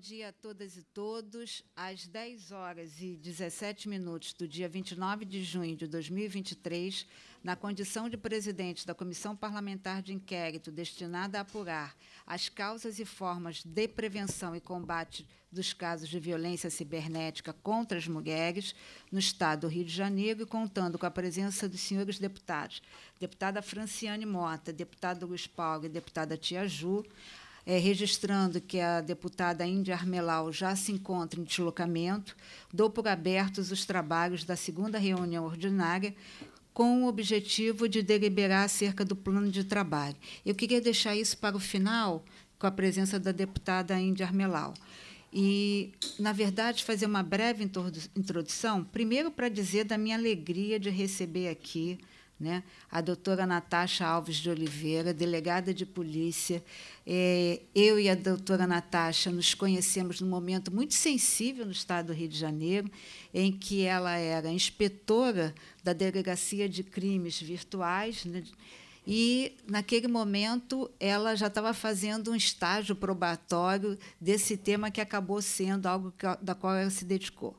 dia a todas e todos. Às 10 horas e 17 minutos do dia 29 de junho de 2023, na condição de presidente da Comissão Parlamentar de Inquérito destinada a apurar as causas e formas de prevenção e combate dos casos de violência cibernética contra as mulheres no Estado do Rio de Janeiro, e contando com a presença dos senhores deputados, deputada Franciane Mota, deputado Luiz Paulo e deputada Tia Ju, é, registrando que a deputada Índia Armelau já se encontra em deslocamento, dou por abertos os trabalhos da segunda reunião ordinária com o objetivo de deliberar acerca do plano de trabalho. Eu queria deixar isso para o final, com a presença da deputada Índia Armelau. E, na verdade, fazer uma breve introdução, primeiro para dizer da minha alegria de receber aqui né? A doutora Natasha Alves de Oliveira, delegada de polícia. É, eu e a doutora Natasha nos conhecemos num momento muito sensível no estado do Rio de Janeiro, em que ela era inspetora da Delegacia de Crimes Virtuais. Né? E, naquele momento, ela já estava fazendo um estágio probatório desse tema que acabou sendo algo que, da qual ela se dedicou.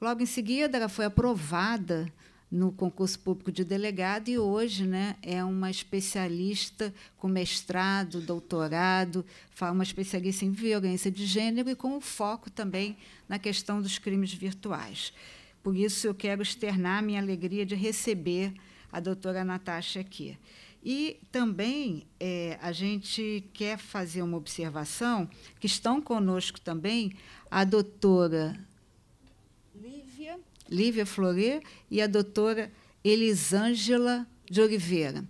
Logo em seguida, ela foi aprovada no concurso público de delegado e hoje né, é uma especialista com mestrado, doutorado, uma especialista em violência de gênero e com um foco também na questão dos crimes virtuais. Por isso, eu quero externar minha alegria de receber a doutora Natasha aqui. E também é, a gente quer fazer uma observação que estão conosco também a doutora Lívia Florê e a doutora Elisângela de Oliveira.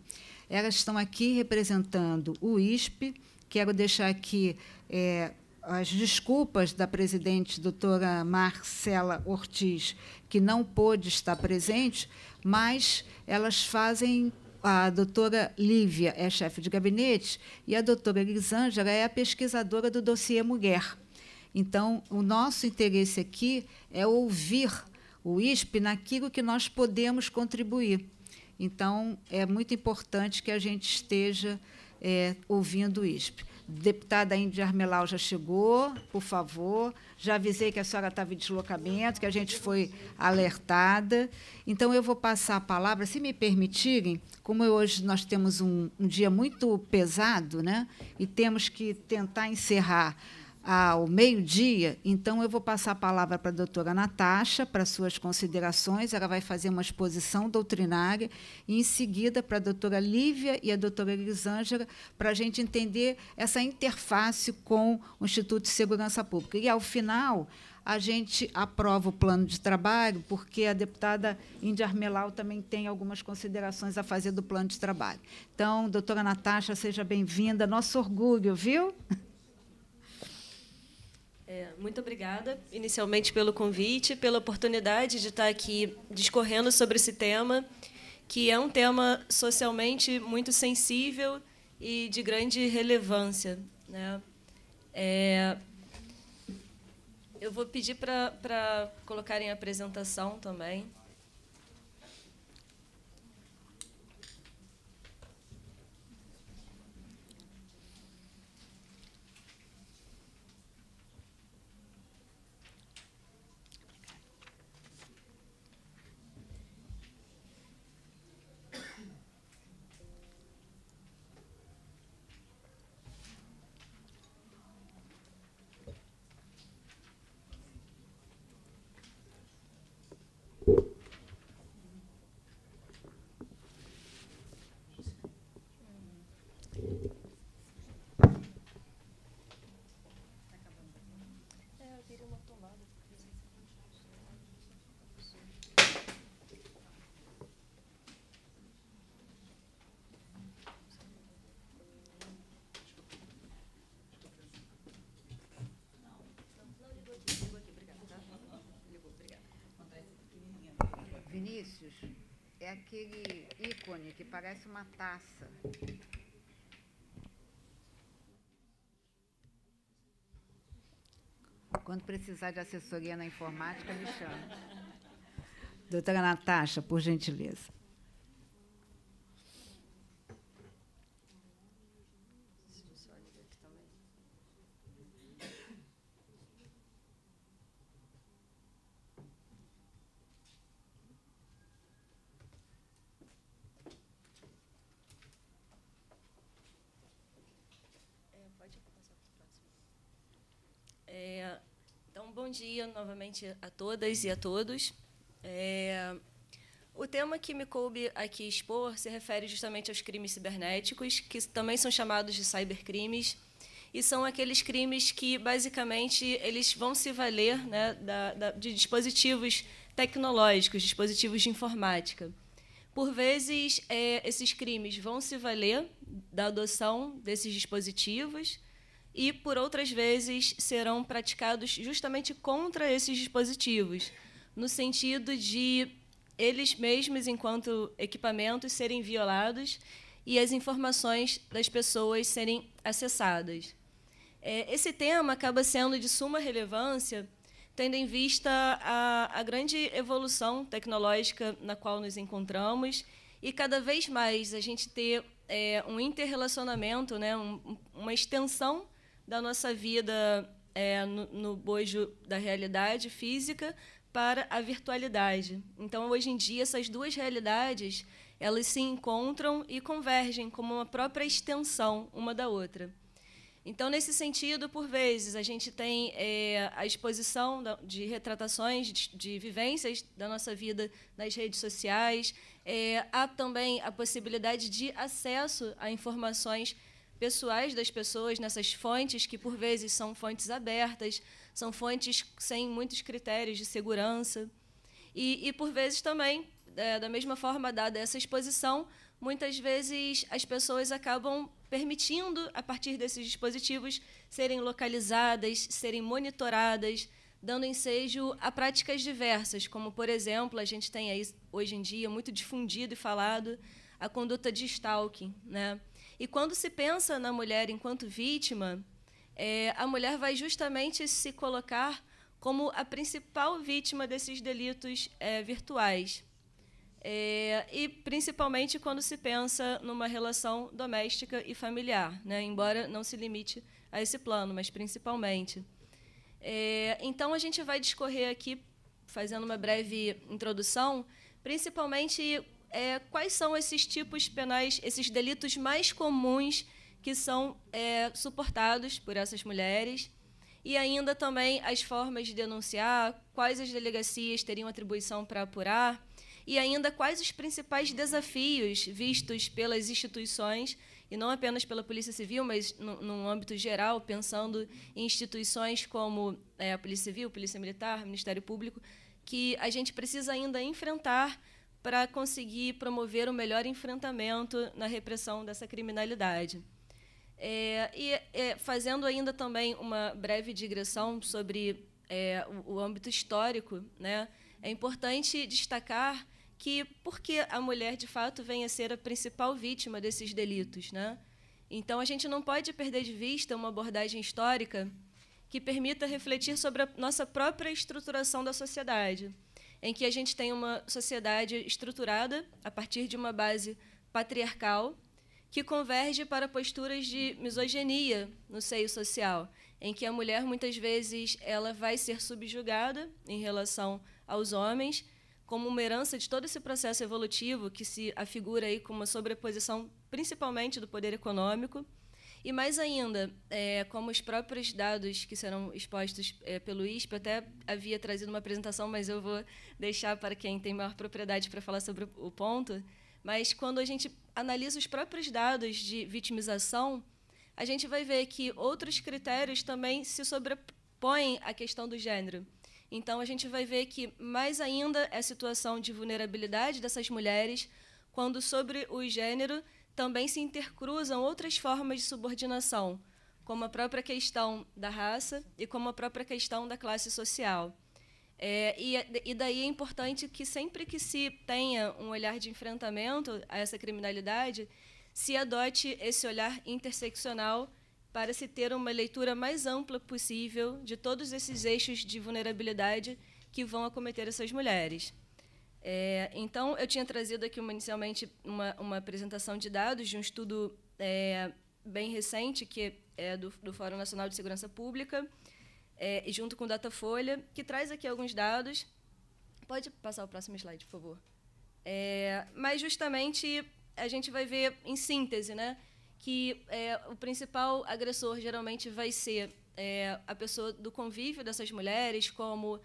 Elas estão aqui representando o ISP. Quero deixar aqui é, as desculpas da presidente doutora Marcela Ortiz, que não pôde estar presente, mas elas fazem. A doutora Lívia é chefe de gabinete e a doutora Elisângela é a pesquisadora do dossiê Mulher. Então, o nosso interesse aqui é ouvir o ISP naquilo que nós podemos contribuir. Então, é muito importante que a gente esteja é, ouvindo o ISP. Deputada Índia Armelau já chegou, por favor. Já avisei que a senhora estava em deslocamento, que a gente foi alertada. Então, eu vou passar a palavra, se me permitirem, como hoje nós temos um, um dia muito pesado, né? e temos que tentar encerrar ao meio-dia, então eu vou passar a palavra para a doutora Natasha, para suas considerações. Ela vai fazer uma exposição doutrinária, e em seguida para a doutora Lívia e a doutora Elisângela, para a gente entender essa interface com o Instituto de Segurança Pública. E, ao final, a gente aprova o plano de trabalho, porque a deputada Índia Armelau também tem algumas considerações a fazer do plano de trabalho. Então, doutora Natasha, seja bem-vinda. Nosso orgulho, viu? É, muito obrigada, inicialmente, pelo convite, pela oportunidade de estar aqui discorrendo sobre esse tema, que é um tema socialmente muito sensível e de grande relevância. Né? É, eu vou pedir para colocarem a apresentação também. Vinícius é aquele ícone que parece uma taça. Quando precisar de assessoria na informática, me chama. Doutora Natasha, por gentileza. noite a todas e a todos. É, o tema que me coube aqui expor se refere justamente aos crimes cibernéticos, que também são chamados de cybercrimes, e são aqueles crimes que, basicamente, eles vão se valer né, da, da, de dispositivos tecnológicos, dispositivos de informática. Por vezes, é, esses crimes vão se valer da adoção desses dispositivos, e, por outras vezes, serão praticados justamente contra esses dispositivos, no sentido de eles mesmos, enquanto equipamentos, serem violados e as informações das pessoas serem acessadas. É, esse tema acaba sendo de suma relevância, tendo em vista a, a grande evolução tecnológica na qual nos encontramos e cada vez mais a gente ter é, um interrelacionamento, né, um, uma extensão da nossa vida é, no, no bojo da realidade física para a virtualidade. Então, hoje em dia, essas duas realidades elas se encontram e convergem como uma própria extensão uma da outra. Então, nesse sentido, por vezes, a gente tem é, a exposição de retratações de, de, vivências da nossa vida nas redes sociais. É, há também a possibilidade de acesso a informações pessoais das pessoas nessas fontes que, por vezes, são fontes abertas, são fontes sem muitos critérios de segurança. E, e por vezes, também, é, da mesma forma, dada essa exposição, muitas vezes as pessoas acabam permitindo, a partir desses dispositivos, serem localizadas, serem monitoradas, dando ensejo a práticas diversas, como, por exemplo, a gente tem aí, hoje em dia, muito difundido e falado, a conduta de stalking, né? E quando se pensa na mulher enquanto vítima, é, a mulher vai justamente se colocar como a principal vítima desses delitos é, virtuais. É, e principalmente quando se pensa numa relação doméstica e familiar, né? embora não se limite a esse plano, mas principalmente. É, então a gente vai discorrer aqui, fazendo uma breve introdução, principalmente é, quais são esses tipos penais, esses delitos mais comuns que são é, suportados por essas mulheres e ainda também as formas de denunciar, quais as delegacias teriam atribuição para apurar e ainda quais os principais desafios vistos pelas instituições e não apenas pela Polícia Civil, mas no, âmbito geral, pensando em instituições como é, a Polícia Civil, Polícia Militar, Ministério Público, que a gente precisa ainda enfrentar para conseguir promover o um melhor enfrentamento na repressão dessa criminalidade. É, e é, fazendo ainda também uma breve digressão sobre é, o, o, âmbito histórico, né, é importante destacar que porque a mulher de fato vem a ser a principal vítima desses delitos, né? Então a gente não pode perder de vista uma abordagem histórica que permita refletir sobre a nossa própria estruturação da sociedade em que a gente tem uma sociedade estruturada a partir de uma base patriarcal que converge para posturas de misoginia no seio social, em que a mulher muitas vezes ela vai ser subjugada em relação aos homens, como uma herança de todo esse processo evolutivo que se afigura aí com uma sobreposição principalmente do poder econômico e mais ainda, é, como os próprios dados que serão expostos é, pelo ISP, eu até havia trazido uma apresentação, mas eu vou deixar para quem tem maior propriedade para falar sobre o ponto. Mas quando a gente analisa os próprios dados de vitimização, a gente vai ver que outros critérios também se sobrepõem à questão do gênero. Então, a gente vai ver que, mais ainda, é a situação de vulnerabilidade dessas mulheres, quando sobre o gênero também se intercruzam outras formas de subordinação, como a própria questão da raça e como a própria questão da classe social. É, e, e, daí é importante que sempre que se tenha um olhar de enfrentamento a essa criminalidade, se adote esse olhar interseccional para se ter uma leitura mais ampla possível de todos esses eixos de vulnerabilidade que vão acometer essas mulheres. É, então, eu tinha trazido aqui uma, inicialmente uma, uma, apresentação de dados de um estudo é, bem recente, que é do, do, Fórum Nacional de Segurança Pública, é, junto com Datafolha, que traz aqui alguns dados. Pode passar o próximo slide, por favor. É, mas, justamente, a gente vai ver, em síntese, né, que é, o principal agressor geralmente vai ser é, a pessoa do convívio dessas mulheres, como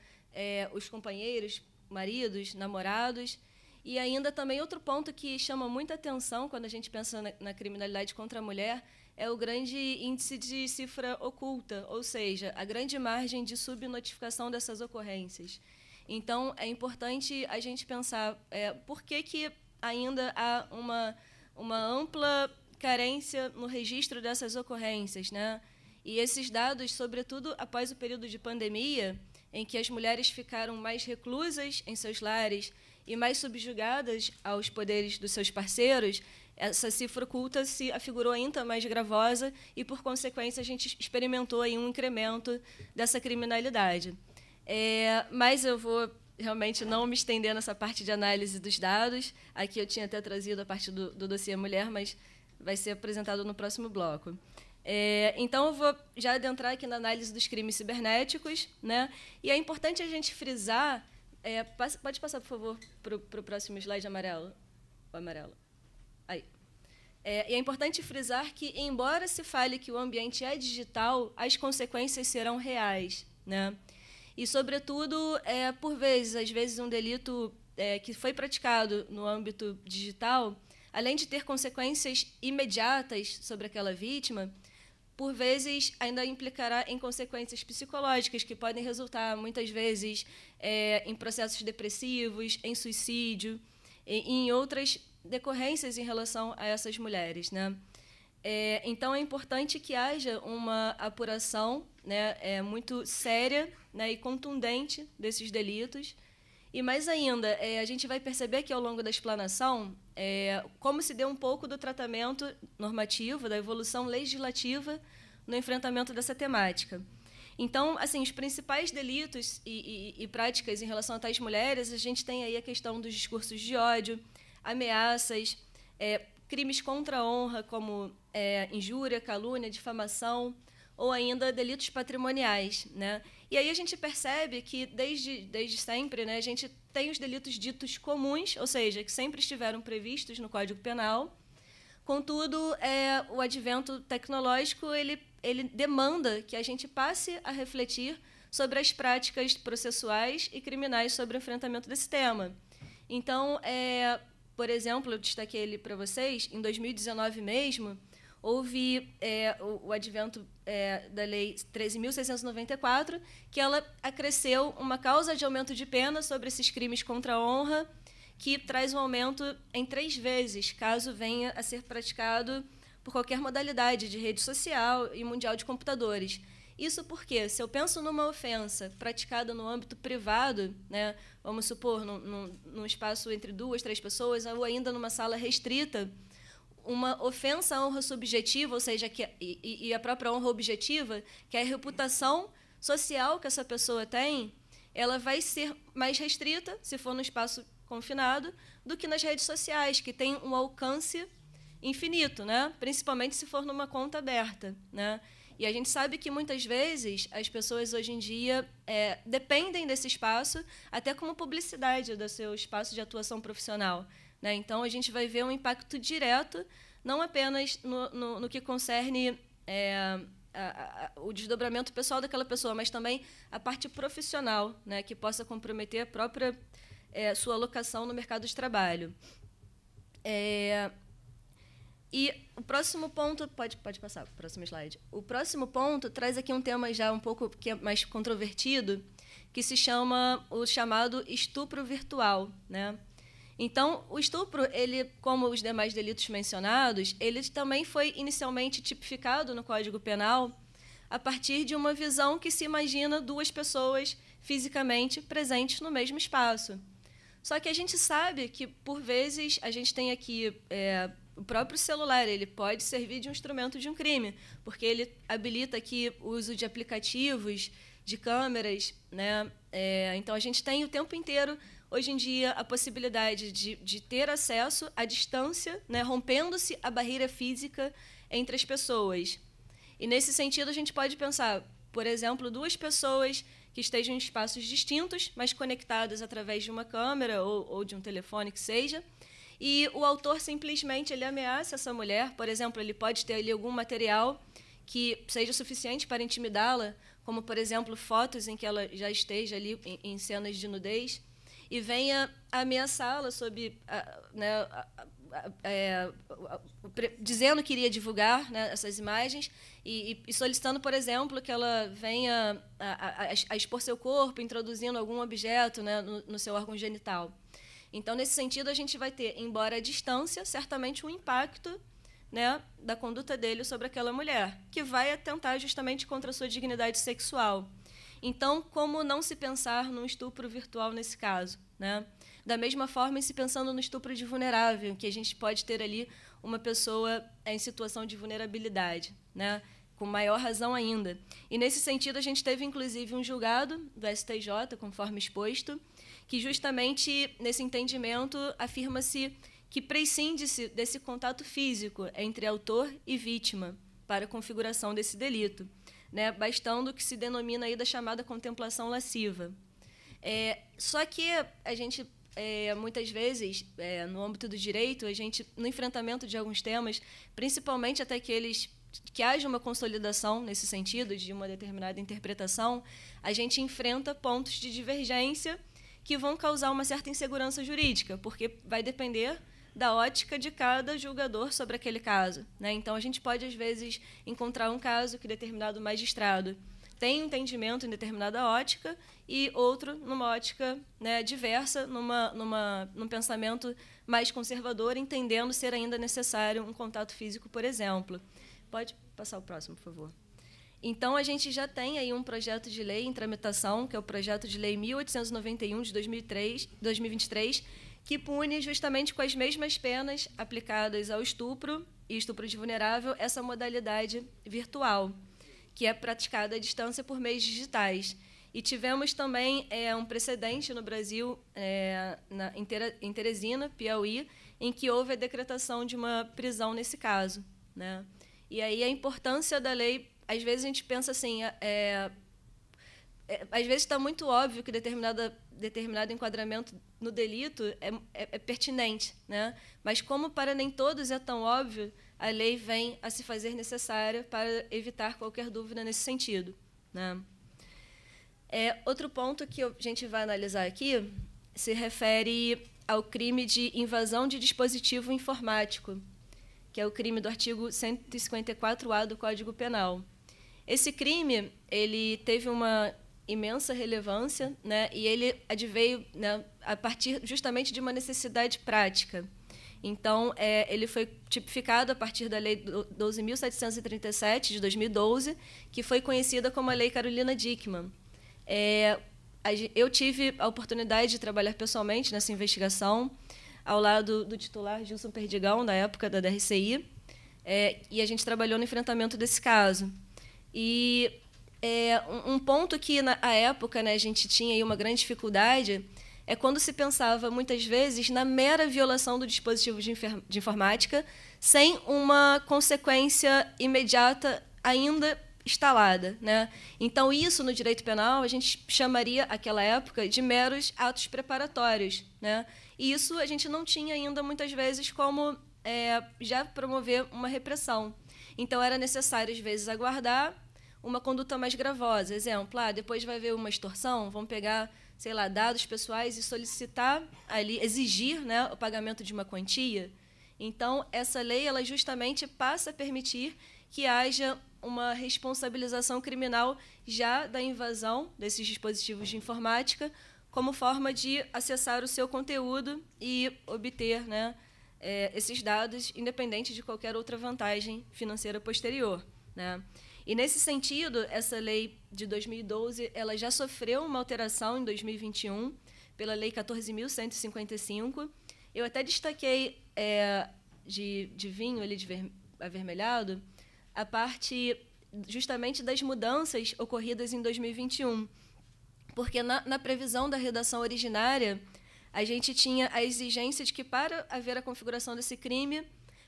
os companheiros, maridos, namorados. E ainda também outro ponto que chama muita atenção quando a gente pensa na, na, criminalidade contra a mulher é o grande índice de cifra oculta, ou seja, a grande margem de subnotificação dessas ocorrências. Então, é importante a gente pensar é, por que, que ainda há uma, uma ampla carência no registro dessas ocorrências. Né? E esses dados, sobretudo após o período de pandemia, em que as mulheres ficaram mais reclusas em seus lares e mais subjugadas aos poderes dos seus parceiros, essa cifra oculta se afigurou ainda mais gravosa e, por consequência, a gente experimentou aí um incremento dessa criminalidade. É, mas eu vou realmente não me estender nessa parte de análise dos dados. Aqui eu tinha até trazido a parte do, do dossiê mulher, mas vai ser apresentado no próximo bloco. É, então, eu vou já adentrar aqui na análise dos crimes cibernéticos. Né? E é importante a gente frisar. É, pode passar, por favor, para o próximo slide amarelo. O amarelo. Aí. É, é, importante frisar que, embora se fale que o ambiente é digital, as consequências serão reais. Né? E, sobretudo, é, por vezes, às vezes, um delito é, que foi praticado no âmbito digital, além de ter consequências imediatas sobre aquela vítima, por vezes ainda implicará em consequências psicológicas que podem resultar muitas vezes é, em processos depressivos, em suicídio e, em outras decorrências em relação a essas mulheres, né? É, então é importante que haja uma apuração, né, é, muito séria, né, e contundente desses delitos e mais ainda, é, a gente vai perceber que ao longo da explanação, é, como se deu um pouco do tratamento normativo, da evolução legislativa no enfrentamento dessa temática. Então, assim, os principais delitos e, e, e práticas em relação a tais mulheres, a gente tem aí a questão dos discursos de ódio, ameaças, é, crimes contra a honra, como é, injúria, calúnia, difamação, ou ainda delitos patrimoniais, né? E aí a gente percebe que desde, desde sempre né, a gente tem os delitos ditos comuns, ou seja, que sempre estiveram previstos no Código Penal. Contudo, é, o advento tecnológico ele, ele demanda que a gente passe a refletir sobre as práticas processuais e criminais sobre o enfrentamento desse tema. Então, é, por exemplo, eu destaquei ele para vocês, em 2019 mesmo, houve é, o, o advento é, da Lei 13.694, que ela acresceu uma causa de aumento de pena sobre esses crimes contra a honra, que traz um aumento em três vezes, caso venha a ser praticado por qualquer modalidade de rede social e mundial de computadores. Isso porque, se eu penso numa ofensa praticada no âmbito privado, né, vamos supor, num, num, num espaço entre duas, três pessoas, ou ainda numa sala restrita, uma ofensa à honra subjetiva, ou seja, que, e, e a própria honra objetiva, que é a reputação social que essa pessoa tem, ela vai ser mais restrita, se for no espaço confinado, do que nas redes sociais, que tem um alcance infinito, né? principalmente se for numa conta aberta. Né? E a gente sabe que muitas vezes as pessoas hoje em dia é, dependem desse espaço, até como publicidade do seu espaço de atuação profissional. Né? Então, a gente vai ver um impacto direto, não apenas no, no, no que concerne é, a, a, o desdobramento pessoal daquela pessoa, mas também a parte profissional, né? que possa comprometer a própria é, sua locação no mercado de trabalho. É, e o próximo ponto, pode, pode passar para o próximo slide. O próximo ponto traz aqui um tema já um pouco que é mais controvertido, que se chama o chamado estupro virtual, né? Então, o estupro, ele, como os demais delitos mencionados, ele também foi inicialmente tipificado no Código Penal a partir de uma visão que se imagina duas pessoas fisicamente presentes no mesmo espaço. Só que a gente sabe que, por vezes, a gente tem aqui é, o próprio celular, ele pode servir de um instrumento de um crime, porque ele habilita aqui o uso de aplicativos, de câmeras. Né? É, então, a gente tem o tempo inteiro hoje em dia, a possibilidade de, de ter acesso à distância, né, rompendo-se a barreira física entre as pessoas. E nesse sentido, a gente pode pensar, por exemplo, duas pessoas que estejam em espaços distintos, mas conectadas através de uma câmera ou, ou de um telefone que seja. E o autor simplesmente ele ameaça essa mulher, por exemplo, ele pode ter ali algum material que seja suficiente para intimidá-la, como por exemplo fotos em que ela já esteja ali em, cenas de nudez, e venha ameaçá-la sobre ah, né, é, dizendo que iria divulgar né, essas imagens e, e, solicitando, por exemplo, que ela venha a, a, a expor seu corpo, introduzindo algum objeto né, no, no, seu órgão genital. Então, nesse sentido, a gente vai ter, embora a distância, certamente um impacto né, da conduta dele sobre aquela mulher, que vai atentar justamente contra a sua dignidade sexual. Então, como não se pensar num estupro virtual nesse caso? Né? Da mesma forma, em se pensando no estupro de vulnerável, que a gente pode ter ali uma pessoa em situação de vulnerabilidade, né? com maior razão ainda. E nesse sentido, a gente teve inclusive um julgado do STJ, conforme exposto, que justamente nesse entendimento afirma-se que prescinde-se desse contato físico entre autor e vítima para a configuração desse delito né, bastando o que se denomina aí da chamada contemplação lasciva. É, só que a gente é, muitas vezes, é, no âmbito do direito, a gente, no enfrentamento de alguns temas, principalmente até que eles que haja uma consolidação nesse sentido de uma determinada interpretação, a gente enfrenta pontos de divergência que vão causar uma certa insegurança jurídica, porque vai depender da ótica de cada julgador sobre aquele caso. Né? Então, a gente pode, às vezes, encontrar um caso que determinado magistrado tem um entendimento em determinada ótica e outro numa ótica né, diversa, numa, numa, num pensamento mais conservador, entendendo ser ainda necessário um contato físico, por exemplo. Pode passar o próximo, por favor. Então, a gente já tem aí um projeto de lei em tramitação, que é o projeto de lei 1891 de 2003, 2023, que pune justamente com as mesmas penas aplicadas ao estupro e estupro de vulnerável essa modalidade virtual, que é praticada à distância por meios digitais. E tivemos também é, um precedente no Brasil, é, na, em Teresina, Piauí, em que houve a decretação de uma prisão nesse caso. Né? E aí a importância da lei, às vezes a gente pensa assim, é, é, às vezes está muito óbvio que determinada, determinado enquadramento no delito é, é, é, pertinente, né? mas como para nem todos é tão óbvio, a lei vem a se fazer necessária para evitar qualquer dúvida nesse sentido. Né? É, outro ponto que a gente vai analisar aqui se refere ao crime de invasão de dispositivo informático, que é o crime do artigo 154-A do Código Penal. Esse crime ele teve uma imensa relevância, né? E ele adveio né, a partir justamente de uma necessidade prática. Então, é, ele foi tipificado a partir da Lei 12.737, de 2012, que foi conhecida como a Lei Carolina Dickman. É, eu tive a oportunidade de trabalhar pessoalmente nessa investigação, ao lado do titular Gilson Perdigão, da época da DRCI, é, e a gente trabalhou no enfrentamento desse caso. E é, um, ponto que na época né, a gente tinha uma grande dificuldade é quando se pensava muitas vezes na mera violação do dispositivo de, de informática sem uma consequência imediata ainda instalada, né? Então isso no direito penal a gente chamaria aquela época de meros atos preparatórios, né? E isso a gente não tinha ainda muitas vezes como é, já promover uma repressão. Então era necessário às vezes aguardar uma conduta mais gravosa. Exemplo, ah, depois vai ver uma extorsão, vão pegar, sei lá, dados pessoais e solicitar ali, exigir né, o pagamento de uma quantia. Então, essa lei ela justamente passa a permitir que haja uma responsabilização criminal já da invasão desses dispositivos de informática como forma de acessar o seu conteúdo e obter né, eh, esses dados, independente de qualquer outra vantagem financeira posterior. Né? E nesse sentido, essa lei de 2012, ela já sofreu uma alteração em 2021 pela lei 14.155. Eu até destaquei é, de, de vinho ali de ver, avermelhado a parte justamente das mudanças ocorridas em 2021, porque na, na previsão da redação originária a gente tinha a exigência de que para haver a configuração desse crime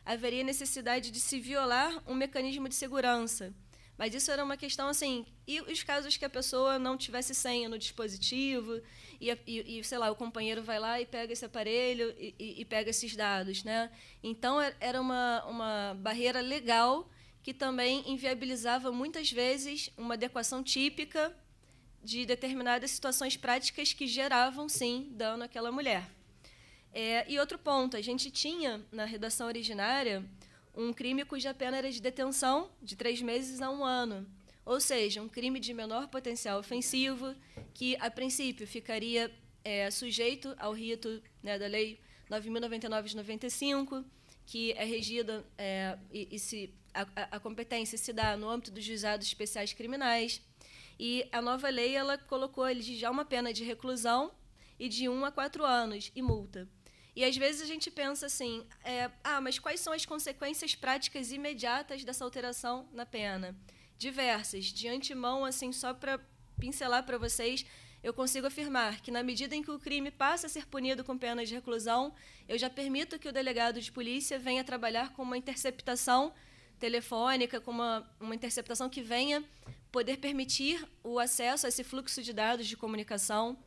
haveria necessidade de se violar um mecanismo de segurança. Mas isso era uma questão assim. E os casos que a pessoa não tivesse senha no dispositivo, e, e, e sei lá, o companheiro vai lá e pega esse aparelho e, e pega esses dados. Né? Então, é, era uma, uma barreira legal que também inviabilizava muitas vezes uma adequação típica de determinadas situações práticas que geravam, sim, dano àquela mulher. É, e outro ponto, a gente tinha na redação originária um crime cuja pena era de detenção de três meses a um ano. Ou seja, um crime de menor potencial ofensivo, que, a princípio, ficaria é, sujeito ao rito né, da Lei 9.099 de 95, que é regida é, e, e, se, a, a competência se dá no âmbito dos juizados especiais criminais. E a nova lei ela colocou ele já uma pena de reclusão e de um a quatro anos e multa. E às vezes a gente pensa assim: é, ah, mas quais são as consequências práticas imediatas dessa alteração na pena? Diversas. De antemão, assim, só para pincelar para vocês, eu consigo afirmar que, na medida em que o crime passa a ser punido com pena de reclusão, eu já permito que o delegado de polícia venha trabalhar com uma interceptação telefônica, com uma, uma interceptação que venha poder permitir o acesso a esse fluxo de dados de comunicação.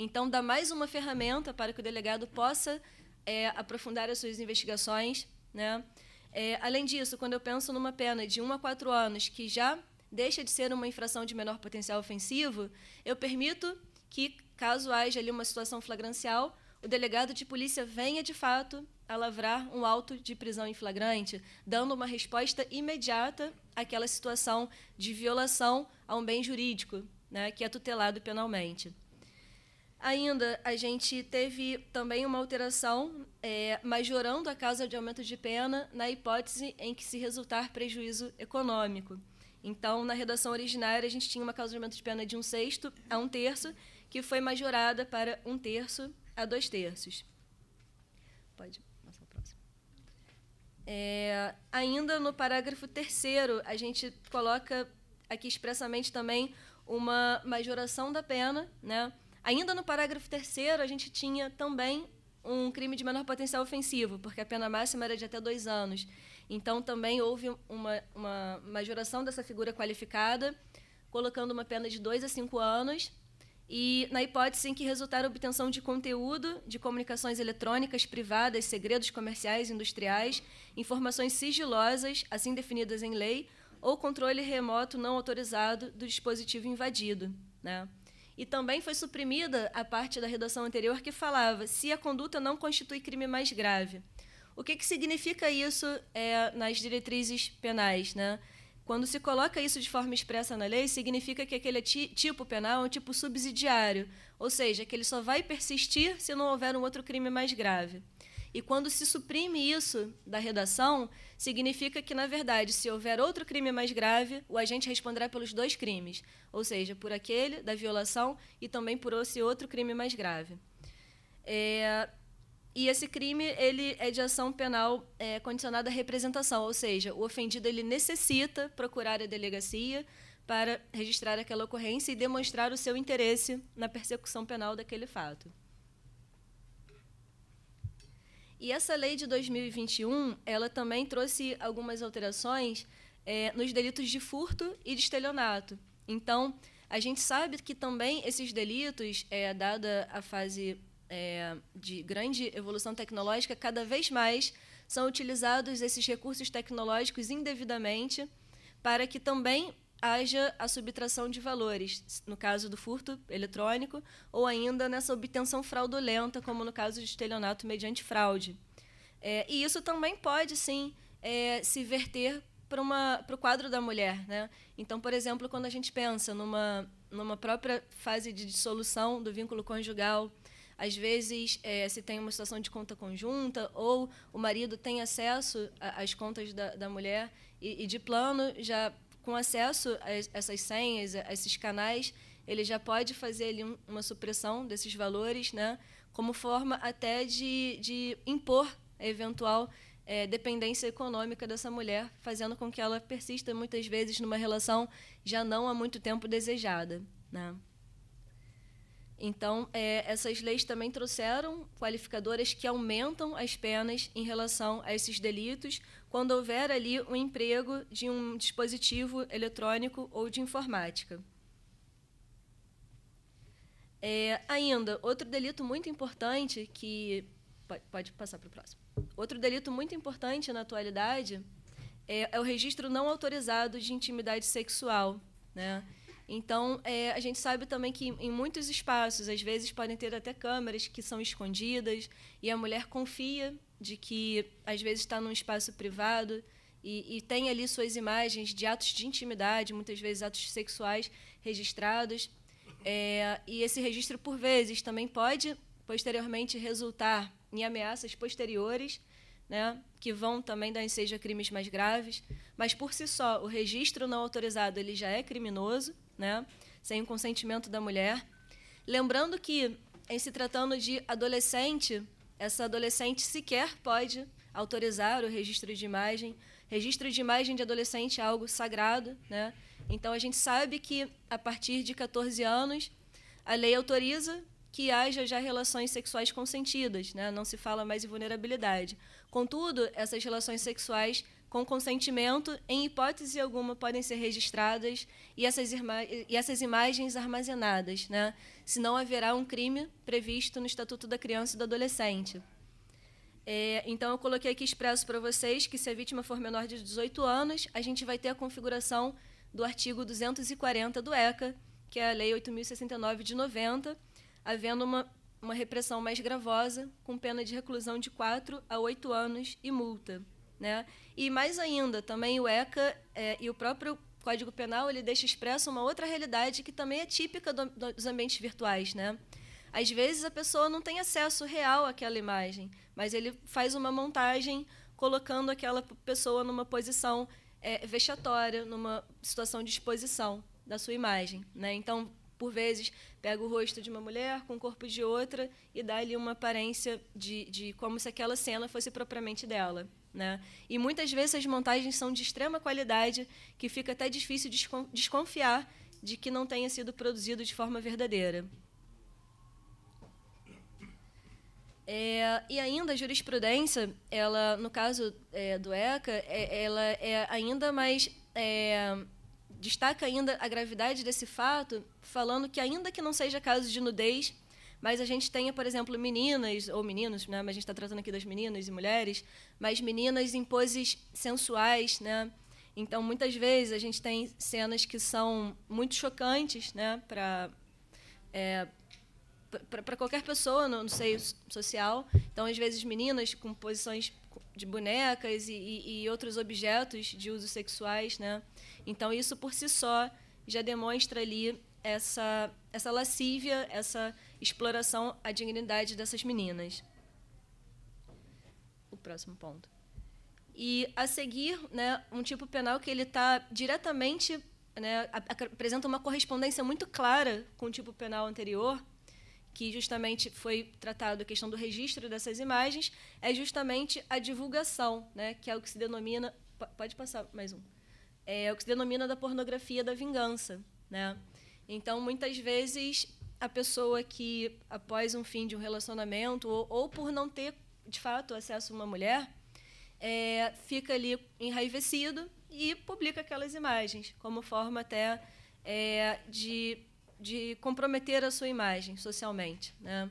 Então, dá mais uma ferramenta para que o delegado possa é, aprofundar as suas investigações. Né? É, além disso, quando eu penso numa pena de 1 a 4 anos que já deixa de ser uma infração de menor potencial ofensivo, eu permito que, caso haja ali uma situação flagrancial, o delegado de polícia venha de fato a lavrar um auto de prisão em flagrante, dando uma resposta imediata àquela situação de violação a um bem jurídico, né, que é tutelado penalmente. Ainda, a gente teve também uma alteração, é, majorando a causa de aumento de pena na hipótese em que se resultar prejuízo econômico. Então, na redação originária, a gente tinha uma causa de aumento de pena de um sexto a um terço, que foi majorada para um terço a dois terços. Pode passar o próximo. É, ainda no parágrafo terceiro, a gente coloca aqui expressamente também uma majoração da pena, né? Ainda no parágrafo terceiro, a gente tinha também um crime de menor potencial ofensivo, porque a pena máxima era de até dois anos. Então, também houve uma, uma majoração dessa figura qualificada, colocando uma pena de dois a cinco anos, e na hipótese em que resultar a obtenção de conteúdo de comunicações eletrônicas privadas, segredos comerciais, industriais, informações sigilosas, assim definidas em lei, ou controle remoto não autorizado do dispositivo invadido. Né? E também foi suprimida a parte da redação anterior que falava se a conduta não constitui crime mais grave. O que, que significa isso é, nas diretrizes penais? Né? Quando se coloca isso de forma expressa na lei, significa que aquele tipo penal é um tipo subsidiário, ou seja, que ele só vai persistir se não houver um outro crime mais grave. E quando se suprime isso da redação, significa que, na verdade, se houver outro crime mais grave, o agente responderá pelos dois crimes, ou seja, por aquele da violação e também por esse outro crime mais grave. É, e esse crime ele é de ação penal é, condicionada à representação, ou seja, o ofendido ele necessita procurar a delegacia para registrar aquela ocorrência e demonstrar o seu interesse na persecução penal daquele fato. E essa lei de 2021, ela também trouxe algumas alterações é, nos delitos de furto e de estelionato. Então, a gente sabe que também esses delitos, é, dada a fase é, de grande evolução tecnológica, cada vez mais são utilizados esses recursos tecnológicos indevidamente para que também haja a subtração de valores, no caso do furto eletrônico, ou ainda nessa obtenção fraudulenta, como no caso de estelionato mediante fraude. É, e isso também pode, sim, é, se verter para o quadro da mulher. Né? Então, por exemplo, quando a gente pensa numa, numa própria fase de dissolução do vínculo conjugal, às vezes é, se tem uma situação de conta conjunta ou o marido tem acesso às contas da, da mulher e, e de plano já com acesso a essas senhas, a esses canais, ele já pode fazer ali uma supressão desses valores, né? como forma até de, de impor a eventual é, dependência econômica dessa mulher, fazendo com que ela persista muitas vezes numa relação já não há muito tempo desejada. Né? Então, é, essas leis também trouxeram qualificadoras que aumentam as penas em relação a esses delitos quando houver ali o um emprego de um dispositivo eletrônico ou de informática. É, ainda, outro delito muito importante que. Pode, pode passar para o próximo. Outro delito muito importante na atualidade é, é o registro não autorizado de intimidade sexual. Né? Então, é, a gente sabe também que em muitos espaços, às vezes, podem ter até câmeras que são escondidas e a mulher confia de que, às vezes, está num espaço privado e, e tem ali suas imagens de atos de intimidade, muitas vezes atos sexuais registrados. É, e esse registro, por vezes, também pode, posteriormente, resultar em ameaças posteriores, né, que vão também dar ensejo a crimes mais graves. Mas, por si só, o registro não autorizado ele já é criminoso, né? sem o consentimento da mulher. Lembrando que, em se tratando de adolescente, essa adolescente sequer pode autorizar o registro de imagem. Registro de imagem de adolescente é algo sagrado, né? Então a gente sabe que a partir de 14 anos a lei autoriza que haja já relações sexuais consentidas, né? Não se fala mais em vulnerabilidade. Contudo, essas relações sexuais com consentimento, em hipótese alguma, podem ser registradas e essas, e essas imagens armazenadas, né? senão haverá um crime previsto no Estatuto da Criança e do Adolescente. É, então, eu coloquei aqui expresso para vocês que, se a vítima for menor de 18 anos, a gente vai ter a configuração do artigo 240 do ECA, que é a Lei 8.069 de 90, havendo uma, uma repressão mais gravosa, com pena de reclusão de 4 a 8 anos e multa. Né? E mais ainda, também o ECA é, e o próprio Código Penal ele deixa expressa uma outra realidade que também é típica do, dos ambientes virtuais. Né? Às vezes a pessoa não tem acesso real àquela imagem, mas ele faz uma montagem colocando aquela pessoa numa posição é, vexatória, numa situação de exposição da sua imagem. Né? Então, por vezes, pega o rosto de uma mulher com o corpo de outra e dá-lhe uma aparência de, de como se aquela cena fosse propriamente dela. Né? E muitas vezes as montagens são de extrema qualidade, que fica até difícil desconfiar de que não tenha sido produzido de forma verdadeira. É, e ainda a jurisprudência, ela, no caso é, do ECA, é, ela é ainda mais é, destaca ainda a gravidade desse fato, falando que ainda que não seja caso de nudez, mas a gente tenha, por exemplo, meninas, ou meninos, né? mas a gente está tratando aqui das meninas e mulheres, mas meninas em poses sensuais, né? Então, muitas vezes, a gente tem cenas que são muito chocantes né? para é, para qualquer pessoa no, no, seio social. Então, às vezes, meninas com posições de bonecas e, e, e, outros objetos de uso sexuais. Né? Então, isso por si só já demonstra ali essa, essa lascívia, essa exploração à dignidade dessas meninas. O próximo ponto. E a seguir, né, um tipo penal que ele está diretamente né, apresenta uma correspondência muito clara com o tipo penal anterior, que justamente foi tratado a questão do registro dessas imagens, é justamente a divulgação, né, que é o que se denomina. Pode passar mais um. É o que se denomina da pornografia da vingança. Né? Então, muitas vezes, a pessoa que, após um fim de um relacionamento, ou, ou por não ter, de fato, acesso a uma mulher, é, fica ali enraivecido e publica aquelas imagens, como forma até é, de, de comprometer a sua imagem socialmente. Né?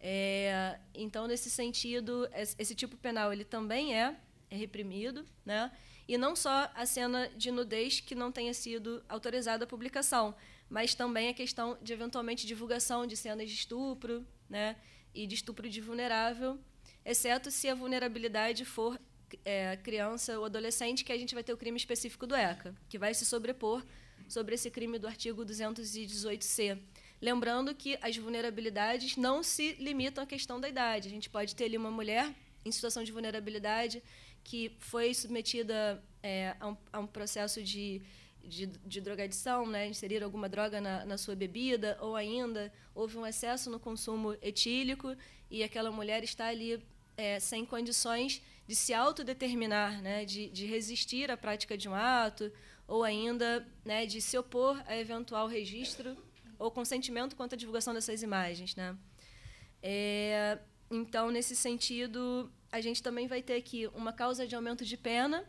É, então, nesse sentido, esse tipo penal ele também é, é reprimido, né? e não só a cena de nudez que não tenha sido autorizada a publicação, mas também a questão de eventualmente divulgação de cenas de estupro, né, e de estupro de vulnerável, exceto se a vulnerabilidade for é, criança ou adolescente, que a gente vai ter o crime específico do ECA, que vai se sobrepor sobre esse crime do artigo 218C. Lembrando que as vulnerabilidades não se limitam à questão da idade. A gente pode ter ali uma mulher em situação de vulnerabilidade que foi submetida é, a, um, a um processo de de, de drogadição, né, inserir alguma droga na, na, sua bebida, ou ainda houve um excesso no consumo etílico e aquela mulher está ali é, sem condições de se autodeterminar, né, de, de resistir à prática de um ato, ou ainda né, de se opor a eventual registro ou consentimento quanto à divulgação dessas imagens. Né? É, então, nesse sentido, a gente também vai ter aqui uma causa de aumento de pena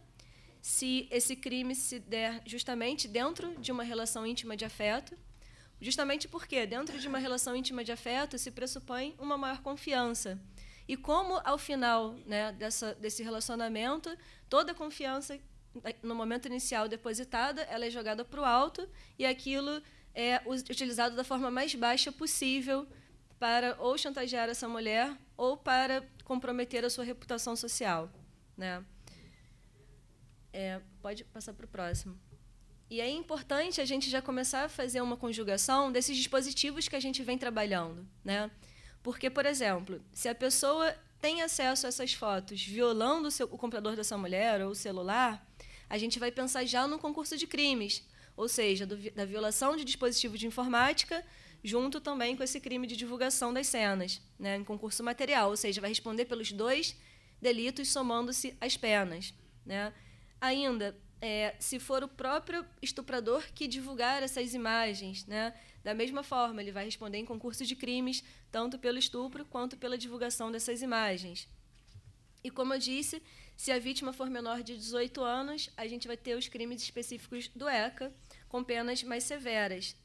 se esse crime se der justamente dentro de uma relação íntima de afeto, justamente porque dentro de uma relação íntima de afeto se pressupõe uma maior confiança. E como, ao final né, dessa, desse relacionamento, toda confiança, eh, no momento inicial depositada, ela é jogada para o alto e aquilo é utilizado da forma mais baixa possível para ou chantagear essa mulher ou para comprometer a sua reputação social. Né? É, pode passar para o próximo. E é importante a gente já começar a fazer uma conjugação desses dispositivos que a gente vem trabalhando, né? Porque, por exemplo, se a pessoa tem acesso a essas fotos violando o, seu, o computador dessa mulher ou o celular, a gente vai pensar já no concurso de crimes, ou seja, do, da violação de dispositivo de informática, junto também com esse crime de divulgação das cenas, né, em concurso material, ou seja, vai responder pelos dois delitos somando-se as penas. Né? Ainda, é, se for o próprio estuprador que divulgar essas imagens, né? Da mesma forma, ele vai responder em concurso de crimes, tanto pelo estupro quanto pela divulgação dessas imagens. E como eu disse, se a vítima for menor de 18 anos, a gente vai ter os crimes específicos do ECA, com penas mais severas.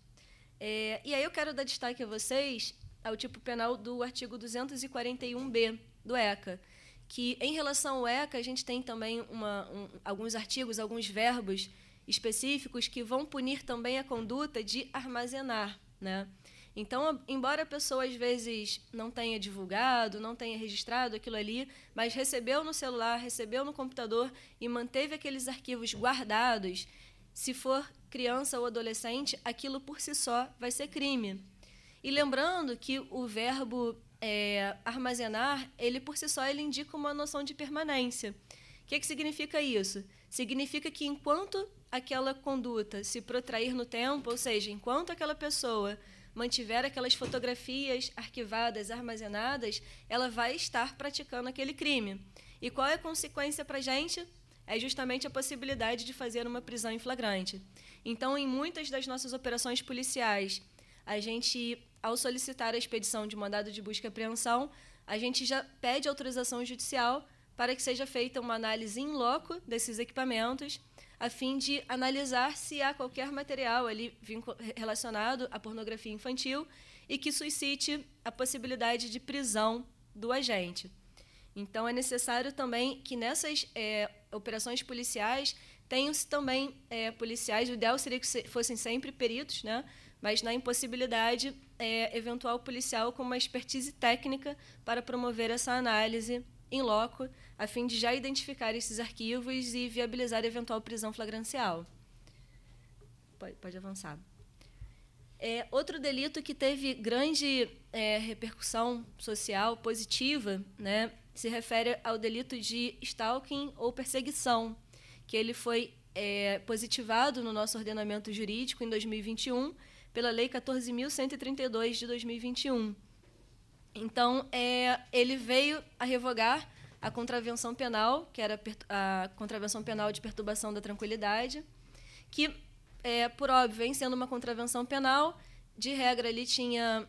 É, e aí eu quero dar destaque a vocês ao tipo penal do artigo 241b do ECA, que em relação ao ECA a gente tem também uma, um, alguns artigos, alguns verbos específicos que vão punir também a conduta de armazenar, né? Então, embora a pessoa às vezes não tenha divulgado, não tenha registrado aquilo ali, mas recebeu no celular, recebeu no computador e manteve aqueles arquivos guardados, se for criança ou adolescente, aquilo por si só vai ser crime. E lembrando que o verbo é, armazenar, ele por si só ele indica uma noção de permanência. O que, que significa isso? Significa que enquanto aquela conduta se protrair no tempo, ou seja, enquanto aquela pessoa mantiver aquelas fotografias arquivadas, armazenadas, ela vai estar praticando aquele crime. E qual é a consequência para a gente? É justamente a possibilidade de fazer uma prisão em flagrante. Então, em muitas das nossas operações policiais, a gente ao solicitar a expedição de mandado de busca e apreensão, a gente já pede autorização judicial para que seja feita uma análise em loco desses equipamentos, a fim de analisar se há qualquer material ali relacionado à pornografia infantil e que suscite a possibilidade de prisão do agente. Então, é necessário também que nessas é, operações policiais tenham-se também é, policiais, o ideal seria que fossem sempre peritos, né? mas na impossibilidade é, eventual policial com uma expertise técnica para promover essa análise em loco, a fim de já identificar esses arquivos e viabilizar eventual prisão flagrancial. Pode, pode avançar. É, outro delito que teve grande é, repercussão social positiva né, se refere ao delito de stalking ou perseguição, que ele foi é, positivado no nosso ordenamento jurídico em 2021 pela Lei 14.132 de 2021. Então, é, ele veio a revogar a contravenção penal, que era a contravenção penal de perturbação da tranquilidade, que, é, por óbvio, vem sendo uma contravenção penal, de regra, ele tinha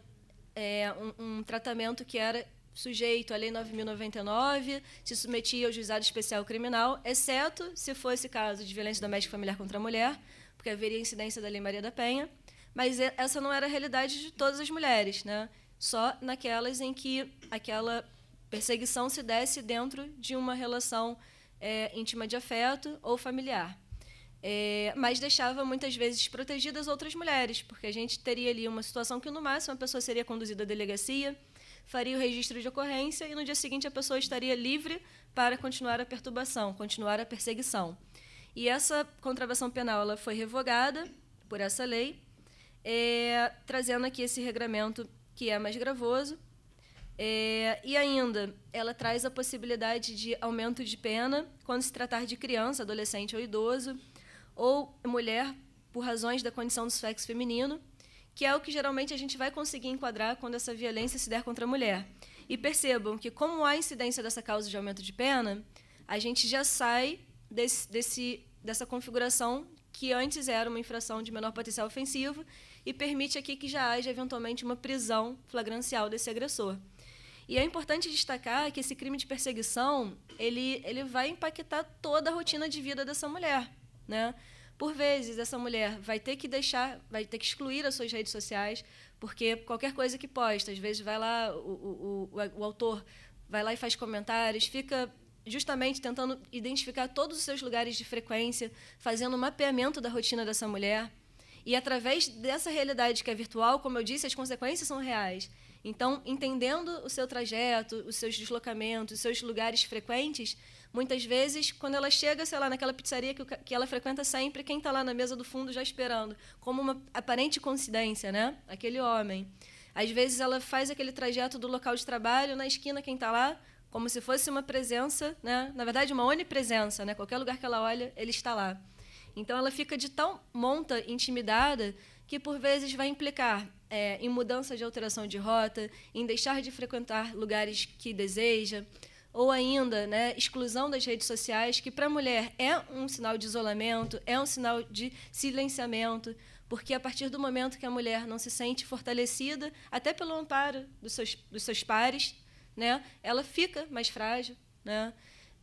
é, um, um tratamento que era sujeito à Lei 9.099, se submetia ao juizado especial criminal, exceto se fosse caso de violência doméstica familiar contra a mulher, porque haveria incidência da Lei Maria da Penha. Mas essa não era a realidade de todas as mulheres, né? Só naquelas em que aquela perseguição se desse dentro de uma relação é, íntima de afeto ou familiar. É, mas deixava muitas vezes protegidas outras mulheres, porque a gente teria ali uma situação que, no máximo, a pessoa seria conduzida à delegacia, faria o registro de ocorrência e, no dia seguinte, a pessoa estaria livre para continuar a perturbação, continuar a perseguição. E essa contravenção penal ela foi revogada por essa lei é, trazendo aqui esse regramento que é mais gravoso. É, e ainda, ela traz a possibilidade de aumento de pena quando se tratar de criança, adolescente ou idoso, ou mulher por razões da condição do sexo feminino, que é o que geralmente a gente vai conseguir enquadrar quando essa violência se der contra a mulher. E percebam que, como há incidência dessa causa de aumento de pena, a gente já sai desse, desse, dessa configuração que antes era uma infração de menor potencial ofensivo e permite aqui que já haja eventualmente uma prisão flagrancial desse agressor. E é importante destacar que esse crime de perseguição ele, ele vai impactar toda a rotina de vida dessa mulher, né? Por vezes essa mulher vai ter que deixar, vai ter que excluir as suas redes sociais, porque qualquer coisa que posta, às vezes vai lá o, o, o, o autor vai lá e faz comentários, fica justamente tentando identificar todos os seus lugares de frequência, fazendo um mapeamento da rotina dessa mulher. E através dessa realidade que é virtual, como eu disse, as consequências são reais. Então, entendendo o seu trajeto, os seus deslocamentos, os seus lugares frequentes, muitas vezes, quando ela chega, sei lá, naquela pizzaria que, que ela frequenta sempre, quem está lá na mesa do fundo já esperando, como uma aparente coincidência, né? Aquele homem. Às vezes, ela faz aquele trajeto do local de trabalho, na esquina, quem está lá, como se fosse uma presença, né? na verdade, uma onipresença. Né? Qualquer lugar que ela olha, ele está lá. Então, ela fica de tal monta intimidada que, por vezes, vai implicar é, em mudança de alteração de rota, em deixar de frequentar lugares que deseja, ou ainda né, exclusão das redes sociais, que para a mulher é um sinal de isolamento, é um sinal de silenciamento, porque a partir do momento que a mulher não se sente fortalecida, até pelo amparo dos seus, dos seus pares, né, ela fica mais frágil. Né?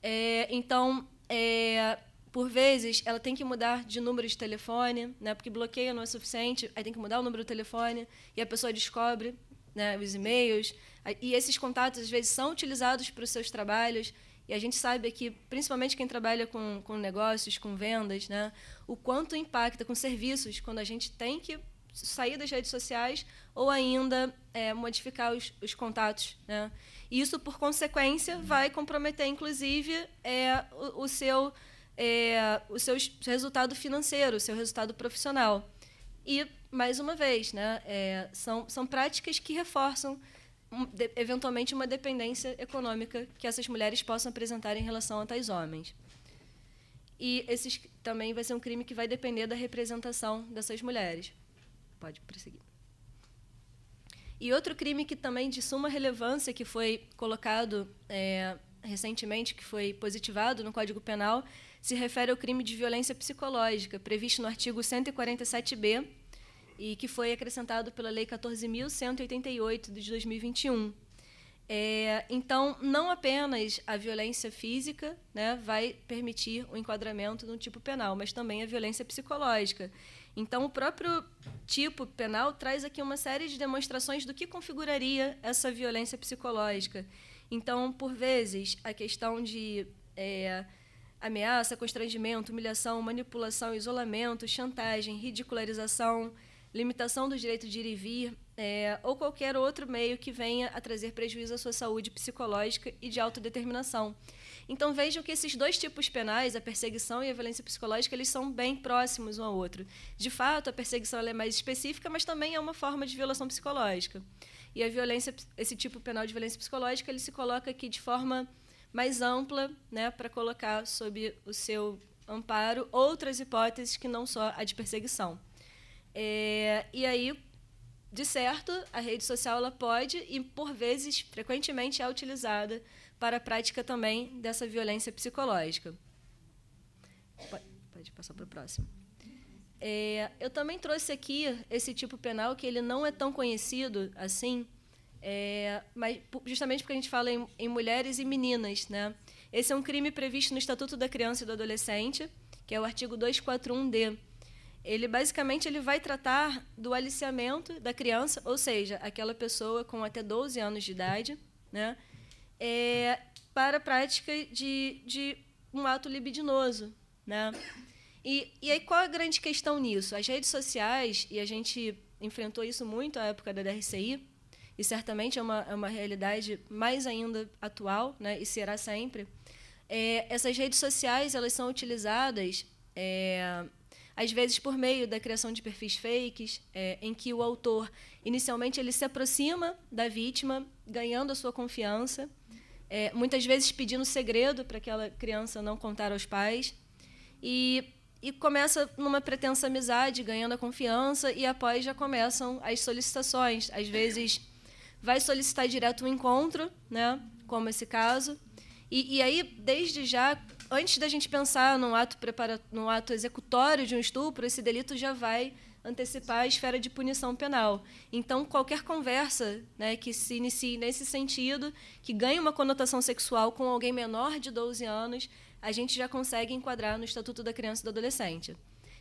É, então, é, por vezes, ela tem que mudar de número de telefone, né? porque bloqueio não é suficiente, aí tem que mudar o número do telefone, e a pessoa descobre né, os e-mails. E esses contatos, às vezes, são utilizados para os seus trabalhos. E a gente sabe que, principalmente quem trabalha com, com negócios, com vendas, né, o quanto impacta com serviços quando a gente tem que sair das redes sociais ou ainda é, modificar os, os contatos. Né? E isso, por consequência, vai comprometer, inclusive, é, o, o seu é, o seu resultado financeiro, o seu resultado profissional. E, mais uma vez, né, é, são, são práticas que reforçam, eventualmente, uma dependência econômica que essas mulheres possam apresentar em relação a tais homens. E esses também vai ser um crime que vai depender da representação dessas mulheres. Pode prosseguir. E outro crime que também de suma relevância que foi colocado é, recentemente, que foi positivado no Código Penal, se refere ao crime de violência psicológica, previsto no artigo 147b e que foi acrescentado pela Lei 14.188 de 2021. É, então, não apenas a violência física né, vai permitir o enquadramento no tipo penal, mas também a violência psicológica. Então, o próprio tipo penal traz aqui uma série de demonstrações do que configuraria essa violência psicológica. Então, por vezes, a questão de é, ameaça, constrangimento, humilhação, manipulação, isolamento, chantagem, ridicularização, limitação do direito de ir e vir, é, ou qualquer outro meio que venha a trazer prejuízo à sua saúde psicológica e de autodeterminação. Então vejam que esses dois tipos penais, a perseguição e a violência psicológica, eles são bem próximos um ao outro. De fato, a perseguição é mais específica, mas também é uma forma de violação psicológica. E a violência, esse tipo penal de violência psicológica, ele se coloca aqui de forma mais ampla né, para colocar sob o seu amparo outras hipóteses que não só a de perseguição. É, e aí, de certo, a rede social ela pode e, por vezes, frequentemente é utilizada para a prática também dessa violência psicológica. Pode, passar para o próximo. É, eu também trouxe aqui esse tipo penal que ele não é tão conhecido assim, é, mas justamente porque a gente fala em, em, mulheres e meninas, né? Esse é um crime previsto no Estatuto da Criança e do Adolescente, que é o artigo 241D. Ele basicamente ele vai tratar do aliciamento da criança, ou seja, aquela pessoa com até 12 anos de idade, né? É, para a prática de, de um ato libidinoso, né? E, e aí qual a grande questão nisso? As redes sociais e a gente enfrentou isso muito à época da DRCI e certamente é uma, é uma realidade mais ainda atual, né, e será sempre, é, essas redes sociais elas são utilizadas é, às vezes por meio da criação de perfis fakes, é, em que o autor inicialmente ele se aproxima da vítima, ganhando a sua confiança, é, muitas vezes pedindo segredo para aquela criança não contar aos pais, e, e começa numa pretensa amizade, ganhando a confiança, e após já começam as solicitações, às vezes vai solicitar direto um encontro, né? como esse caso. E, e aí, desde já, antes da gente pensar num ato, prepara num ato executório de um estupro, esse delito já vai antecipar a esfera de punição penal. Então, qualquer conversa né, que se inicie nesse sentido, que ganhe uma conotação sexual com alguém menor de 12 anos, a gente já consegue enquadrar no Estatuto da Criança e do Adolescente.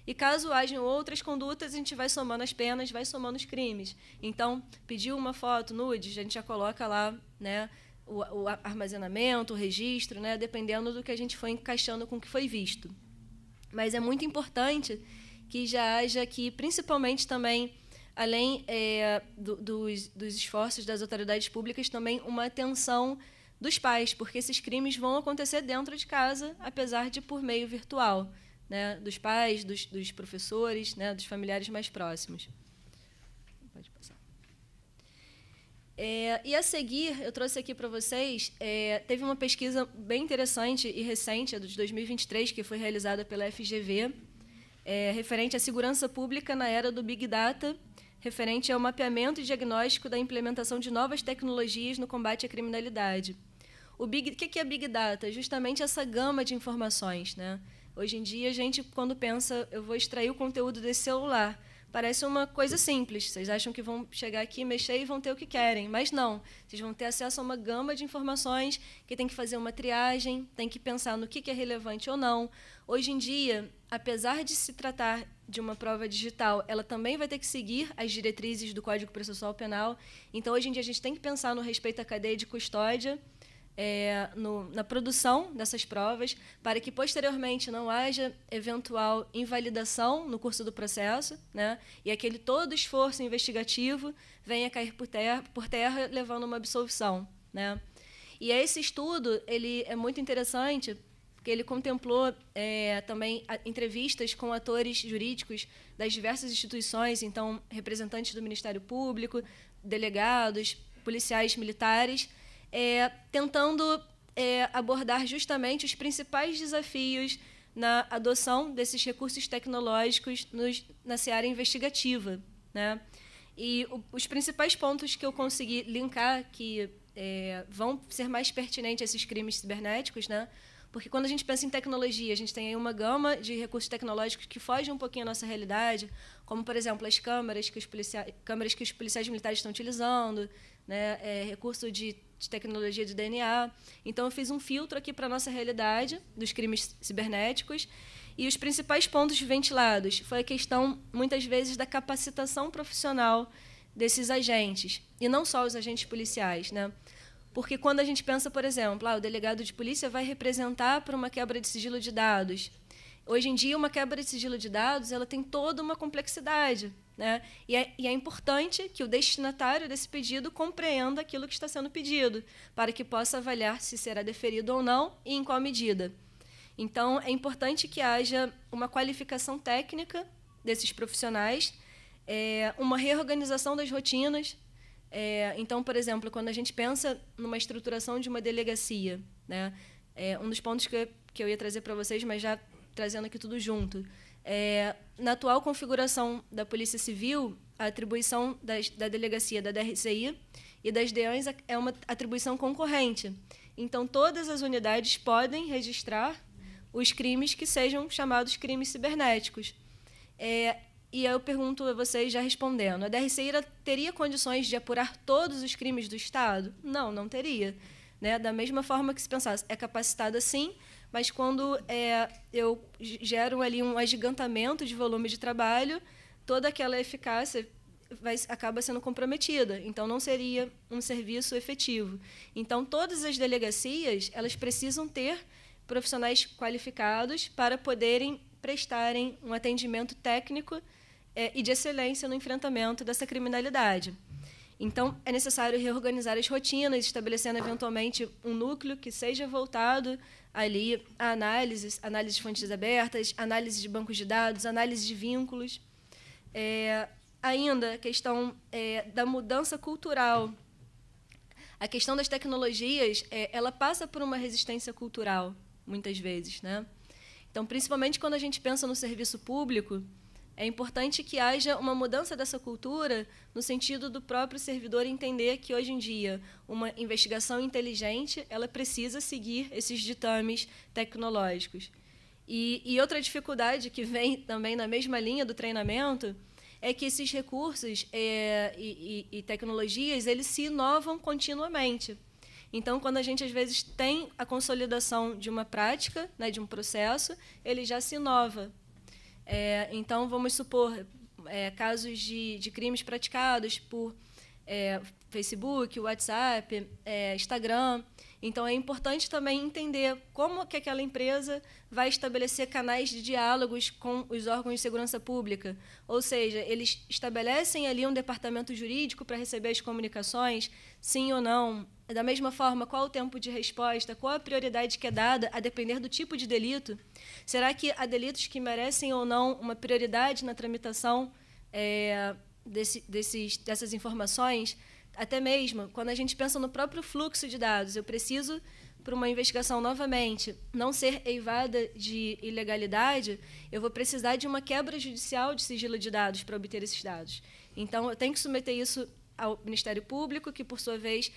E caso hajam outras condutas, a gente vai somando as penas, vai somando os crimes. Então, pediu uma foto nude, a gente já coloca lá, né? O, o, armazenamento, o registro, né, dependendo do que a gente foi encaixando com o que foi visto. Mas é muito importante que já haja aqui, principalmente também, além é, do, dos, dos esforços das autoridades públicas, também uma atenção dos pais, porque esses crimes vão acontecer dentro de casa, apesar de por meio virtual né, dos pais, dos, dos professores, né, dos familiares mais próximos. Pode passar. É, e a seguir, eu trouxe aqui para vocês, é, teve uma pesquisa bem interessante e recente, a de 2023, que foi realizada pela FGV, é, referente à segurança pública na era do Big Data, referente ao mapeamento e diagnóstico da implementação de novas tecnologias no combate à criminalidade. O, Big, o que é Big Data? Justamente essa gama de informações, né? Hoje em dia, a gente, quando pensa, eu vou extrair o conteúdo desse celular, parece uma coisa simples. Vocês acham que vão chegar aqui, mexer e vão ter o que querem, mas não. Vocês vão ter acesso a uma gama de informações que tem que fazer uma triagem, tem que pensar no que é relevante ou não. Hoje em dia, apesar de se tratar de uma prova digital, ela também vai ter que seguir as diretrizes do Código Processual Penal. Então, hoje em dia, a gente tem que pensar no respeito à cadeia de custódia é, no, na produção dessas provas, para que posteriormente não haja eventual invalidação no curso do processo, né, e aquele todo esforço investigativo venha cair por terra, por terra levando a uma absolvição. Né. E esse estudo ele é muito interessante porque ele contemplou é, também entrevistas com atores jurídicos das diversas instituições, então representantes do Ministério Público, delegados, policiais militares é, tentando é, abordar justamente os principais desafios na adoção desses recursos tecnológicos nos, na seara investigativa. Né? E o, os principais pontos que eu consegui linkar, que é, vão ser mais pertinentes a esses crimes cibernéticos, né? porque quando a gente pensa em tecnologia, a gente tem aí uma gama de recursos tecnológicos que fogem um pouquinho à nossa realidade, como, por exemplo, as câmeras que os policiais, câmeras que os policiais militares estão utilizando, né? É, recurso de de tecnologia de DNA. Então, eu fiz um filtro aqui para a nossa realidade dos crimes cibernéticos. E os principais pontos ventilados foi a questão, muitas vezes, da capacitação profissional desses agentes, e não só os agentes policiais. Né? Porque quando a gente pensa, por exemplo, ah, o delegado de polícia vai representar para uma quebra de sigilo de dados. Hoje em dia, uma quebra de sigilo de dados ela tem toda uma complexidade. Né? E, é, e, é, importante que o destinatário desse pedido compreenda aquilo que está sendo pedido, para que possa avaliar se será deferido ou não e em qual medida. Então, é importante que haja uma qualificação técnica desses profissionais, é, uma reorganização das rotinas. É, então, por exemplo, quando a gente pensa numa estruturação de uma delegacia, né? É, um dos pontos que que eu ia trazer para vocês, mas já trazendo aqui tudo junto é, na atual configuração da Polícia Civil, a atribuição das, da delegacia da DRCI e das DEANs é uma atribuição concorrente. Então, todas as unidades podem registrar os crimes que sejam chamados crimes cibernéticos. É, e eu pergunto a vocês já respondendo: a DRCI teria condições de apurar todos os crimes do Estado? Não, não teria. Né? Da mesma forma que se pensasse, é capacitada sim, mas quando é, eu gero ali um agigantamento de volume de trabalho, toda aquela eficácia vai, acaba sendo comprometida. Então, não seria um serviço efetivo. Então, todas as delegacias elas precisam ter profissionais qualificados para poderem prestarem um atendimento técnico é, e de excelência no enfrentamento dessa criminalidade. Então, é necessário reorganizar as rotinas, estabelecendo eventualmente um núcleo que seja voltado ali a análise, análise de fontes abertas, análise de bancos de dados, análise de vínculos. É, ainda a questão é, da mudança cultural. A questão das tecnologias, é, ela passa por uma resistência cultural, muitas vezes. Né? Então, principalmente quando a gente pensa no serviço público, é importante que haja uma mudança dessa cultura no sentido do próprio servidor entender que hoje em dia uma investigação inteligente ela precisa seguir esses ditames tecnológicos. E, e outra dificuldade que vem também na mesma linha do treinamento é que esses recursos é, e, e, e tecnologias eles se inovam continuamente. Então, quando a gente às vezes tem a consolidação de uma prática, né, de um processo, ele já se inova é, então, vamos supor é, casos de, de, crimes praticados por é, Facebook, WhatsApp, é, Instagram. Então, é importante também entender como que aquela empresa vai estabelecer canais de diálogos com os órgãos de segurança pública. Ou seja, eles estabelecem ali um departamento jurídico para receber as comunicações, sim ou não, da mesma forma, qual o tempo de resposta, qual a prioridade que é dada, a depender do tipo de delito? Será que há delitos que merecem ou não uma prioridade na tramitação é, desse, desses, dessas informações? Até mesmo, quando a gente pensa no próprio fluxo de dados, eu preciso, para uma investigação novamente, não ser eivada de ilegalidade, eu vou precisar de uma quebra judicial de sigilo de dados para obter esses dados. Então, eu tenho que submeter isso ao Ministério Público, que, por sua vez,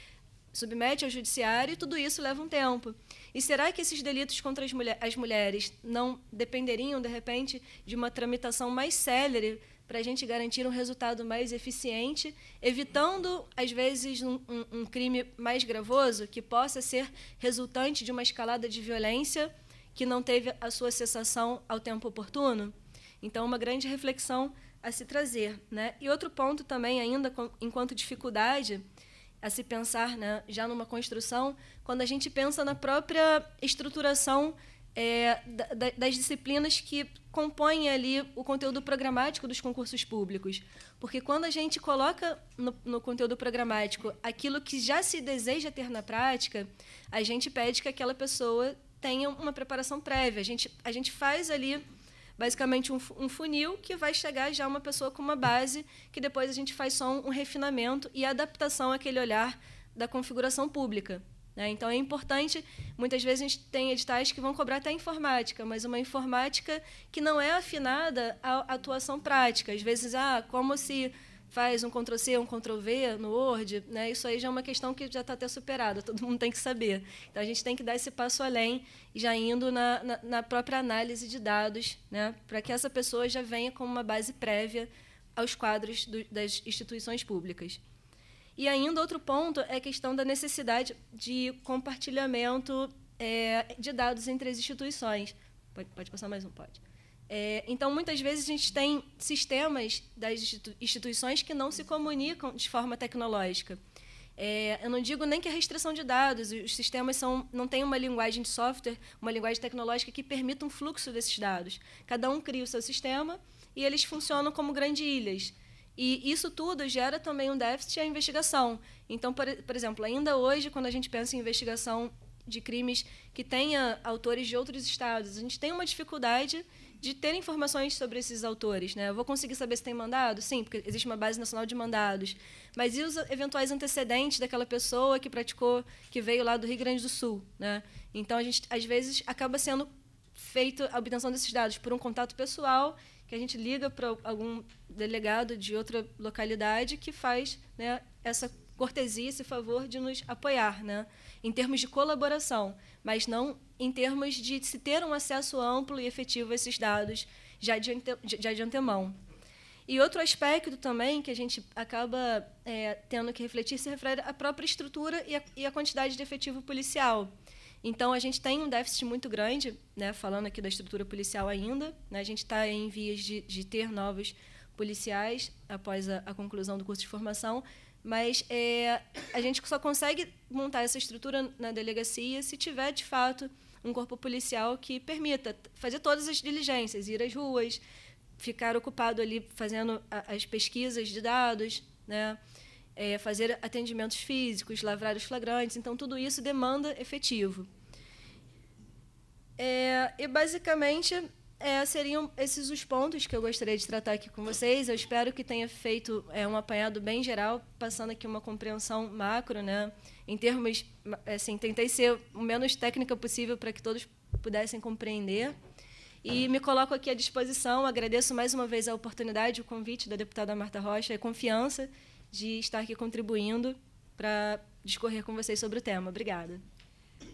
submete ao judiciário e tudo isso leva um tempo. E será que esses delitos contra as, mulher, as mulheres não dependeriam, de repente, de uma tramitação mais célere para a gente garantir um resultado mais eficiente, evitando, às vezes, um, um, um crime mais gravoso que possa ser resultante de uma escalada de violência que não teve a sua cessação ao tempo oportuno? Então, uma grande reflexão a se trazer. Né? E outro ponto também, ainda enquanto dificuldade, a se pensar né, já numa construção quando a gente pensa na própria estruturação é, das disciplinas que compõem ali o conteúdo programático dos concursos públicos. Porque quando a gente coloca no, no, conteúdo programático aquilo que já se deseja ter na prática, a gente pede que aquela pessoa tenha uma preparação prévia. A gente, a gente faz ali basicamente um, um, funil que vai chegar já uma pessoa com uma base, que depois a gente faz só um, um refinamento e adaptação àquele olhar da configuração pública. Né? Então, é importante, muitas vezes a gente tem editais que vão cobrar até informática, mas uma informática que não é afinada à atuação prática. Às vezes, ah, como se faz um Ctrl-C, um Ctrl-V no Word, né? isso aí já é uma questão que já está até superada, todo mundo tem que saber. Então, a gente tem que dar esse passo além, já indo na, na, na própria análise de dados, né? para que essa pessoa já venha com uma base prévia aos quadros do, das instituições públicas. E ainda outro ponto é a questão da necessidade de compartilhamento é, de dados entre as instituições. Pode, pode passar mais um, pode. É, então, muitas vezes, a gente tem sistemas das instituições que não se comunicam de forma tecnológica. É, eu não digo nem que a restrição de dados, os sistemas são, não têm uma linguagem de software, uma linguagem tecnológica que permita um fluxo desses dados. Cada um cria o seu sistema e eles funcionam como grandes ilhas. E isso tudo gera também um déficit à investigação. Então, por, por exemplo, ainda hoje, quando a gente pensa em investigação de crimes que tenha autores de outros estados, a gente tem uma dificuldade de ter informações sobre esses autores. Né? Eu vou conseguir saber se tem mandado? Sim, porque existe uma base nacional de mandados. Mas e os eventuais antecedentes daquela pessoa que praticou, que veio lá do Rio Grande do Sul? Né? Então, a gente, às vezes, acaba sendo feita a obtenção desses dados por um contato pessoal, que a gente liga para algum delegado de outra localidade que faz né, essa cortesia, esse favor de nos apoiar. Né? em termos de colaboração, mas não em termos de se ter um acesso amplo e efetivo a esses dados já de, ante, já de antemão. E outro aspecto também que a gente acaba é, tendo que refletir se refere à própria estrutura e à e quantidade de efetivo policial. Então, a gente tem um déficit muito grande, né, falando aqui da estrutura policial ainda. Né, a gente está em vias de, de, ter novos policiais após a, a conclusão do curso de formação, mas é, a gente só consegue montar essa estrutura na delegacia se tiver, de fato, um corpo policial que permita fazer todas as diligências, ir às ruas, ficar ocupado ali fazendo as pesquisas de dados, né? É, fazer atendimentos físicos, lavrar os flagrantes. Então, tudo isso demanda efetivo. É, e, basicamente, é, seriam esses os pontos que eu gostaria de tratar aqui com vocês. Eu espero que tenha feito é, um apanhado bem geral, passando aqui uma compreensão macro, né? Em termos, assim, tentei ser o menos técnica possível para que todos pudessem compreender. E me coloco aqui à disposição. Agradeço mais uma vez a oportunidade, o convite da deputada Marta Rocha e a confiança de estar aqui contribuindo para discorrer com vocês sobre o tema. Obrigada.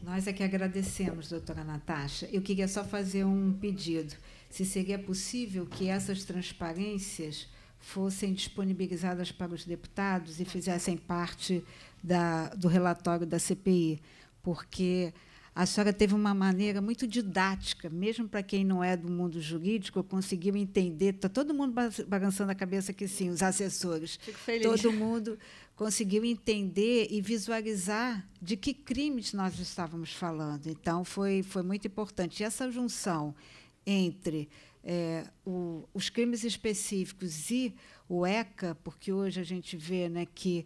Nós é que agradecemos, doutora Natasha. Eu queria só fazer um pedido. Se seria possível que essas transparências fossem disponibilizadas para os deputados e fizessem parte da, do relatório da CPI, porque a senhora teve uma maneira muito didática, mesmo para quem não é do mundo jurídico, conseguiu entender. Está todo mundo balançando a cabeça que sim, os assessores. Fico feliz. Todo mundo conseguiu entender e visualizar de que crimes nós estávamos falando. Então, foi, foi muito importante. E essa junção entre é, o, os crimes específicos e o ECA, porque hoje a gente vê né, que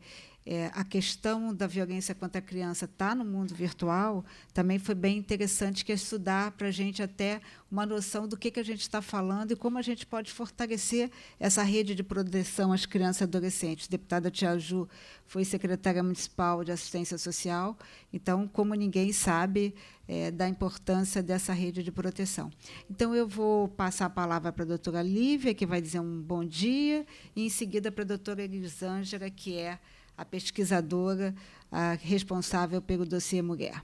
é, a questão da violência contra a criança está no mundo virtual, também foi bem interessante que é estudar para a gente até uma noção do que, que a gente está falando e como a gente pode fortalecer essa rede de proteção às crianças e adolescentes. A deputada Tia Ju foi secretária municipal de assistência social, então, como ninguém sabe é, da importância dessa rede de proteção. Então, eu vou passar a palavra para a doutora Lívia, que vai dizer um bom dia, e, em seguida, para a doutora Elisângela, que é a pesquisadora a responsável pelo dossiê Mulher.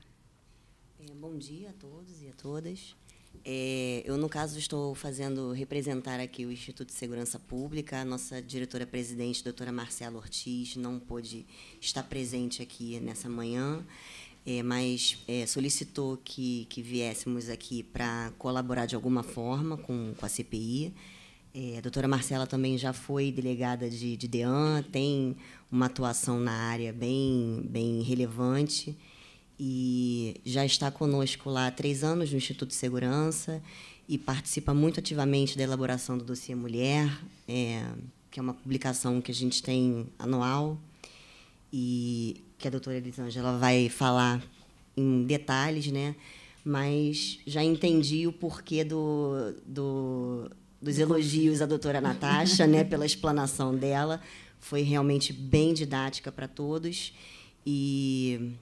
É, bom dia a todos e a todas. É, eu, no caso, estou fazendo representar aqui o Instituto de Segurança Pública. A nossa diretora-presidente, doutora Marcela Ortiz, não pôde estar presente aqui nessa manhã, é, mas é, solicitou que, que viéssemos aqui para colaborar de alguma forma com, com a CPI. É, a doutora Marcela também já foi delegada de, de DEAN, tem uma atuação na área bem, bem relevante e já está conosco lá há três anos no Instituto de Segurança e participa muito ativamente da elaboração do dossiê Mulher, é, que é uma publicação que a gente tem anual e que a doutora Elisângela vai falar em detalhes, né? mas já entendi o porquê do, do dos elogios à doutora Natasha, né, pela explanação dela. Foi realmente bem didática para todos. E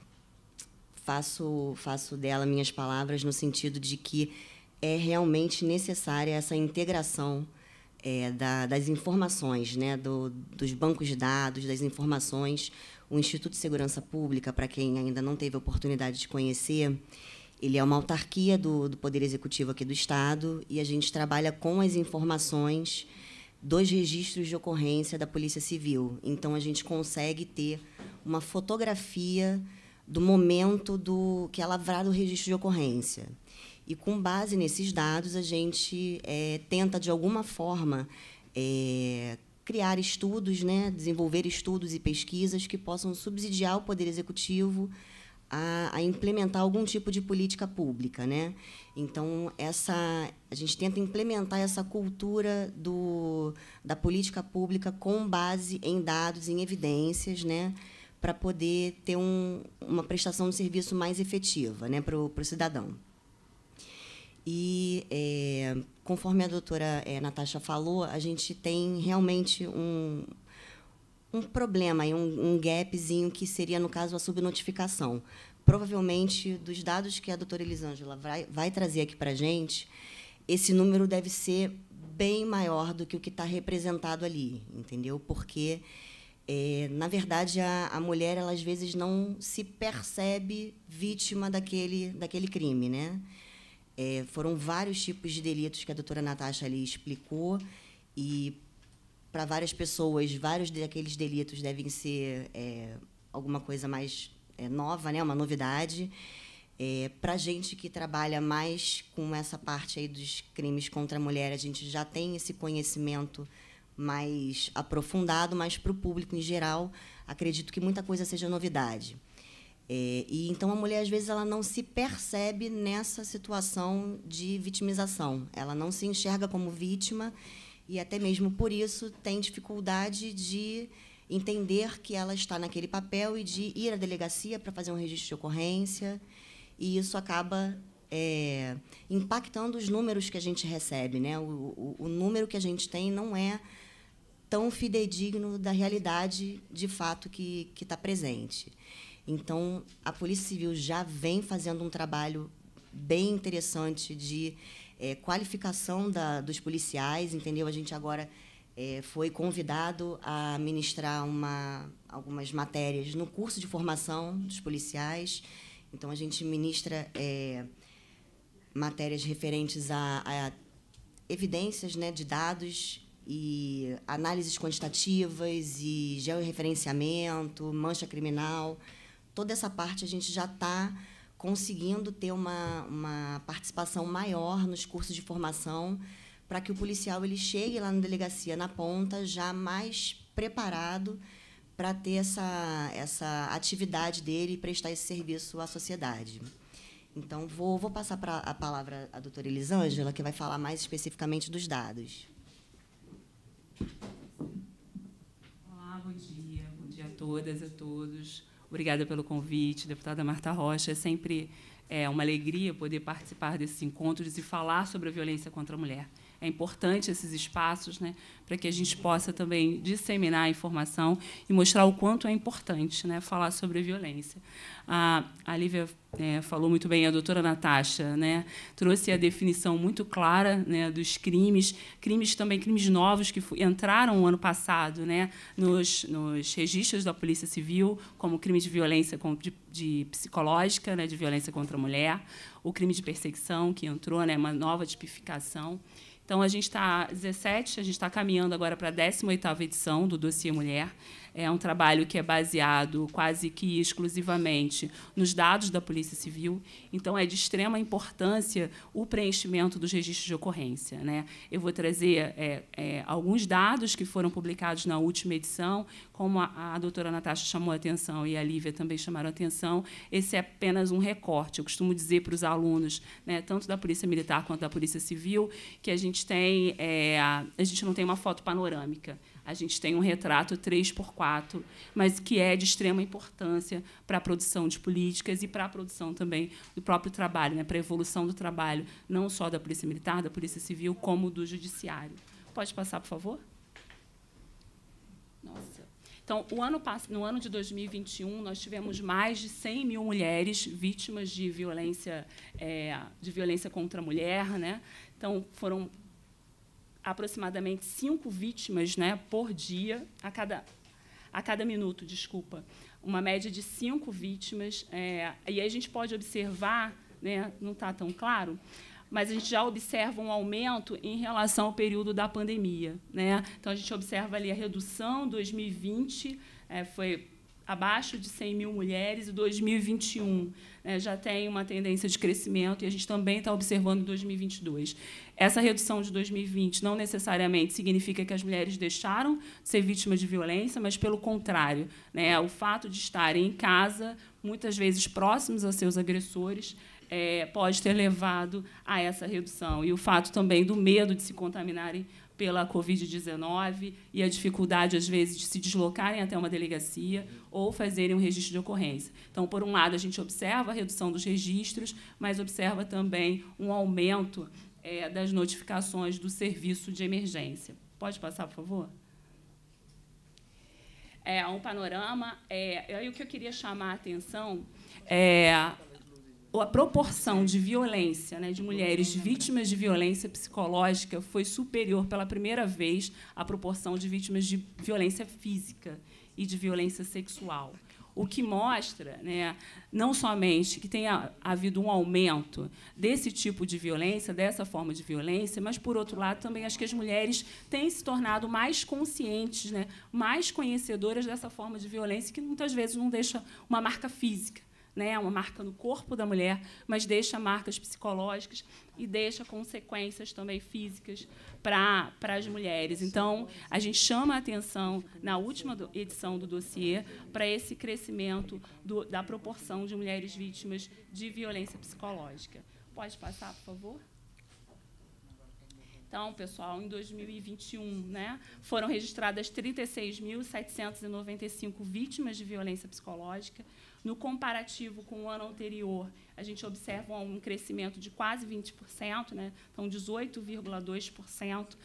faço, faço dela minhas palavras no sentido de que é realmente necessária essa integração é, da, das informações, né, do, dos bancos de dados, das informações. O Instituto de Segurança Pública, para quem ainda não teve a oportunidade de conhecer, ele é uma autarquia do, do Poder Executivo aqui do Estado e a gente trabalha com as informações dos registros de ocorrência da Polícia Civil. Então, a gente consegue ter uma fotografia do momento do que é lavrado o registro de ocorrência. E, com base nesses dados, a gente é, tenta, de alguma forma, é, criar estudos, né, desenvolver estudos e pesquisas que possam subsidiar o Poder Executivo a, a, implementar algum tipo de política pública, né? Então essa a gente tenta implementar essa cultura do, da política pública com base em dados, em evidências, né? Para poder ter um, uma prestação de serviço mais efetiva, né? Para o cidadão. E é, conforme a doutora é, Natasha falou, a gente tem realmente um um problema, um, um gapzinho que seria, no caso, a subnotificação. Provavelmente, dos dados que a doutora Elisângela vai, vai trazer aqui para a gente, esse número deve ser bem maior do que o que está representado ali, entendeu? Porque, é, na verdade, a, a, mulher, ela, às vezes, não se percebe vítima daquele, daquele crime. Né? É, foram vários tipos de delitos que a doutora Natasha ali explicou, e para várias pessoas, vários daqueles delitos devem ser é, alguma coisa mais é, nova, né? uma novidade. É, para a gente que trabalha mais com essa parte aí dos crimes contra a mulher, a gente já tem esse conhecimento mais aprofundado, mas para o público em geral, acredito que muita coisa seja novidade. É, e então a mulher às vezes ela não se percebe nessa situação de vitimização. Ela não se enxerga como vítima e até mesmo por isso tem dificuldade de entender que ela está naquele papel e de ir à delegacia para fazer um registro de ocorrência. E isso acaba é, impactando os números que a gente recebe. Né? O, o, o, número que a gente tem não é tão fidedigno da realidade de fato que está presente. Então, a Polícia Civil já vem fazendo um trabalho bem interessante de é, qualificação da, dos policiais, entendeu? A gente agora é, foi convidado a ministrar uma, algumas matérias no curso de formação dos policiais. Então, a gente ministra é, matérias referentes a, a evidências né, de dados e análises quantitativas e georreferenciamento, mancha criminal. Toda essa parte a gente já está conseguindo ter uma, uma participação maior nos cursos de formação para que o policial ele chegue lá na delegacia, na ponta, já mais preparado para ter essa, essa atividade dele e prestar esse serviço à sociedade. Então, vou, vou passar para a palavra à doutora Elisângela, que vai falar mais especificamente dos dados. Olá, bom dia. Bom dia a todas e a todos. Obrigada pelo convite, deputada Marta Rocha. É sempre é, uma alegria poder participar desses encontros e falar sobre a violência contra a mulher. É importante esses espaços né, para que a gente possa também disseminar a informação e mostrar o quanto é importante né, falar sobre violência. A, a Lívia é, falou muito bem, a doutora Natasha né, trouxe a definição muito clara né, dos crimes, crimes também, crimes novos que entraram o ano passado né, nos, nos registros da Polícia Civil, como crime de violência de, de psicológica, né, de violência contra a mulher, o crime de perseguição, que entrou, né, uma nova tipificação. Então, a gente está 17, a gente está caminhando agora para a 18ª edição do Dossiê Mulher. É um trabalho que é baseado quase que exclusivamente nos dados da Polícia Civil. Então, é de extrema importância o preenchimento dos registros de ocorrência. Né? Eu vou trazer é, é, alguns dados que foram publicados na última edição, como a, a doutora Natasha chamou a atenção e a Lívia também chamaram a atenção. Esse é apenas um recorte. Eu costumo dizer para os alunos, né, tanto da Polícia Militar quanto da Polícia Civil, que a gente tem é, a gente não tem uma foto panorâmica. A gente tem um retrato 3x4, mas que é de extrema importância para a produção de políticas e para a produção também do próprio trabalho, né? para a evolução do trabalho, não só da Polícia Militar, da Polícia Civil, como do Judiciário. Pode passar, por favor? Nossa. Então, ano, no ano de 2021, nós tivemos mais de 100 mil mulheres vítimas de violência, é, de violência contra a mulher. Né? Então, foram aproximadamente cinco vítimas né, por dia, a cada, a cada minuto, desculpa. Uma média de cinco vítimas. É, e aí a gente pode observar, né, não está tão claro, mas a gente já observa um aumento em relação ao período da pandemia. Né? Então, a gente observa ali a redução 2020, é, foi abaixo de 100 mil mulheres e 2021 né, já tem uma tendência de crescimento e a gente também está observando em 2022. Essa redução de 2020 não necessariamente significa que as mulheres deixaram de ser vítimas de violência, mas pelo contrário, né, o fato de estarem em casa, muitas vezes próximos a seus agressores, é, pode ter levado a essa redução. E o fato também do medo de se contaminarem pela Covid-19 e a dificuldade, às vezes, de se deslocarem até uma delegacia ou fazerem um registro de ocorrência. Então, por um lado, a gente observa a redução dos registros, mas observa também um aumento é, das notificações do serviço de emergência. Pode passar, por favor? É um panorama. É, aí o que eu queria chamar a atenção é a proporção de violência né, de mulheres uhum. vítimas de violência psicológica foi superior pela primeira vez à proporção de vítimas de violência física e de violência sexual. O que mostra, né, não somente que tenha havido um aumento desse tipo de violência, dessa forma de violência, mas, por outro lado, também acho que as mulheres têm se tornado mais conscientes, né, mais conhecedoras dessa forma de violência, que muitas vezes não deixa uma marca física né, uma marca no corpo da mulher, mas deixa marcas psicológicas e deixa consequências também físicas para as mulheres. Então, a gente chama a atenção na última do, edição do dossiê para esse crescimento do, da proporção de mulheres vítimas de violência psicológica. Pode passar, por favor? Então, pessoal, em 2021, né, foram registradas 36.795 vítimas de violência psicológica, no comparativo com o ano anterior, a gente observa um crescimento de quase 20%, né? então 18,2%.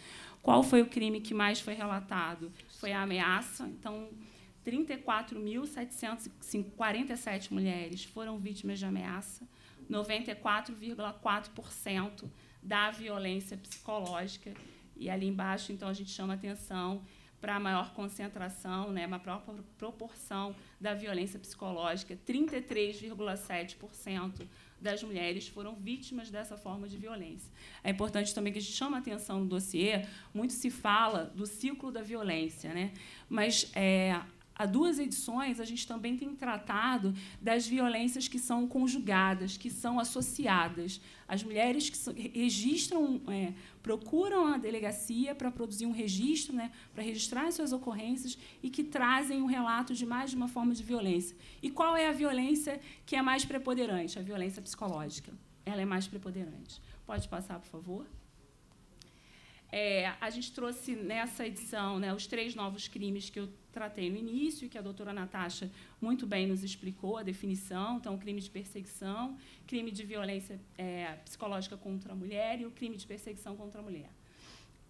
Qual foi o crime que mais foi relatado? Foi a ameaça. Então, 34.747 mulheres foram vítimas de ameaça, 94,4% da violência psicológica. E ali embaixo, então, a gente chama atenção para maior concentração, né, uma própria proporção da violência psicológica. 33,7% das mulheres foram vítimas dessa forma de violência. É importante também que a gente chame a atenção no dossiê, muito se fala do ciclo da violência, né? mas é, Há duas edições a gente também tem tratado das violências que são conjugadas, que são associadas. As mulheres que registram, é, procuram a delegacia para produzir um registro, né, para registrar suas ocorrências e que trazem um relato de mais de uma forma de violência. E qual é a violência que é mais preponderante? A violência psicológica. Ela é mais preponderante. Pode passar, por favor. É, a gente trouxe nessa edição né, os três novos crimes que eu tratei no início, que a doutora Natasha muito bem nos explicou a definição. Então, crime de perseguição, crime de violência é, psicológica contra a mulher e o crime de perseguição contra a mulher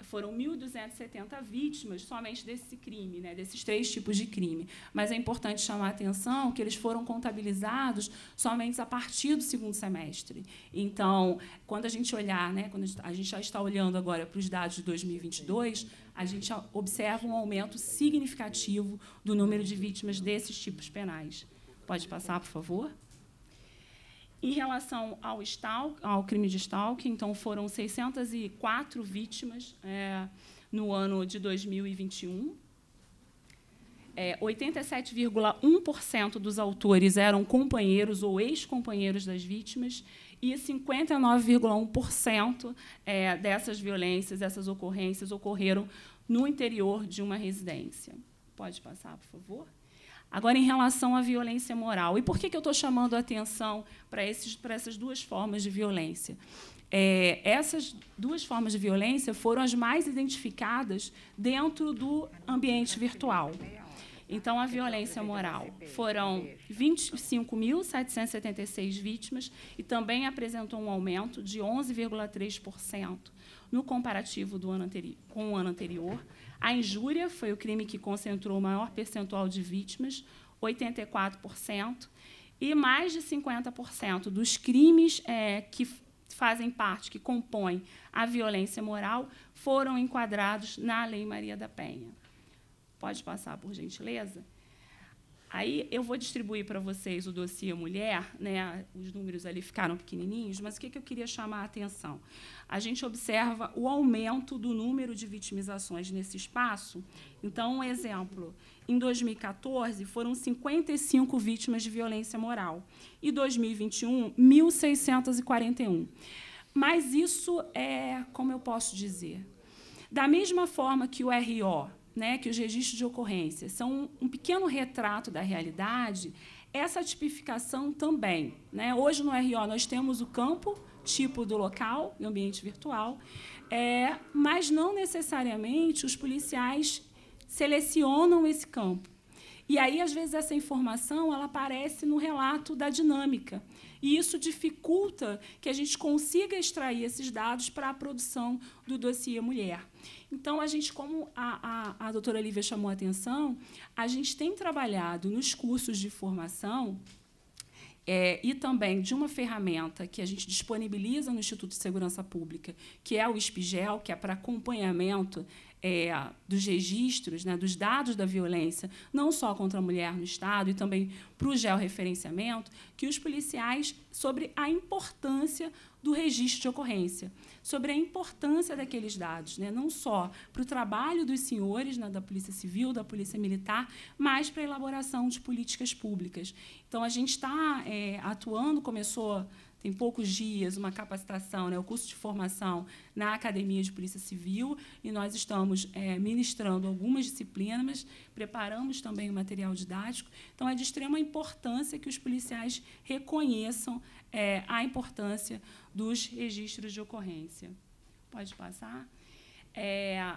foram 1.270 vítimas somente desse crime, né, desses três tipos de crime. Mas é importante chamar a atenção que eles foram contabilizados somente a partir do segundo semestre. Então, quando a gente olhar, né, quando a gente já está olhando agora para os dados de 2022, a gente observa um aumento significativo do número de vítimas desses tipos penais. Pode passar, por favor? Em relação ao, stalk, ao crime de stalking, então foram 604 vítimas é, no ano de 2021. É, 87,1% dos autores eram companheiros ou ex-companheiros das vítimas e 59,1% é, dessas violências, dessas ocorrências, ocorreram no interior de uma residência. Pode passar, por favor? Agora, em relação à violência moral, e por que, que eu estou chamando a atenção para, esses, para essas duas formas de violência? É, essas duas formas de violência foram as mais identificadas dentro do ambiente virtual. Então, a violência moral foram 25.776 vítimas e também apresentou um aumento de 11,3% no comparativo do ano com o ano anterior. A injúria foi o crime que concentrou o maior percentual de vítimas, 84%, e mais de 50% dos crimes é, que fazem parte, que compõem a violência moral, foram enquadrados na Lei Maria da Penha. Pode passar, por gentileza? Aí eu vou distribuir para vocês o dossiê mulher, né? Os números ali ficaram pequenininhos, mas o que, que eu queria chamar a atenção? A gente observa o aumento do número de vitimizações nesse espaço. Então, um exemplo: em 2014 foram 55 vítimas de violência moral e 2021 1.641. Mas isso é, como eu posso dizer, da mesma forma que o RO né, que os registros de ocorrência são um pequeno retrato da realidade, essa tipificação também. Né? Hoje, no RO, nós temos o campo, tipo do local e ambiente virtual, é, mas não necessariamente os policiais selecionam esse campo. E aí, às vezes, essa informação ela aparece no relato da dinâmica. E isso dificulta que a gente consiga extrair esses dados para a produção do dossiê mulher. Então, a gente, como a, a, a doutora Lívia chamou a atenção, a gente tem trabalhado nos cursos de formação é, e também de uma ferramenta que a gente disponibiliza no Instituto de Segurança Pública, que é o SPGEL, que é para acompanhamento é, dos registros, né, dos dados da violência, não só contra a mulher no Estado, e também para o georreferenciamento, que os policiais sobre a importância do registro de ocorrência, sobre a importância daqueles dados, né? não só para o trabalho dos senhores né, da Polícia Civil, da Polícia Militar, mas para a elaboração de políticas públicas. Então, a gente está é, eh, atuando, começou tem poucos dias uma capacitação, né, o curso de formação na Academia de Polícia Civil, e nós estamos é, ministrando algumas disciplinas, preparamos também o material didático. Então, é de extrema importância que os policiais reconheçam é, a importância dos registros de ocorrência. Pode passar. É,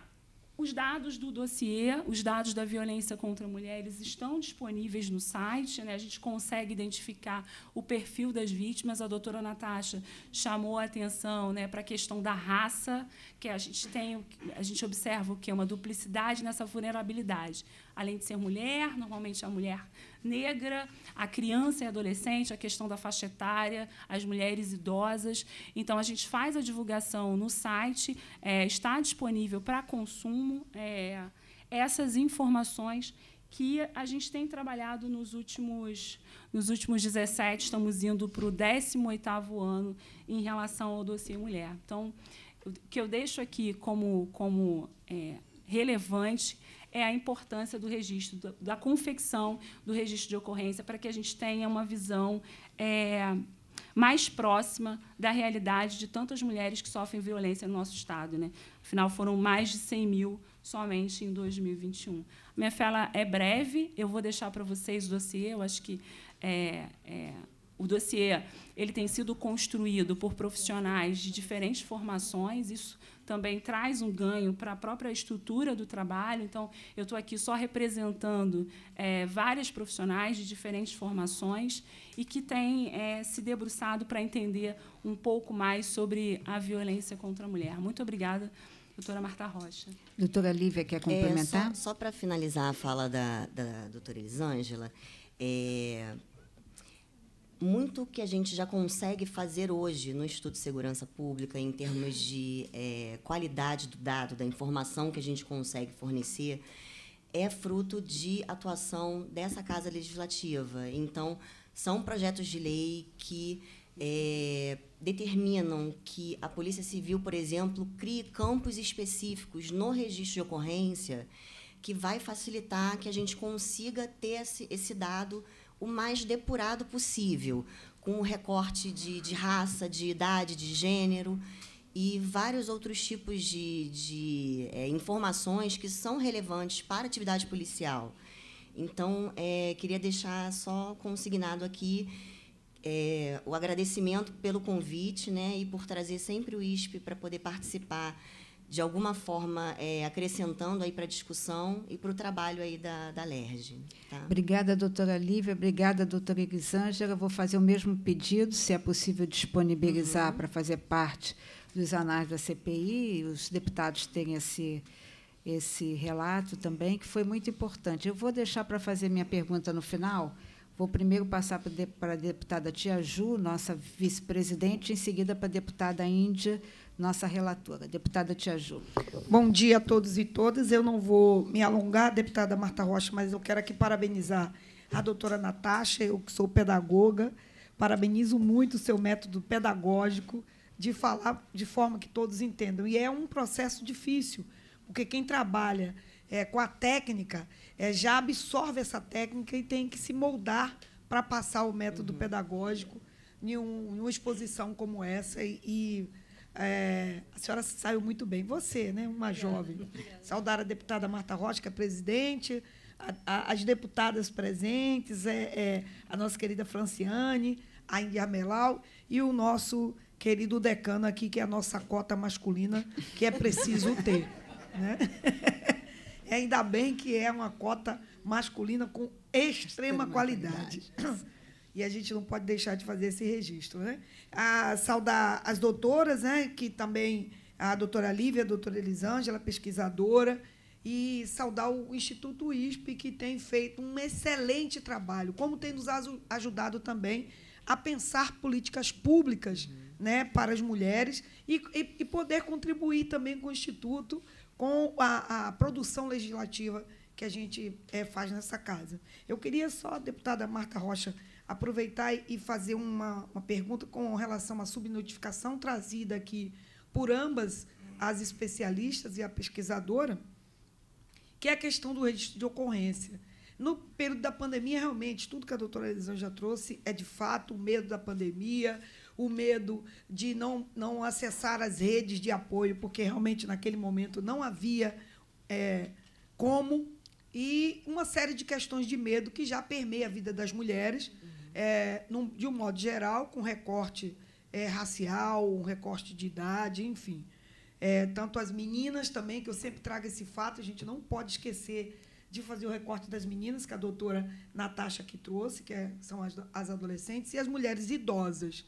os dados do dossiê, os dados da violência contra mulheres estão disponíveis no site. Né? A gente consegue identificar o perfil das vítimas. A doutora Natasha chamou a atenção né, para a questão da raça, que a gente tem, a gente observa o que é uma duplicidade nessa vulnerabilidade além de ser mulher, normalmente é a mulher negra, a criança e adolescente, a questão da faixa etária, as mulheres idosas. Então, a gente faz a divulgação no site, é, está disponível para consumo é, essas informações que a gente tem trabalhado nos últimos, nos últimos 17, estamos indo para o 18º ano em relação ao dossiê mulher. Então, o que eu deixo aqui como, como é, relevante é a importância do registro, da, confecção do registro de ocorrência, para que a gente tenha uma visão é, mais próxima da realidade de tantas mulheres que sofrem violência no nosso Estado. Né? Afinal, foram mais de 100 mil somente em 2021. Minha fala é breve, eu vou deixar para vocês o dossiê, eu acho que é, é, o dossiê ele tem sido construído por profissionais de diferentes formações, isso também traz um ganho para a própria estrutura do trabalho. Então, eu estou aqui só representando é, várias profissionais de diferentes formações e que têm é, se debruçado para entender um pouco mais sobre a violência contra a mulher. Muito obrigada. Doutora Marta Rocha. Doutora Lívia, quer é, complementar? É, só, só para finalizar a fala da, da doutora Elisângela, é, muito que a gente já consegue fazer hoje no Instituto de Segurança Pública, em termos de é, qualidade do dado, da informação que a gente consegue fornecer, é fruto de atuação dessa Casa Legislativa. Então, são projetos de lei que é, determinam que a Polícia Civil, por exemplo, crie campos específicos no registro de ocorrência que vai facilitar que a gente consiga ter esse, esse dado o mais depurado possível, com o recorte de, de raça, de idade, de gênero e vários outros tipos de, de é, informações que são relevantes para a atividade policial. Então, é, queria deixar só consignado aqui é, o agradecimento pelo convite né, e por trazer sempre o ISP para poder participar de alguma forma é, acrescentando aí para a discussão e para o trabalho aí da, da LERJ. Tá? Obrigada, doutora Lívia, obrigada, doutora Elisângela. Vou fazer o mesmo pedido, se é possível disponibilizar uhum. para fazer parte dos anais da CPI, os deputados têm esse, esse relato também, que foi muito importante. Eu vou deixar para fazer minha pergunta no final, Vou primeiro passar para a deputada Tia Ju, nossa vice-presidente, em seguida para a deputada Índia, nossa relatora. Deputada Tia Ju. Bom dia a todos e todas. Eu não vou me alongar, deputada Marta Rocha, mas eu quero aqui parabenizar a doutora Natasha, eu que sou pedagoga, parabenizo muito o seu método pedagógico de falar de forma que todos entendam. E é um processo difícil, porque quem trabalha é, com a técnica é, já absorve essa técnica e tem que se moldar para passar o método uhum. pedagógico em um, exposição como essa. e, e é, a senhora saiu muito bem. Você, né, uma jovem. Obrigada. Saudar a deputada Marta Rocha, que é presidente, a, a, as deputadas presentes, é, é, a nossa querida Franciane, a India Melau e o nosso querido decano aqui, que é a nossa cota masculina, que é preciso ter. né? ainda bem que é uma cota masculina com extrema, extrema qualidade. qualidade. E a gente não pode deixar de fazer esse registro. Né? A, saudar as doutoras, né, que também a doutora Lívia, a doutora Elisângela, pesquisadora, e saudar o Instituto ISP, que tem feito um excelente trabalho, como tem nos ajudado também a pensar políticas públicas uhum. né, para as mulheres e, e, e, poder contribuir também com o Instituto, com a, a produção legislativa que a gente é, faz nessa casa. Eu queria só, deputada Marta Rocha, aproveitar e fazer uma, uma pergunta com relação à subnotificação trazida aqui por ambas as especialistas e a pesquisadora, que é a questão do registro de ocorrência. No período da pandemia, realmente, tudo que a doutora Elisângela trouxe é, de fato, o medo da pandemia, o medo de não, não acessar as redes de apoio, porque realmente naquele momento não havia é, como, e uma série de questões de medo que já permeia a vida das mulheres é, num, de um modo geral, com recorte é, racial, um recorte de idade, enfim. É, tanto as meninas também, que eu sempre trago esse fato, a gente não pode esquecer de fazer o recorte das meninas, que a doutora Natasha que trouxe, que é, são as, as, adolescentes, e as mulheres idosas,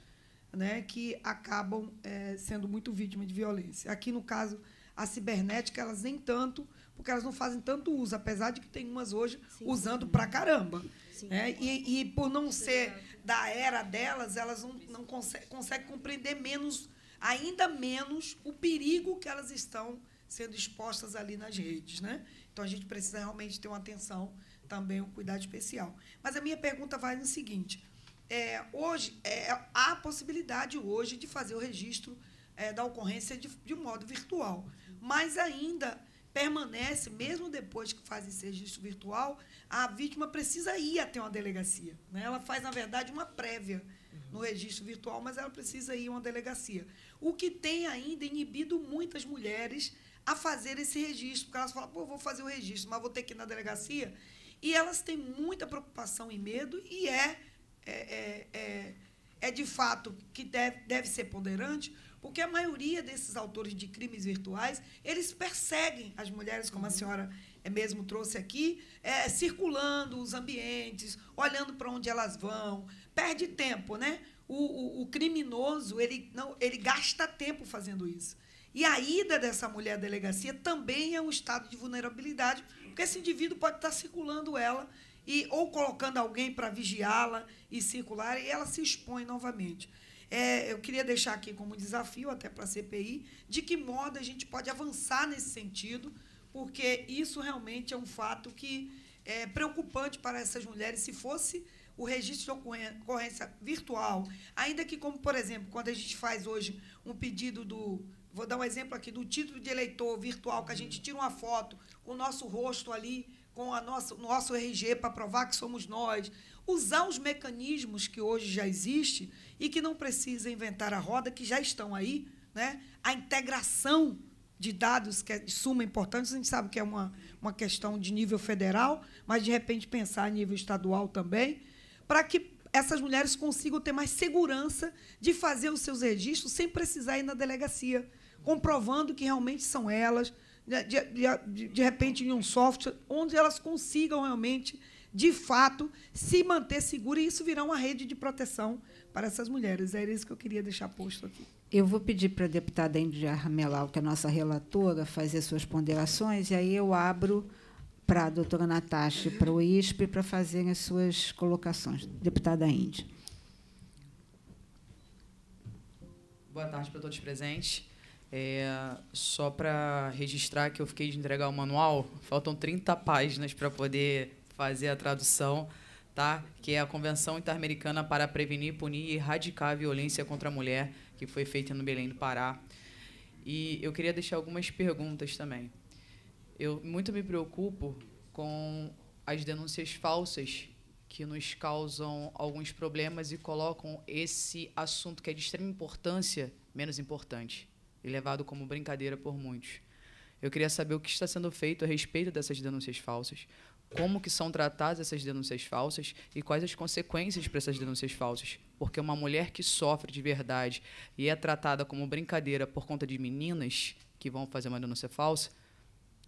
né, que acabam é, sendo muito vítimas de violência. Aqui, no caso, a cibernética, elas nem tanto, porque elas não fazem tanto uso, apesar de que tem umas hoje sim, usando sim. pra caramba. É, e, e, por não é ser da era delas, elas não, não conseguem consegue compreender menos, ainda menos, o perigo que elas estão sendo expostas ali nas redes. Né? Então a gente precisa realmente ter uma atenção também, um cuidado especial. Mas a minha pergunta vai no seguinte: é, hoje é, há a possibilidade hoje de fazer o registro é, da ocorrência de, de modo virtual, mas ainda permanece, mesmo depois que fazem esse registro virtual, a vítima precisa ir até uma delegacia. Né? Ela faz, na verdade, uma prévia no uhum. registro virtual, mas ela precisa ir a uma delegacia. O que tem ainda inibido muitas mulheres a fazer esse registro, porque elas falam, pô, vou fazer o registro, mas vou ter que ir na delegacia. E elas têm muita preocupação e medo, e é, é, é, é, é de fato que deve, deve ser ponderante, porque a maioria desses autores de crimes virtuais, eles perseguem as mulheres, como a uhum. senhora é mesmo trouxe aqui, é, circulando os ambientes, olhando para onde elas vão. Perde tempo, né? O, o, o criminoso, ele, não, ele gasta tempo fazendo isso. E a ida dessa mulher à delegacia também é um estado de vulnerabilidade, porque esse indivíduo pode estar tá circulando ela e ou colocando alguém para vigiá-la e circular, e ela se expõe novamente é, eu queria deixar aqui como desafio, até para a CPI, de que modo a gente pode avançar nesse sentido, porque isso realmente é um fato que é preocupante para essas mulheres. Se fosse o registro de ocorrência virtual, ainda que, como por exemplo, quando a gente faz hoje um pedido do vou dar um exemplo aqui do título de eleitor virtual, que a gente tira uma foto com o nosso rosto ali, com a nossa, nosso RG para provar que somos nós usar os mecanismos que hoje já existem e que não precisa inventar a roda, que já estão aí, né? a integração de dados que é de suma importância, a gente sabe que é uma, uma questão de nível federal, mas de repente pensar a nível estadual também, para que essas mulheres consigam ter mais segurança de fazer os seus registros sem precisar ir na delegacia, comprovando que realmente são elas, de, de, de, de repente em um software, onde elas consigam realmente de fato, se manter segura e isso virá uma rede de proteção para essas mulheres. Era isso que eu queria deixar posto aqui. Eu vou pedir para a deputada Indira Ramelau, que é a nossa relatora, fazer suas ponderações, e aí eu abro para a doutora Natasha e para o ISP para fazerem as suas colocações. Deputada Indira Boa tarde para todos presentes. É, só para registrar que eu fiquei de entregar o manual, faltam 30 páginas para poder fazer a tradução, tá? Que é a Convenção Interamericana para Prevenir, Punir e Erradicar a Violência contra a Mulher, que foi feita no Belém do Pará. E eu queria deixar algumas perguntas também. Eu muito me preocupo com as denúncias falsas que nos causam alguns problemas e colocam esse assunto que é de extrema importância menos importante e levado como brincadeira por muitos. Eu queria saber o que está sendo feito a respeito dessas denúncias falsas, como que são tratadas essas denúncias falsas e quais as consequências para essas denúncias falsas. Porque uma mulher que sofre de verdade e é tratada como brincadeira por conta de meninas que vão fazer uma denúncia falsa,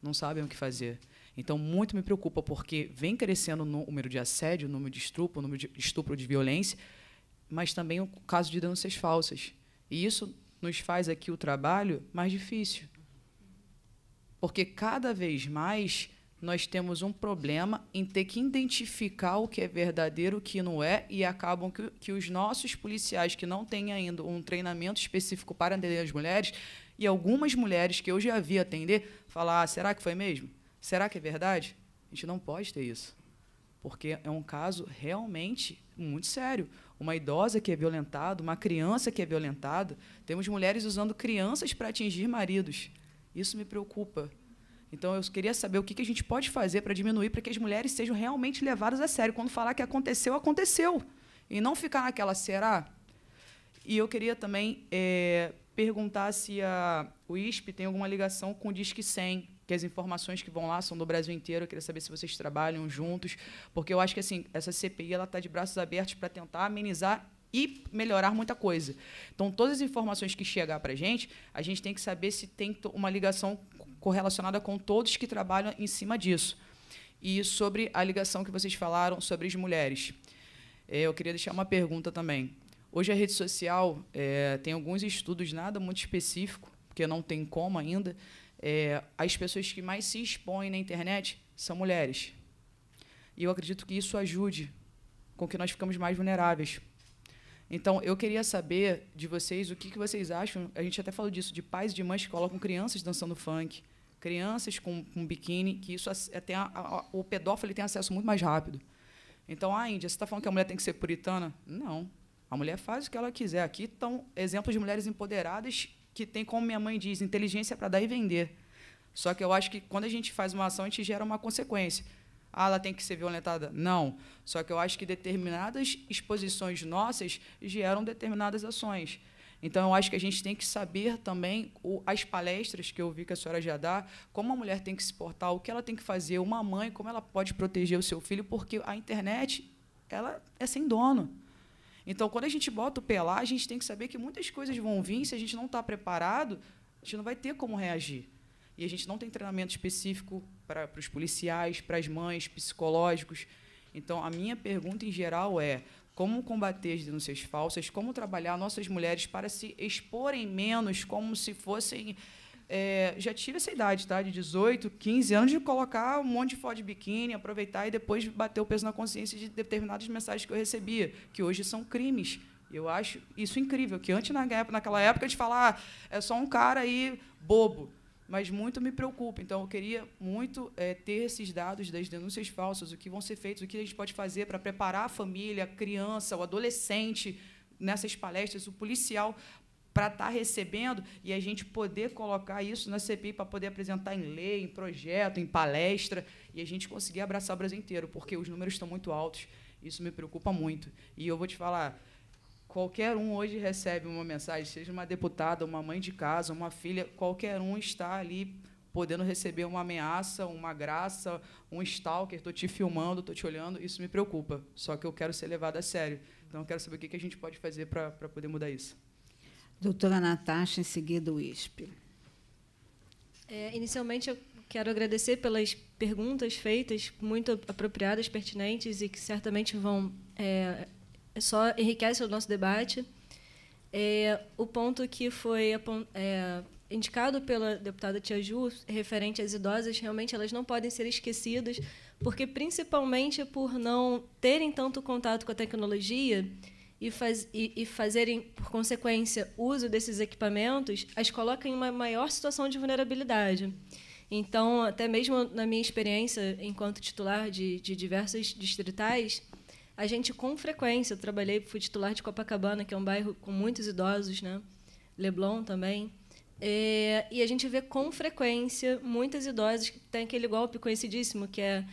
não sabem o que fazer. Então, muito me preocupa, porque vem crescendo o número de assédio, o número de estupro, o número de estupro de violência, mas também o caso de denúncias falsas. E isso nos faz aqui o trabalho mais difícil. Porque cada vez mais nós temos um problema em ter que identificar o que é verdadeiro, o que não é, e acabam que, que os nossos policiais, que não têm ainda um treinamento específico para atender as mulheres, e algumas mulheres que eu já vi atender, falar: ah, será que foi mesmo? Será que é verdade? A gente não pode ter isso. Porque é um caso realmente muito sério. Uma idosa que é violentada, uma criança que é violentada, temos mulheres usando crianças para atingir maridos. Isso me preocupa. Então, eu queria saber o que, a gente pode fazer para diminuir, para que as mulheres sejam realmente levadas a sério. Quando falar que aconteceu, aconteceu. E não ficar naquela será. E eu queria também é, perguntar se a, o ISP tem alguma ligação com o Disque 100, que as informações que vão lá são do Brasil inteiro. Eu queria saber se vocês trabalham juntos, porque eu acho que assim essa CPI ela está de braços abertos para tentar amenizar e melhorar muita coisa. Então, todas as informações que chegar para a gente, a gente tem que saber se tem uma ligação correlacionada com todos que trabalham em cima disso. E sobre a ligação que vocês falaram sobre as mulheres. É, eu queria deixar uma pergunta também. Hoje a rede social é, tem alguns estudos, nada muito específico, porque não tem como ainda. É, as pessoas que mais se expõem na internet são mulheres. E eu acredito que isso ajude com que nós ficamos mais vulneráveis. Então, eu queria saber de vocês o que, que vocês acham. A gente até falou disso, de pais e de mães que colocam crianças dançando funk, crianças com, com biquíni, que isso até o pedófilo ele tem acesso muito mais rápido. Então, a ah, Índia, você está falando que a mulher tem que ser puritana? Não. A mulher faz o que ela quiser. Aqui estão exemplos de mulheres empoderadas que têm, como minha mãe diz, inteligência para dar e vender. Só que eu acho que quando a gente faz uma ação, a gente gera uma consequência. Ah, ela tem que ser violentada? Não. Só que eu acho que determinadas exposições nossas geram determinadas ações. Então, eu acho que a gente tem que saber também o, as palestras que eu vi que a senhora já dá, como a mulher tem que se portar, o que ela tem que fazer, uma mãe, como ela pode proteger o seu filho, porque a internet ela é sem dono. Então, quando a gente bota o pé lá, a gente tem que saber que muitas coisas vão vir, se a gente não está preparado, a gente não vai ter como reagir. E a gente não tem treinamento específico para, para os policiais, para as mães, psicológicos. Então, a minha pergunta em geral é: como combater as denúncias falsas, como trabalhar nossas mulheres para se exporem menos, como se fossem. É, já tive essa idade, tá? De 18, 15 anos, de colocar um monte de foto de biquíni, aproveitar e depois bater o peso na consciência de determinadas mensagens que eu recebia, que hoje são crimes. Eu acho isso incrível, que antes, naquela época, de falar ah, é só um cara aí bobo mas muito me preocupa. Então, eu queria muito é, ter esses dados das denúncias falsas, o que vão ser feitos, o que a gente pode fazer para preparar a família, a criança, o adolescente nessas palestras, o policial para estar tá recebendo e a gente poder colocar isso na CPI para poder apresentar em lei, em projeto, em palestra e a gente conseguir abraçar o Brasil inteiro, porque os números estão muito altos. Isso me preocupa muito. E eu vou te falar, Qualquer um hoje recebe uma mensagem, seja uma deputada, uma mãe de casa, uma filha, qualquer um está ali podendo receber uma ameaça, uma graça, um stalker, estou te filmando, estou te olhando, isso me preocupa. Só que eu quero ser levado a sério. Então, eu quero saber o que a gente pode fazer para poder mudar isso. Doutora Natasha, em seguida o ISP. É, inicialmente, eu quero agradecer pelas perguntas feitas, muito apropriadas, pertinentes e que certamente vão é, só enriquece o nosso debate. É, o ponto que foi é, indicado pela deputada Tia Ju, referente às idosas, realmente elas não podem ser esquecidas, porque principalmente por não terem tanto contato com a tecnologia e, faz, e, e fazerem, por consequência, uso desses equipamentos, as coloca em uma maior situação de vulnerabilidade. Então, até mesmo na minha experiência enquanto titular de, de diversos distritais, a gente com frequência, eu trabalhei, fui titular de Copacabana, que é um bairro com muitos idosos, né? Leblon também. É, e a gente vê com frequência muitas idosas que tem aquele golpe conhecidíssimo, que é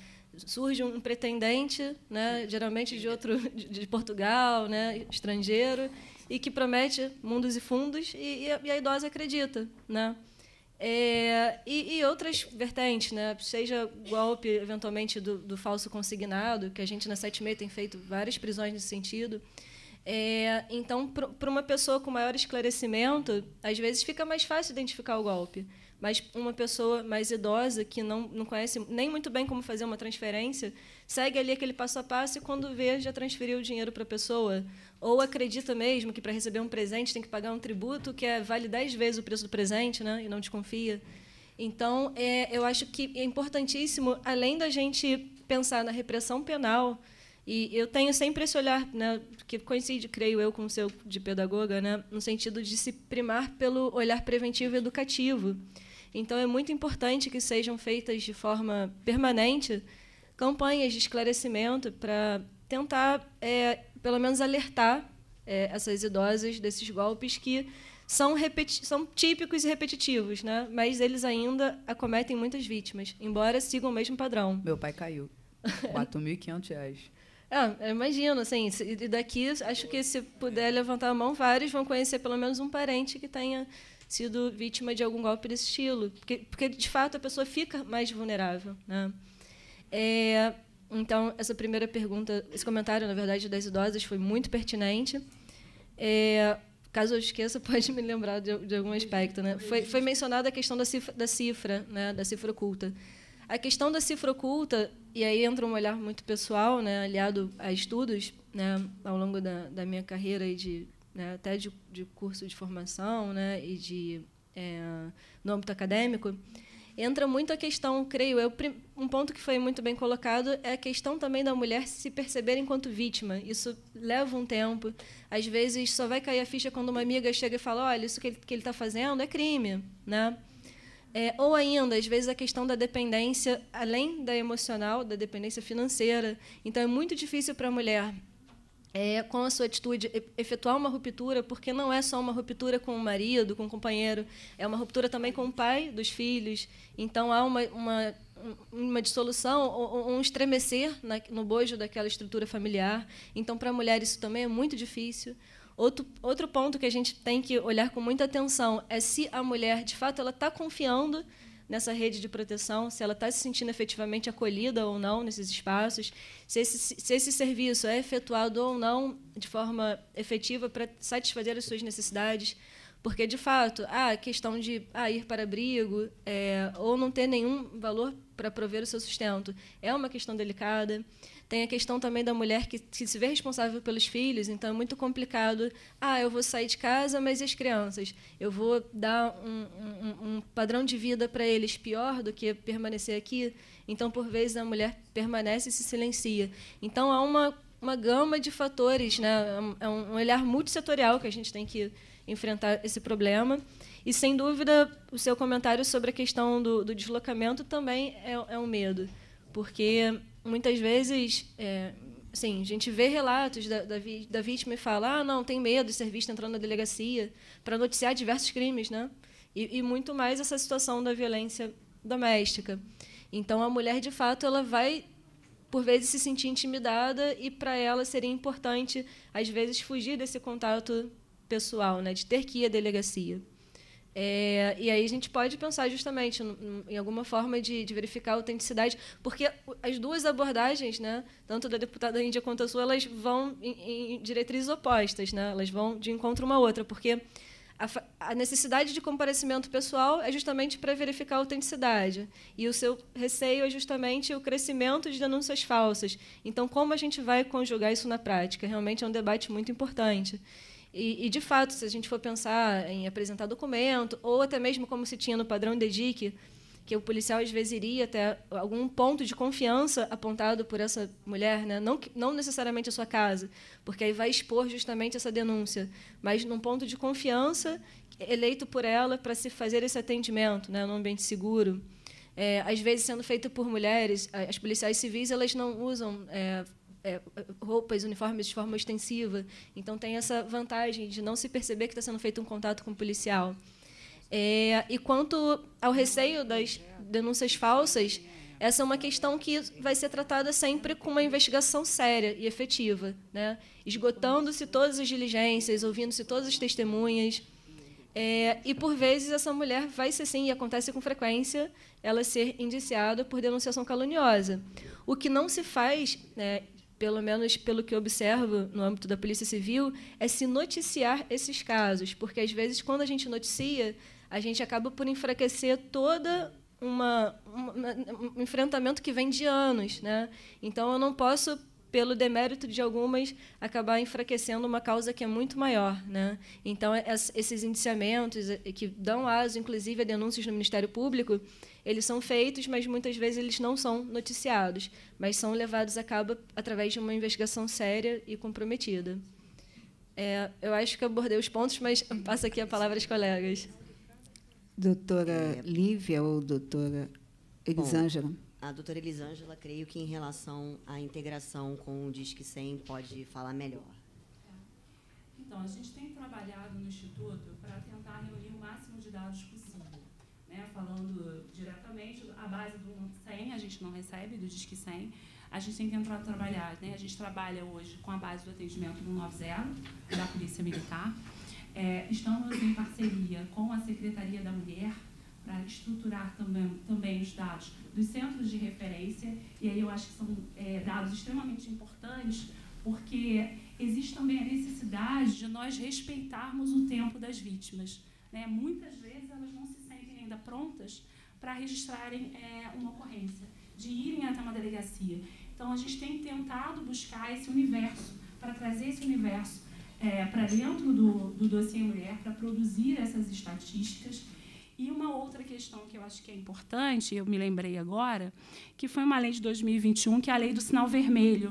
surge um pretendente, né, geralmente de outro de Portugal, né, estrangeiro, e que promete mundos e fundos e, e a idosa acredita, né? É, e, e, outras vertentes, né? seja golpe, eventualmente, do, do, falso consignado, que a gente na 76 tem feito várias prisões nesse sentido. É, então, para uma pessoa com maior esclarecimento, às vezes fica mais fácil identificar o golpe mas uma pessoa mais idosa que não, não conhece nem muito bem como fazer uma transferência, segue ali aquele passo a passo e, quando vê, já transferiu o dinheiro para a pessoa. Ou acredita mesmo que, para receber um presente, tem que pagar um tributo que é, vale dez vezes o preço do presente né? e não desconfia. Então, é, eu acho que é importantíssimo, além da gente pensar na repressão penal, e eu tenho sempre esse olhar, né, que coincide, creio eu, com o seu de pedagoga, né, no sentido de se primar pelo olhar preventivo e educativo. Então, é muito importante que sejam feitas de forma permanente campanhas de esclarecimento para tentar, é, pelo menos, alertar é, essas idosas desses golpes que são, são típicos e repetitivos, né? mas eles ainda acometem muitas vítimas, embora sigam o mesmo padrão. Meu pai caiu. 4.500 É, imagino, assim, e daqui acho que se puder levantar a mão, vários vão conhecer pelo menos um parente que tenha sido vítima de algum golpe desse estilo, porque, porque de fato a pessoa fica mais vulnerável. Né? É, então, essa primeira pergunta, esse comentário, na verdade, das idosas foi muito pertinente. É, caso eu esqueça, pode me lembrar de, de algum aspecto. Né? Foi, foi, mencionada a questão da cifra, da cifra, né? da cifra oculta. A questão da cifra oculta, e aí entra um olhar muito pessoal, né, aliado a estudos né, ao longo da, da minha carreira e de né, até de, de curso de formação né, e de é, no âmbito acadêmico, entra muito a questão, creio eu, um ponto que foi muito bem colocado é a questão também da mulher se perceber enquanto vítima. Isso leva um tempo. Às vezes só vai cair a ficha quando uma amiga chega e fala: olha, isso que ele está fazendo é crime. Né? É, ou ainda, às vezes, a questão da dependência, além da emocional, da dependência financeira. Então, é muito difícil para a mulher é, com a sua atitude, efetuar uma ruptura, porque não é só uma ruptura com o marido, com o companheiro, é uma ruptura também com o pai dos filhos. Então há uma, uma, uma dissolução, um estremecer na, no bojo daquela estrutura familiar. Então, para a mulher, isso também é muito difícil. Outro, outro ponto que a gente tem que olhar com muita atenção é se a mulher, de fato, ela está confiando nessa rede de proteção, se ela está se sentindo efetivamente acolhida ou não nesses espaços, se esse, se esse serviço é efetuado ou não de forma efetiva para satisfazer as suas necessidades. Porque, de fato, a questão de ah, ir para abrigo é, ou não ter nenhum valor para prover o seu sustento é uma questão delicada. Tem a questão também da mulher que, que se vê responsável pelos filhos, então é muito complicado. Ah, eu vou sair de casa, mas e as crianças? Eu vou dar um, um, um padrão de vida para eles pior do que permanecer aqui? Então, por vezes, a mulher permanece e se silencia. Então, há uma, uma gama de fatores, né? É, é um olhar multissetorial que a gente tem que enfrentar esse problema. E, sem dúvida, o seu comentário sobre a questão do, do deslocamento também é, é um medo, porque muitas vezes, é, sim, a gente vê relatos da, da, da, vítima e fala, ah, não, tem medo de ser vista entrando na delegacia para noticiar diversos crimes, né? E, e muito mais essa situação da violência doméstica. Então, a mulher, de fato, ela vai por vezes se sentir intimidada e para ela seria importante às vezes fugir desse contato pessoal, né, de ter que ir à delegacia. É, e aí a gente pode pensar justamente em alguma forma de, de, verificar a autenticidade, porque as duas abordagens, né, tanto da deputada Índia quanto a sua, elas vão em, em diretrizes opostas, né, elas vão de encontro uma à outra, porque a, a necessidade de comparecimento pessoal é justamente para verificar a autenticidade, e o seu receio é justamente o crescimento de denúncias falsas. Então, como a gente vai conjugar isso na prática? Realmente é um debate muito importante. E, e, de fato, se a gente for pensar em apresentar documento, ou até mesmo como se tinha no padrão DEDIC, que o policial às vezes iria até algum ponto de confiança apontado por essa mulher, né? não, não necessariamente a sua casa, porque aí vai expor justamente essa denúncia, mas num ponto de confiança eleito por ela para se fazer esse atendimento, né? num ambiente seguro. É, às vezes sendo feito por mulheres, as policiais civis elas não usam é, é, roupas, uniformes de forma ostensiva. Então tem essa vantagem de não se perceber que está sendo feito um contato com o policial. É, e quanto ao receio das denúncias falsas, essa é uma questão que vai ser tratada sempre com uma investigação séria e efetiva, né? esgotando-se todas as diligências, ouvindo-se todas as testemunhas. É, e, por vezes, essa mulher vai ser, sim, e acontece com frequência, ela ser indiciada por denunciação caluniosa. O que não se faz, né, pelo menos pelo que observo no âmbito da Polícia Civil, é se noticiar esses casos, porque às vezes quando a gente noticia, a gente acaba por enfraquecer toda uma, uma um enfrentamento que vem de anos, né? Então eu não posso pelo demérito de algumas, acabar enfraquecendo uma causa que é muito maior. Né? Então, é, esses indiciamentos, é, que dão aso, inclusive, a denúncias no Ministério Público, eles são feitos, mas muitas vezes eles não são noticiados, mas são levados a cabo através de uma investigação séria e comprometida. É, eu acho que abordei os pontos, mas passo aqui a palavra às colegas. Doutora Lívia ou doutora Elisângela? Bom. A doutora Elisângela, creio que em relação à integração com o Disque 100 pode falar melhor. Então, a gente tem trabalhado no Instituto para tentar reunir o máximo de dados possível. Né? Falando diretamente, a base do 100 a gente não recebe, do Disque 100, a gente tem tentado trabalhar. Né? A gente trabalha hoje com a base do atendimento 190 da Polícia Militar. É, estamos em parceria com a Secretaria da Mulher, para estruturar também, também os dados dos centros de referência, e aí eu acho que são é, dados extremamente importantes, porque existe também a necessidade de nós respeitarmos o tempo das vítimas. Né? Muitas vezes elas não se sentem ainda prontas para registrarem é, uma ocorrência, de irem até uma delegacia. Então a gente tem tentado buscar esse universo, para trazer esse universo é, para dentro do, do dossiê mulher, para produzir essas estatísticas e uma outra questão que eu acho que é importante, eu me lembrei agora, que foi uma lei de 2021, que é a lei do sinal vermelho,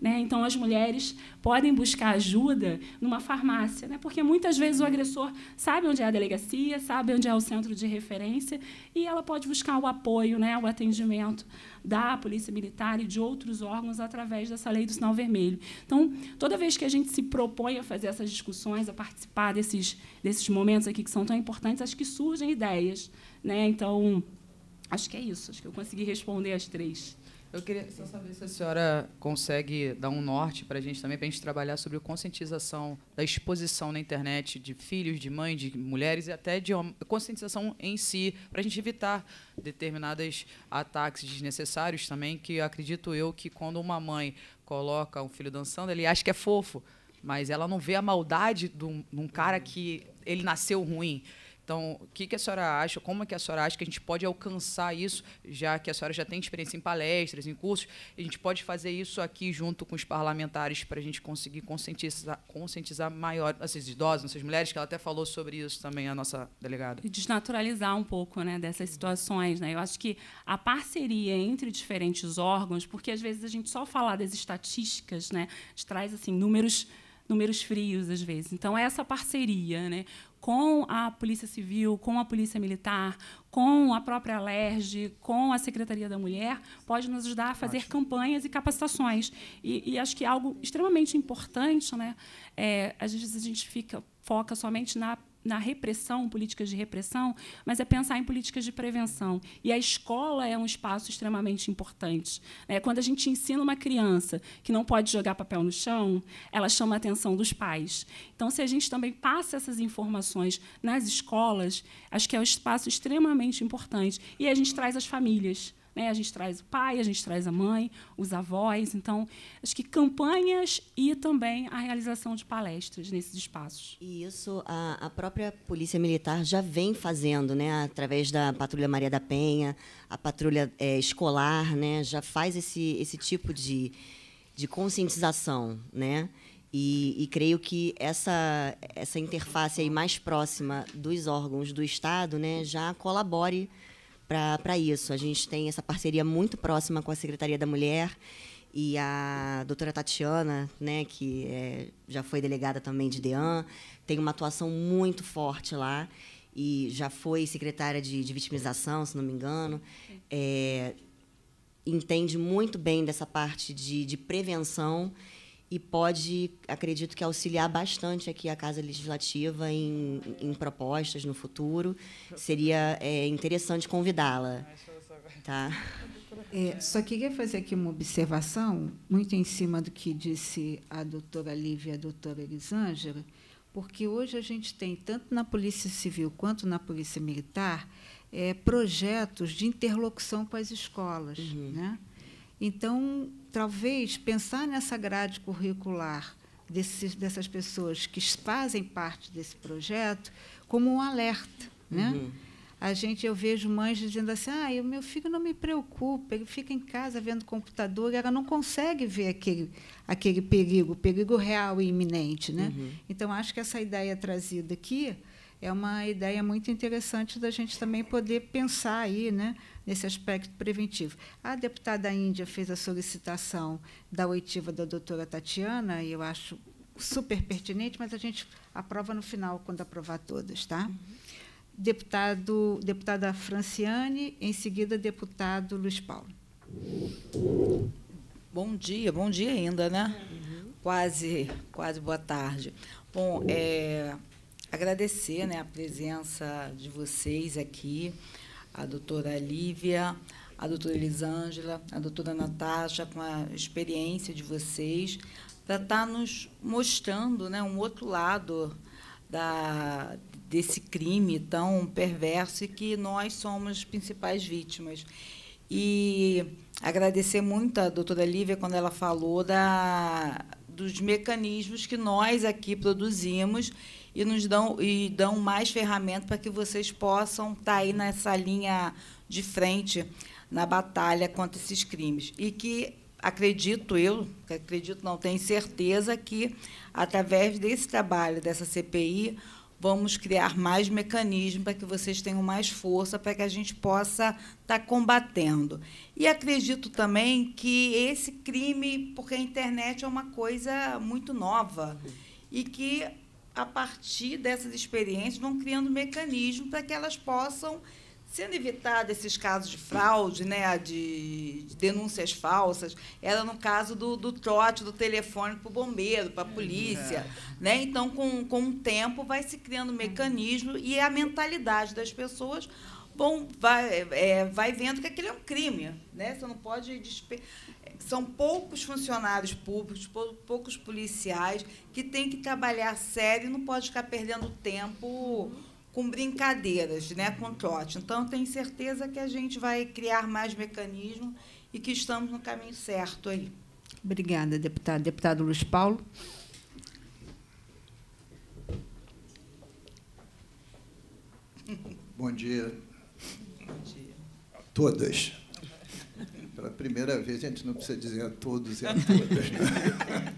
né? Então, as mulheres podem buscar ajuda numa farmácia, né? porque muitas vezes o agressor sabe onde é a delegacia, sabe onde é o centro de referência, e ela pode buscar o apoio, né? o atendimento da Polícia Militar e de outros órgãos através dessa lei do sinal vermelho. Então, toda vez que a gente se propõe a fazer essas discussões, a participar desses, desses momentos aqui que são tão importantes, acho que surgem ideias. Né? Então, acho que é isso. Acho que eu consegui responder as três. Eu queria só saber se a senhora consegue dar um norte para a gente também, para a gente trabalhar sobre a conscientização da exposição na internet de filhos, de mães, de mulheres e até de conscientização em si, para a gente evitar determinados ataques desnecessários também, que acredito eu que quando uma mãe coloca um filho dançando, ele acha que é fofo, mas ela não vê a maldade de um, de um cara que ele nasceu ruim. Então, o que, que a senhora acha, como é que a senhora acha que a gente pode alcançar isso, já que a senhora já tem experiência em palestras, em cursos, a gente pode fazer isso aqui junto com os parlamentares para a gente conseguir conscientizar, conscientizar maior essas assim, idosas, essas mulheres, que ela até falou sobre isso também, a nossa delegada. E desnaturalizar um pouco né, dessas uhum. situações. Né? Eu acho que a parceria entre diferentes órgãos, porque às vezes a gente só falar das estatísticas, né, traz assim números números frios às vezes. Então é essa parceria, né, com a Polícia Civil, com a Polícia Militar, com a própria LERJ, com a Secretaria da Mulher, pode nos ajudar a fazer campanhas e capacitações. E, e, acho que é algo extremamente importante, né? É, às vezes a gente fica foca somente na na repressão, políticas de repressão, mas é pensar em políticas de prevenção. E a escola é um espaço extremamente importante. Né? quando a gente ensina uma criança que não pode jogar papel no chão, ela chama a atenção dos pais. Então, se a gente também passa essas informações nas escolas, acho que é um espaço extremamente importante. E a gente traz as famílias. Né? A gente traz o pai, a gente traz a mãe, os avós. Então, acho que campanhas e também a realização de palestras nesses espaços. E isso a, a própria Polícia Militar já vem fazendo, né? através da Patrulha Maria da Penha, a Patrulha é, Escolar, né? já faz esse, esse tipo de, de conscientização. Né? E, e, creio que essa, essa interface aí mais próxima dos órgãos do Estado né, já colabore para isso. A gente tem essa parceria muito próxima com a Secretaria da Mulher e a doutora Tatiana, né, que é, já foi delegada também de DEAN, tem uma atuação muito forte lá e já foi secretária de, de vitimização, se não me engano. É, entende muito bem dessa parte de, de prevenção e pode, acredito que, auxiliar bastante aqui a Casa Legislativa em, em propostas no futuro. Seria é, interessante convidá-la. Tá? É, só queria fazer aqui uma observação, muito em cima do que disse a doutora Lívia e a doutora Elisângela, porque hoje a gente tem, tanto na Polícia Civil quanto na Polícia Militar, é, projetos de interlocução com as escolas. Uhum. Né? Então, talvez pensar nessa grade curricular desses, dessas pessoas que fazem parte desse projeto como um alerta, né? Uhum. A gente, eu vejo mães dizendo assim: ah, o meu filho não me preocupa, ele fica em casa vendo computador, e ela não consegue ver aquele, aquele perigo, perigo real e iminente. Né? Uhum. Então, acho que essa ideia trazida aqui é uma ideia muito interessante da gente também poder pensar aí, né? nesse aspecto preventivo. A deputada Índia fez a solicitação da oitiva da doutora Tatiana, e eu acho super pertinente, mas a gente aprova no final, quando aprovar todas, tá? Uhum. Deputado, deputada Franciane, em seguida, deputado Luiz Paulo. Bom dia, bom dia ainda, né? Uhum. Quase, quase boa tarde. Bom, é, agradecer né, a presença de vocês aqui, a doutora Lívia, a doutora Elisângela, a doutora Natasha, com a experiência de vocês, para estar tá nos mostrando né, um outro lado da, desse crime tão perverso e que nós somos as principais vítimas. E agradecer muito à doutora Lívia quando ela falou da, dos mecanismos que nós aqui produzimos e nos dão e dão mais ferramentas para que vocês possam estar tá aí nessa linha de frente na batalha contra esses crimes e que acredito eu, acredito não tenho certeza que através desse trabalho dessa CPI vamos criar mais mecanismos para que vocês tenham mais força para que a gente possa estar tá combatendo. E acredito também que esse crime, porque a internet é uma coisa muito nova e que a partir dessas experiências, vão criando mecanismos para que elas possam, sendo evitados esses casos de fraude, né, de, de denúncias falsas, era no caso do, do trote do telefone para o bombeiro, para a uhum. polícia. É. Né? Então, com, com o tempo, vai se criando mecanismo e a mentalidade das pessoas bom, vai, é, vai vendo que aquilo é um crime, né? Você não pode despe são poucos funcionários públicos, poucos policiais que têm que trabalhar sério e não pode ficar perdendo tempo com brincadeiras, né, com trote. Então, tenho certeza que a gente vai criar mais mecanismo e que estamos no caminho certo aí. Obrigada, deputado. Deputado Luiz Paulo. Bom dia. Bom dia. A todas. Pela primeira vez, a gente não precisa dizer a todos e a todas. Né?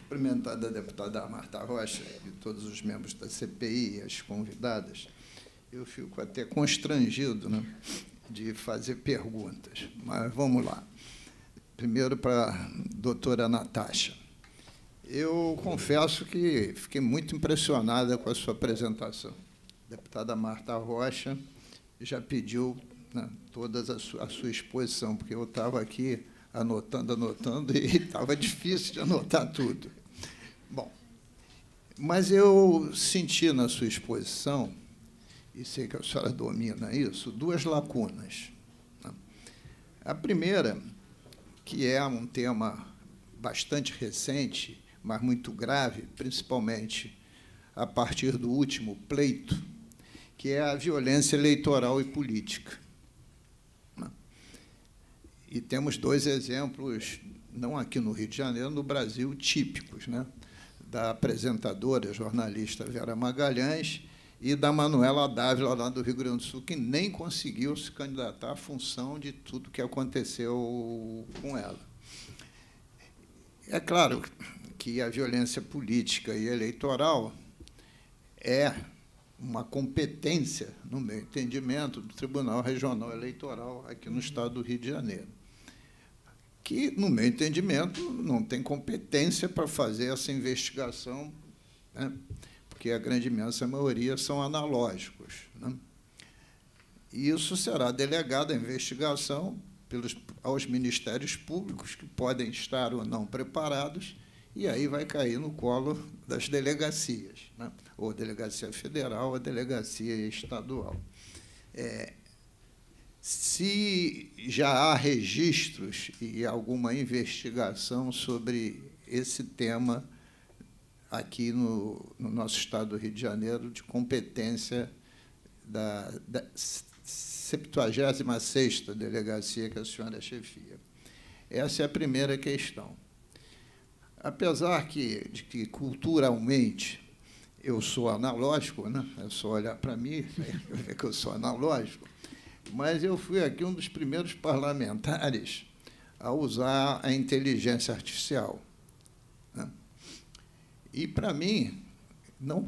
Cumprimentando a deputada Marta Rocha e todos os membros da CPI, as convidadas, eu fico até constrangido né, de fazer perguntas. Mas vamos lá. Primeiro para a doutora Natasha. Eu confesso que fiquei muito impressionada com a sua apresentação. A deputada Marta Rocha já pediu né, toda a, su a, sua exposição, porque eu estava aqui anotando, anotando, e estava difícil de anotar tudo. Bom, mas eu senti na sua exposição, e sei que a senhora domina isso, duas lacunas. Né? A primeira, que é um tema bastante recente, mas muito grave, principalmente a partir do último pleito, que é a violência eleitoral e política. E temos dois exemplos, não aqui no Rio de Janeiro, no Brasil, típicos, né? da apresentadora, jornalista Vera Magalhães e da Manuela Dávila, lá do Rio Grande do Sul, que nem conseguiu se candidatar à função de tudo que aconteceu com ela. É claro que a violência política e eleitoral é uma competência, no meu entendimento, do Tribunal Regional Eleitoral aqui no estado do Rio de Janeiro que, no meu entendimento, não tem competência para fazer essa investigação, né? porque a grande imensa maioria são analógicos. Né? E isso será delegado à investigação pelos, aos ministérios públicos, que podem estar ou não preparados, e aí vai cair no colo das delegacias, né? ou delegacia federal ou delegacia estadual. É, se já há registros e alguma investigação sobre esse tema aqui no, no nosso estado do Rio de Janeiro, de competência da, da 76ª delegacia que a senhora é chefia. Essa é a primeira questão. Apesar que, de que culturalmente eu sou analógico, né? é só olhar para mim, ver é que eu sou analógico, mas eu fui aqui um dos primeiros parlamentares a usar a inteligência artificial. Né? E, para mim, não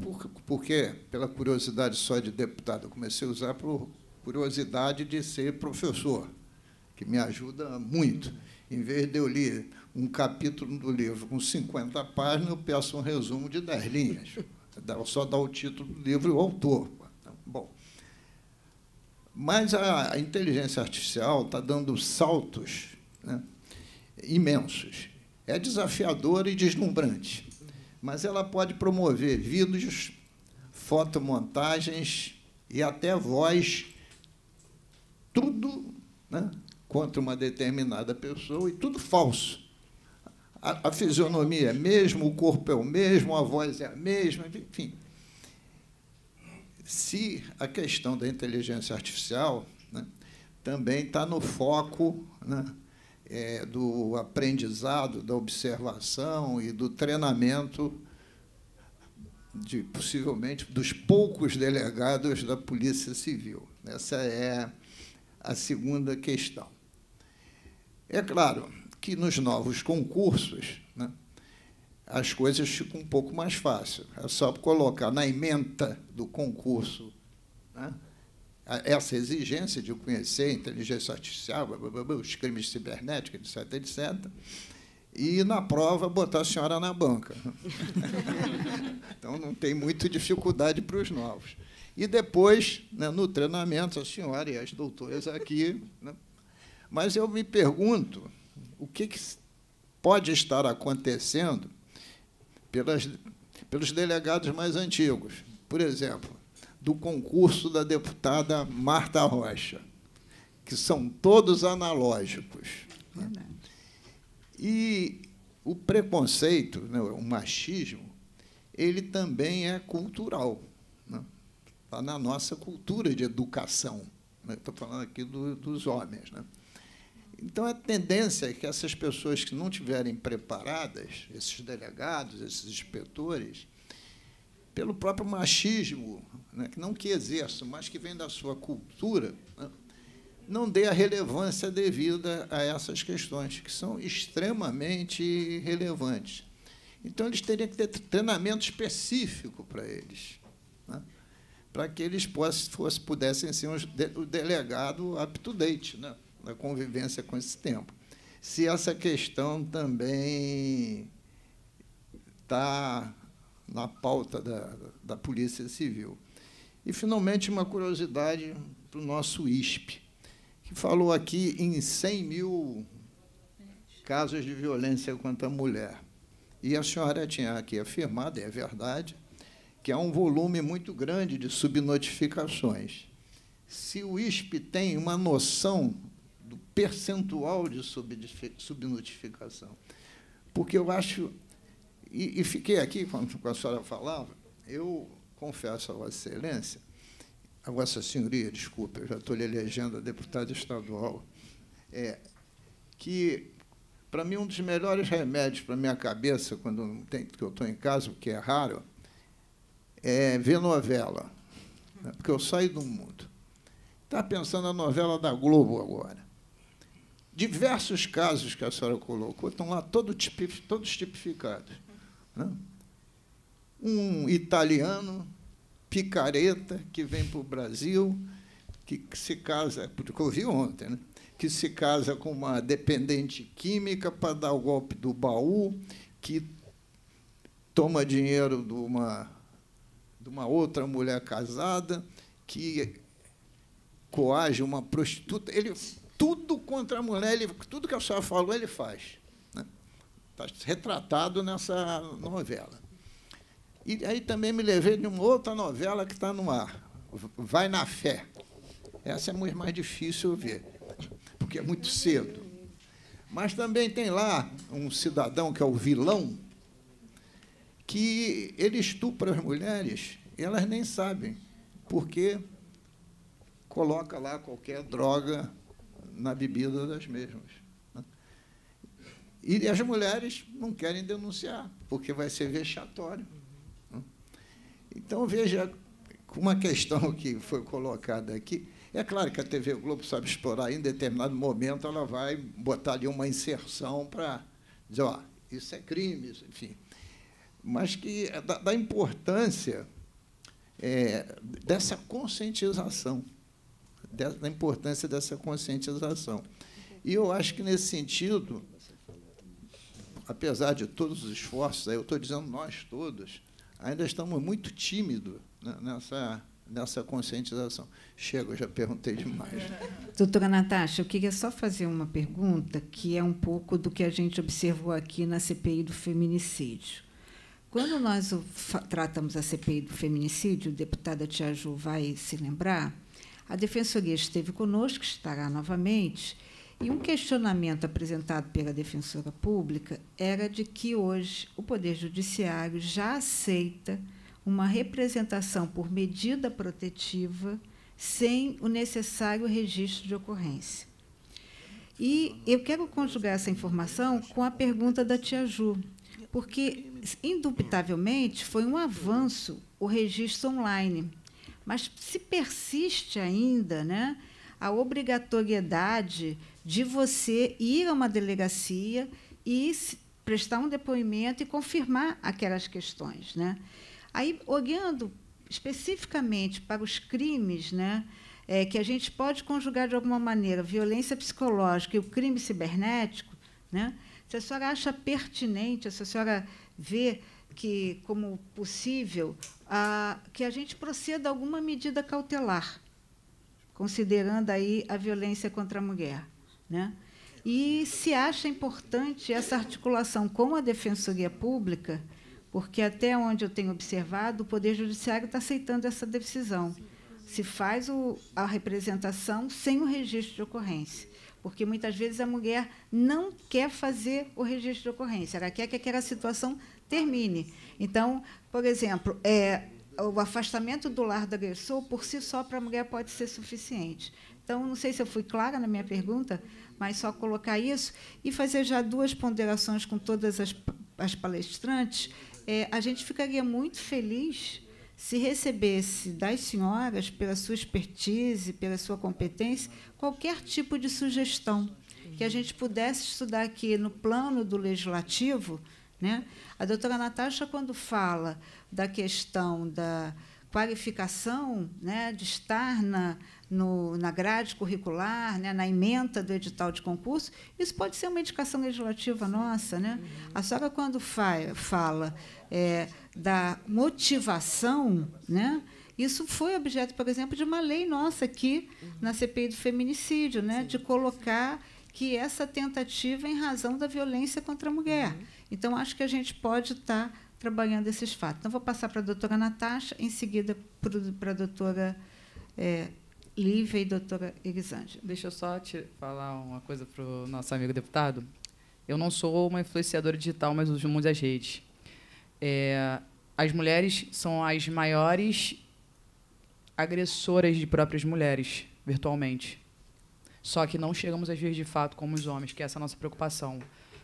porque pela curiosidade só de deputado, eu comecei a usar por curiosidade de ser professor, que me ajuda muito. Em vez de eu ler um capítulo do livro com 50 páginas, eu peço um resumo de 10 linhas. Só dá o título do livro e o autor. Então, bom, mas a inteligência artificial está dando saltos né, imensos. É desafiadora e deslumbrante, mas ela pode promover vídeos, fotomontagens e até voz, tudo né, contra uma determinada pessoa e tudo falso. A, a fisionomia é a mesma, o corpo é o mesmo, a voz é a mesma, enfim se a questão da inteligência artificial né, também está no foco né, é, do aprendizado, da observação e do treinamento de possivelmente dos poucos delegados da Polícia Civil. Essa é a segunda questão. É claro que nos novos concursos as coisas ficam um pouco mais fácil. É só colocar na ementa do concurso né, essa exigência de conhecer inteligência artificial, blá, blá, blá, os crimes cibernéticos, etc, etc. E na prova botar a senhora na banca. então não tem muita dificuldade para os novos. E depois, né, no treinamento, a senhora e as doutoras aqui. Né, mas eu me pergunto o que, que pode estar acontecendo pelas, pelos delegados mais antigos. Por exemplo, do concurso da deputada Marta Rocha, que são todos analógicos. Né? E o preconceito, né, o machismo, ele também é cultural. Está né? Tá na nossa cultura de educação. Estou né? falando aqui do, dos homens. Né? Então, a tendência é que essas pessoas que não tiverem preparadas, esses delegados, esses inspetores, pelo próprio machismo, né, que não que exerçam, mas que vem da sua cultura, né, não dê a relevância devida a essas questões, que são extremamente relevantes. Então, eles teriam que ter treinamento específico para eles, né, para que eles pudessem ser um delegado up-to-date, né? na convivência com esse tempo. Se essa questão também está na pauta da, da Polícia Civil. E, finalmente, uma curiosidade para o nosso ISP, que falou aqui em 100 mil casos de violência contra a mulher. E a senhora tinha aqui afirmado, e é verdade, que há um volume muito grande de subnotificações. Se o ISP tem uma noção percentual de subnotificação. Porque eu acho. E, e fiquei aqui, quando, a senhora falava, eu confesso a Vossa Excelência, a Vossa Senhoria, desculpe, eu já estou lhe elegendo a deputada estadual, é, que, para mim, um dos melhores remédios para a minha cabeça, quando não tem, que eu estou em casa, o que é raro, é ver novela. Né? Porque eu saio do mundo. Está pensando na novela da Globo agora diversos casos que a senhora colocou estão lá todo tipi, todos tipificados. Né? Um italiano, picareta, que vem para o Brasil, que se casa, porque eu vi ontem, né? que se casa com uma dependente química para dar o golpe do baú, que toma dinheiro de uma, de uma outra mulher casada, que coage uma prostituta. Ele tudo contra a mulher, ele, tudo que a senhora falou, ele faz. Né? Está retratado nessa novela. E aí também me levei de uma outra novela que está no ar, Vai na Fé. Essa é muito mais difícil ver, porque é muito cedo. Mas também tem lá um cidadão que é o vilão, que ele estupra as mulheres e elas nem sabem, porque coloca lá qualquer droga na bebida das mesmas. Né? E as mulheres não querem denunciar, porque vai ser vexatório. Né? Então, veja, uma questão que foi colocada aqui. É claro que a TV Globo sabe explorar, em determinado momento ela vai botar ali uma inserção para dizer, ó, isso é crime, enfim. Mas que é da, da importância é, dessa conscientização da importância dessa conscientização. E eu acho que, nesse sentido, apesar de todos os esforços, eu estou dizendo nós todos, ainda estamos muito tímidos né, nessa, nessa conscientização. Chega, eu já perguntei demais. Doutora Natasha, eu queria só fazer uma pergunta que é um pouco do que a gente observou aqui na CPI do feminicídio. Quando nós tratamos a CPI do feminicídio, a deputada Tia Ju vai se lembrar, a Defensoria esteve conosco, estará novamente, e um questionamento apresentado pela Defensora Pública era de que hoje o Poder Judiciário já aceita uma representação por medida protetiva sem o necessário registro de ocorrência. E eu quero conjugar essa informação com a pergunta da tia Ju, porque, indubitavelmente, foi um avanço o registro online mas se persiste ainda né, a obrigatoriedade de você ir a uma delegacia e prestar um depoimento e confirmar aquelas questões. Né? Aí, olhando especificamente para os crimes, né, é, que a gente pode conjugar de alguma maneira violência psicológica e o crime cibernético, né, se a senhora acha pertinente, se a senhora vê que como possível a, que a gente proceda a alguma medida cautelar, considerando aí a violência contra a mulher. Né? E se acha importante essa articulação com a Defensoria Pública, porque até onde eu tenho observado, o Poder Judiciário está aceitando essa decisão. Se faz o, a representação sem o registro de ocorrência porque muitas vezes a mulher não quer fazer o registro de ocorrência, ela quer que aquela situação termine. Então, por exemplo, é, o afastamento do lar do agressor por si só para a mulher pode ser suficiente. Então, não sei se eu fui clara na minha pergunta, mas só colocar isso e fazer já duas ponderações com todas as, as palestrantes. É, a gente ficaria muito feliz se recebesse das senhoras, pela sua expertise, pela sua competência, qualquer tipo de sugestão que a gente pudesse estudar aqui no plano do legislativo né? A doutora Natasha, quando fala da questão da qualificação, né, de estar na, no, na grade curricular, né, na emenda do edital de concurso, isso pode ser uma indicação legislativa nossa. Né? A senhora, quando fa fala é, da motivação, né, isso foi objeto, por exemplo, de uma lei nossa aqui na CPI do feminicídio, né, de colocar que essa tentativa é em razão da violência contra a mulher. Uhum. Então, acho que a gente pode estar tá trabalhando esses fatos. Então, vou passar para a doutora Natasha, em seguida para a doutora é, Lívia e doutora Elisângela. Deixa eu só te falar uma coisa para o nosso amigo deputado. Eu não sou uma influenciadora digital, mas uso muitas redes. É, as mulheres são as maiores agressoras de próprias mulheres, virtualmente. Só que não chegamos às agir de fato como os homens, que é essa nossa preocupação.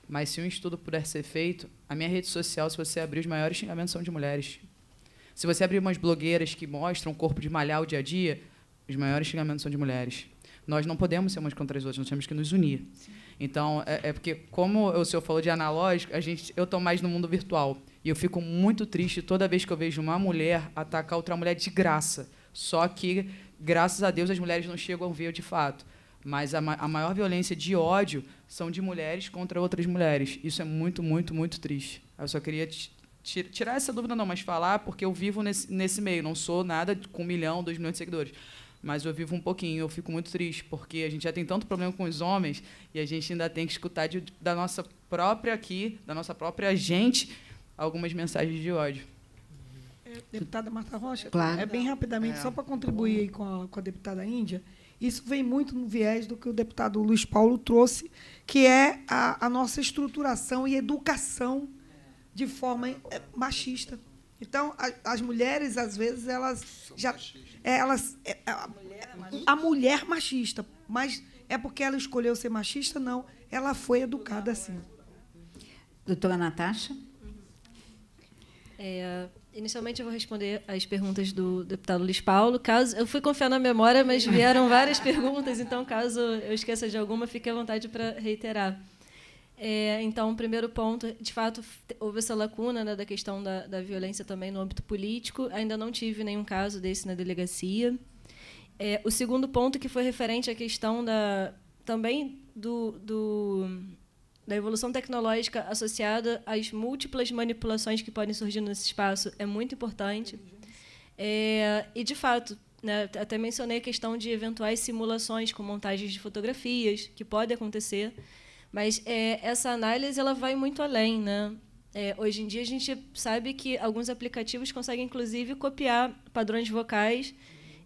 Mas se um estudo puder ser feito, a minha rede social, se você abrir, os maiores xingamentos são de mulheres. Se você abrir umas blogueiras que mostram o corpo de malhar o dia a dia, os maiores xingamentos são de mulheres. Nós não podemos ser umas contra as outras, nós temos que nos unir. Sim. Então, é, é, porque, como o senhor falou de analógico, a gente, eu estou mais no mundo virtual. E eu fico muito triste toda vez que eu vejo uma mulher atacar outra mulher de graça. Só que, graças a Deus, as mulheres não chegam a ver de fato mas a, ma a, maior violência de ódio são de mulheres contra outras mulheres. Isso é muito, muito, muito triste. Eu só queria tirar essa dúvida, não, mas falar, porque eu vivo nesse, nesse meio, não sou nada com um milhão, dois milhões de seguidores. Mas eu vivo um pouquinho, eu fico muito triste, porque a gente já tem tanto problema com os homens e a gente ainda tem que escutar de, da nossa própria aqui, da nossa própria gente, algumas mensagens de ódio. É, deputada Marta Rocha, claro. é bem rapidamente, é. só para contribuir com a, com a deputada Índia. Isso vem muito no viés do que o deputado Luiz Paulo trouxe, que é a, a nossa estruturação e educação de forma eh, machista. Então, a, as mulheres, às vezes, elas já. Eh, elas, eh, a, mulher é machista. a mulher machista. Mas é porque ela escolheu ser machista? Não. Ela foi educada assim. Doutora Natasha? É, Inicialmente eu vou responder às perguntas do deputado Luiz Paulo. Caso eu fui confiar na memória, mas vieram várias perguntas, então caso eu esqueça de alguma, fique à vontade para reiterar. É, então, o primeiro ponto, de fato, houve essa lacuna né, da questão da, da, violência também no âmbito político. Ainda não tive nenhum caso desse na delegacia. É, o segundo ponto que foi referente à questão da também do, do da evolução tecnológica associada às múltiplas manipulações que podem surgir nesse espaço é muito importante. É, e, de fato, né, até mencionei a questão de eventuais simulações com montagens de fotografias, que pode acontecer, mas é, essa análise ela vai muito além. Né? É, hoje em dia, a gente sabe que alguns aplicativos conseguem, inclusive, copiar padrões vocais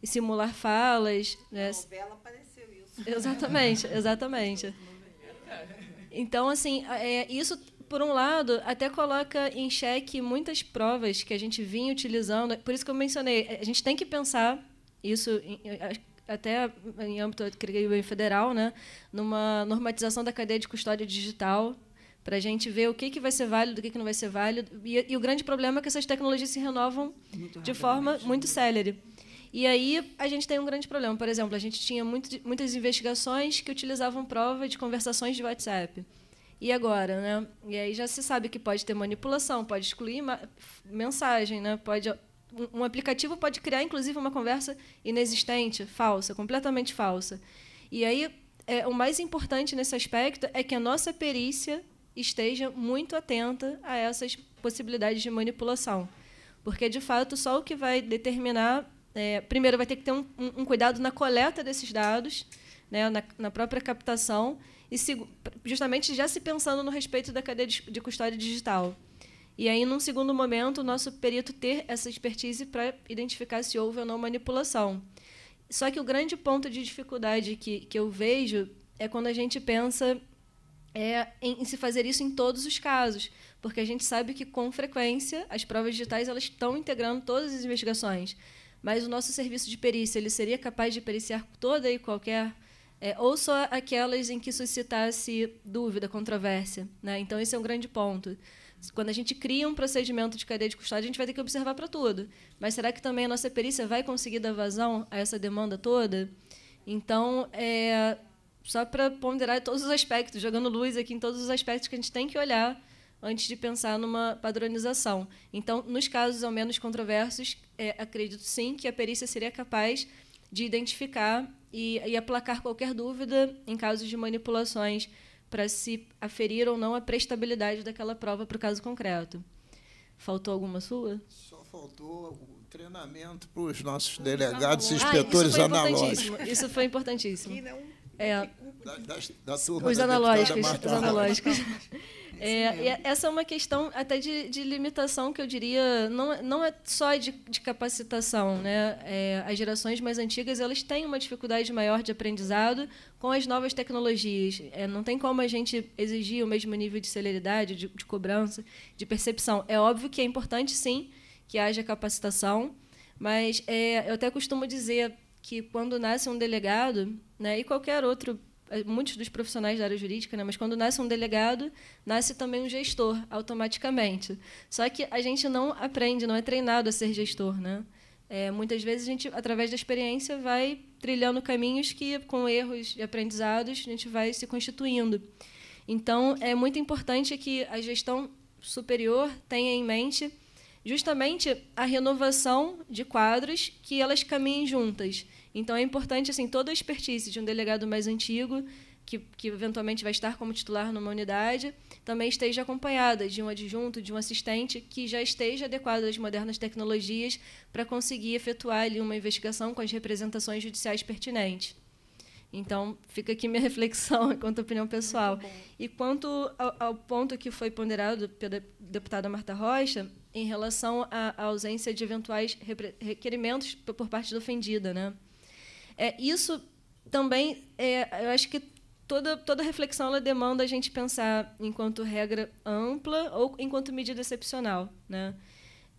e simular falas. Né? A novela apareceu isso. Exatamente, exatamente. Então, assim, é, isso, por um lado, até coloca em xeque muitas provas que a gente vinha utilizando. Por isso que eu mencionei, é, a gente tem que pensar isso até em âmbito, eu creio, em federal, né, numa normatização da cadeia de custódia digital, para a gente ver o que, que vai ser válido, o que, que não vai ser válido. E, e o grande problema é que essas tecnologias se renovam muito de forma né? muito célere. E aí a gente tem um grande problema. Por exemplo, a gente tinha muito, muitas investigações que utilizavam prova de conversações de WhatsApp. E agora, né? E aí já se sabe que pode ter manipulação, pode excluir mensagem, né? Pode um aplicativo pode criar inclusive uma conversa inexistente, falsa, completamente falsa. E aí é, o mais importante nesse aspecto é que a nossa perícia esteja muito atenta a essas possibilidades de manipulação, porque de fato só o que vai determinar é, primeiro, vai ter que ter um, um, cuidado na coleta desses dados, né, na, na, própria captação, e se, justamente já se pensando no respeito da cadeia de, de custódia digital. E aí, num segundo momento, o nosso perito ter essa expertise para identificar se houve ou não manipulação. Só que o grande ponto de dificuldade que, que eu vejo é quando a gente pensa é, em, em, se fazer isso em todos os casos, porque a gente sabe que, com frequência, as provas digitais elas estão integrando todas as investigações mas o nosso serviço de perícia ele seria capaz de periciar toda e qualquer é, ou só aquelas em que suscitasse dúvida, controvérsia. Né? Então, esse é um grande ponto. Quando a gente cria um procedimento de cadeia de custódia, a gente vai ter que observar para tudo. Mas será que também a nossa perícia vai conseguir dar vazão a essa demanda toda? Então, é, só para ponderar todos os aspectos, jogando luz aqui em todos os aspectos que a gente tem que olhar antes de pensar numa padronização. Então, nos casos ao menos controversos, é, acredito sim que a perícia seria capaz de identificar e, e aplacar qualquer dúvida em casos de manipulações para se aferir ou não a prestabilidade daquela prova para o caso concreto. Faltou alguma sua? Só faltou o treinamento para os nossos delegados e ah, inspetores isso analógicos. Isso foi importantíssimo. É, da, da, da os analógicos. Os analógicos. É, é, é, é essa é uma questão até de, de, limitação que eu diria, não, não é só de, de capacitação. Né? É, as gerações mais antigas elas têm uma dificuldade maior de aprendizado com as novas tecnologias. É, não tem como a gente exigir o mesmo nível de celeridade, de, de cobrança, de percepção. É óbvio que é importante, sim, que haja capacitação, mas eu até costumo dizer que quando nasce um delegado, né, e qualquer outro, eh, muitos dos profissionais da área jurídica, né, mas quando nasce um delegado, nasce também um gestor automaticamente. Só que a gente não aprende, não é treinado a ser gestor, né? É, muitas vezes a gente, através da experiência, vai trilhando caminhos que, com erros e aprendizados, a gente vai se constituindo. Então, é muito importante que a gestão superior tenha em mente justamente a renovação de quadros que elas caminhem juntas. Então é importante assim toda a expertise de um delegado mais antigo que, que, eventualmente vai estar como titular numa unidade, também esteja acompanhada de um adjunto, de um assistente que já esteja adequado às modernas tecnologias para conseguir efetuar ali uma investigação com as representações judiciais pertinentes. Então, fica aqui minha reflexão quanto à opinião pessoal. E quanto ao, ao, ponto que foi ponderado pela deputada Marta Rocha, em relação à, à ausência de eventuais requerimentos por parte da ofendida, né? É, isso também, é, eu acho que toda, toda reflexão ela demanda a gente pensar enquanto regra ampla ou enquanto medida excepcional. Né?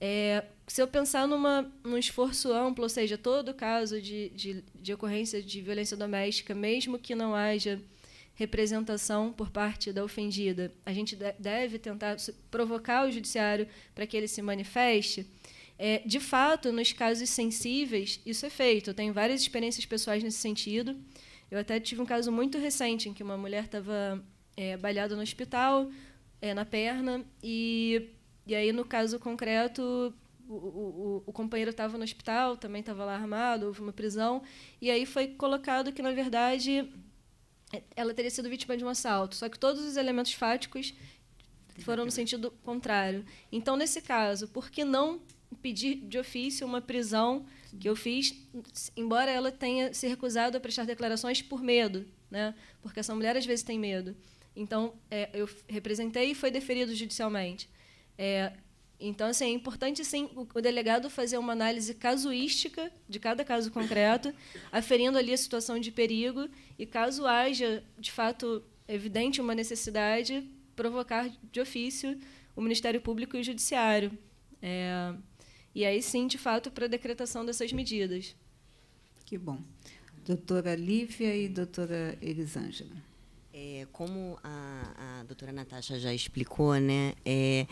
É, se eu pensar numa, num esforço amplo, ou seja, todo caso de, de, de ocorrência de violência doméstica, mesmo que não haja representação por parte da ofendida. A gente deve tentar provocar o judiciário para que ele se manifeste. É, de fato, nos casos sensíveis, isso é feito. Eu tenho várias experiências pessoais nesse sentido. Eu até tive um caso muito recente em que uma mulher estava é, baleada no hospital, é, na perna, e, e aí, no caso concreto, o, o, o companheiro estava no hospital, também estava lá armado, houve uma prisão, e aí foi colocado que, na verdade, é, ela teria sido vítima de um assalto. Só que todos os elementos fáticos foram no sentido contrário. Então, nesse caso, por que não pedir de ofício uma prisão Sim. que eu fiz, embora ela tenha se recusado a prestar declarações por medo, né? Porque essa mulher às vezes tem medo. Então, é, eu representei e foi deferido judicialmente. É, então, assim, é importante, sim, o delegado fazer uma análise casuística de cada caso concreto, aferindo ali a situação de perigo e, caso haja, de fato, evidente uma necessidade, provocar de ofício o Ministério Público e o Judiciário. É, e aí sim, de fato, para a decretação dessas medidas. Que bom. Doutora Lívia e doutora Elisângela. É, como a, a doutora Natasha já explicou, né, é,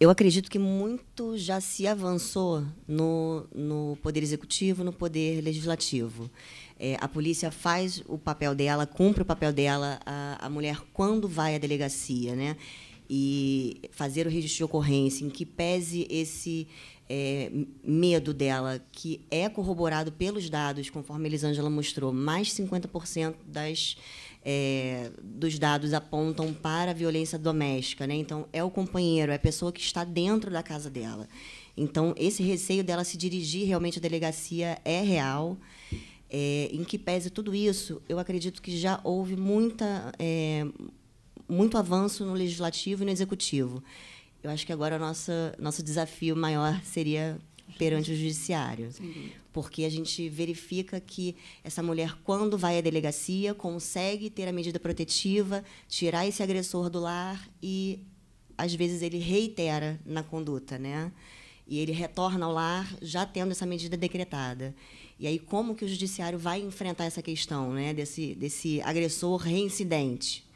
eu acredito que muito já se avançou no, no Poder Executivo, no Poder Legislativo. É, a polícia faz o papel dela, cumpre o papel dela, a, a mulher quando vai à delegacia, né? E fazer o registro de ocorrência, em que pese esse é, medo dela, que é corroborado pelos dados, conforme a Elisângela mostrou, mais 50% das, é, dos dados apontam para a violência doméstica. Né? Então, é o companheiro, é a pessoa que está dentro da casa dela. Então, esse receio dela se dirigir realmente à delegacia é real. É, em que pese tudo isso, eu acredito que já houve muita, é, muito avanço no legislativo e no executivo eu acho que agora o nosso, nosso desafio maior seria perante o judiciário. Porque a gente verifica que essa mulher, quando vai à delegacia, consegue ter a medida protetiva, tirar esse agressor do lar e, às vezes, ele reitera na conduta, né? E ele retorna ao lar já tendo essa medida decretada. E aí, como que o judiciário vai enfrentar essa questão né? desse, desse agressor reincidente?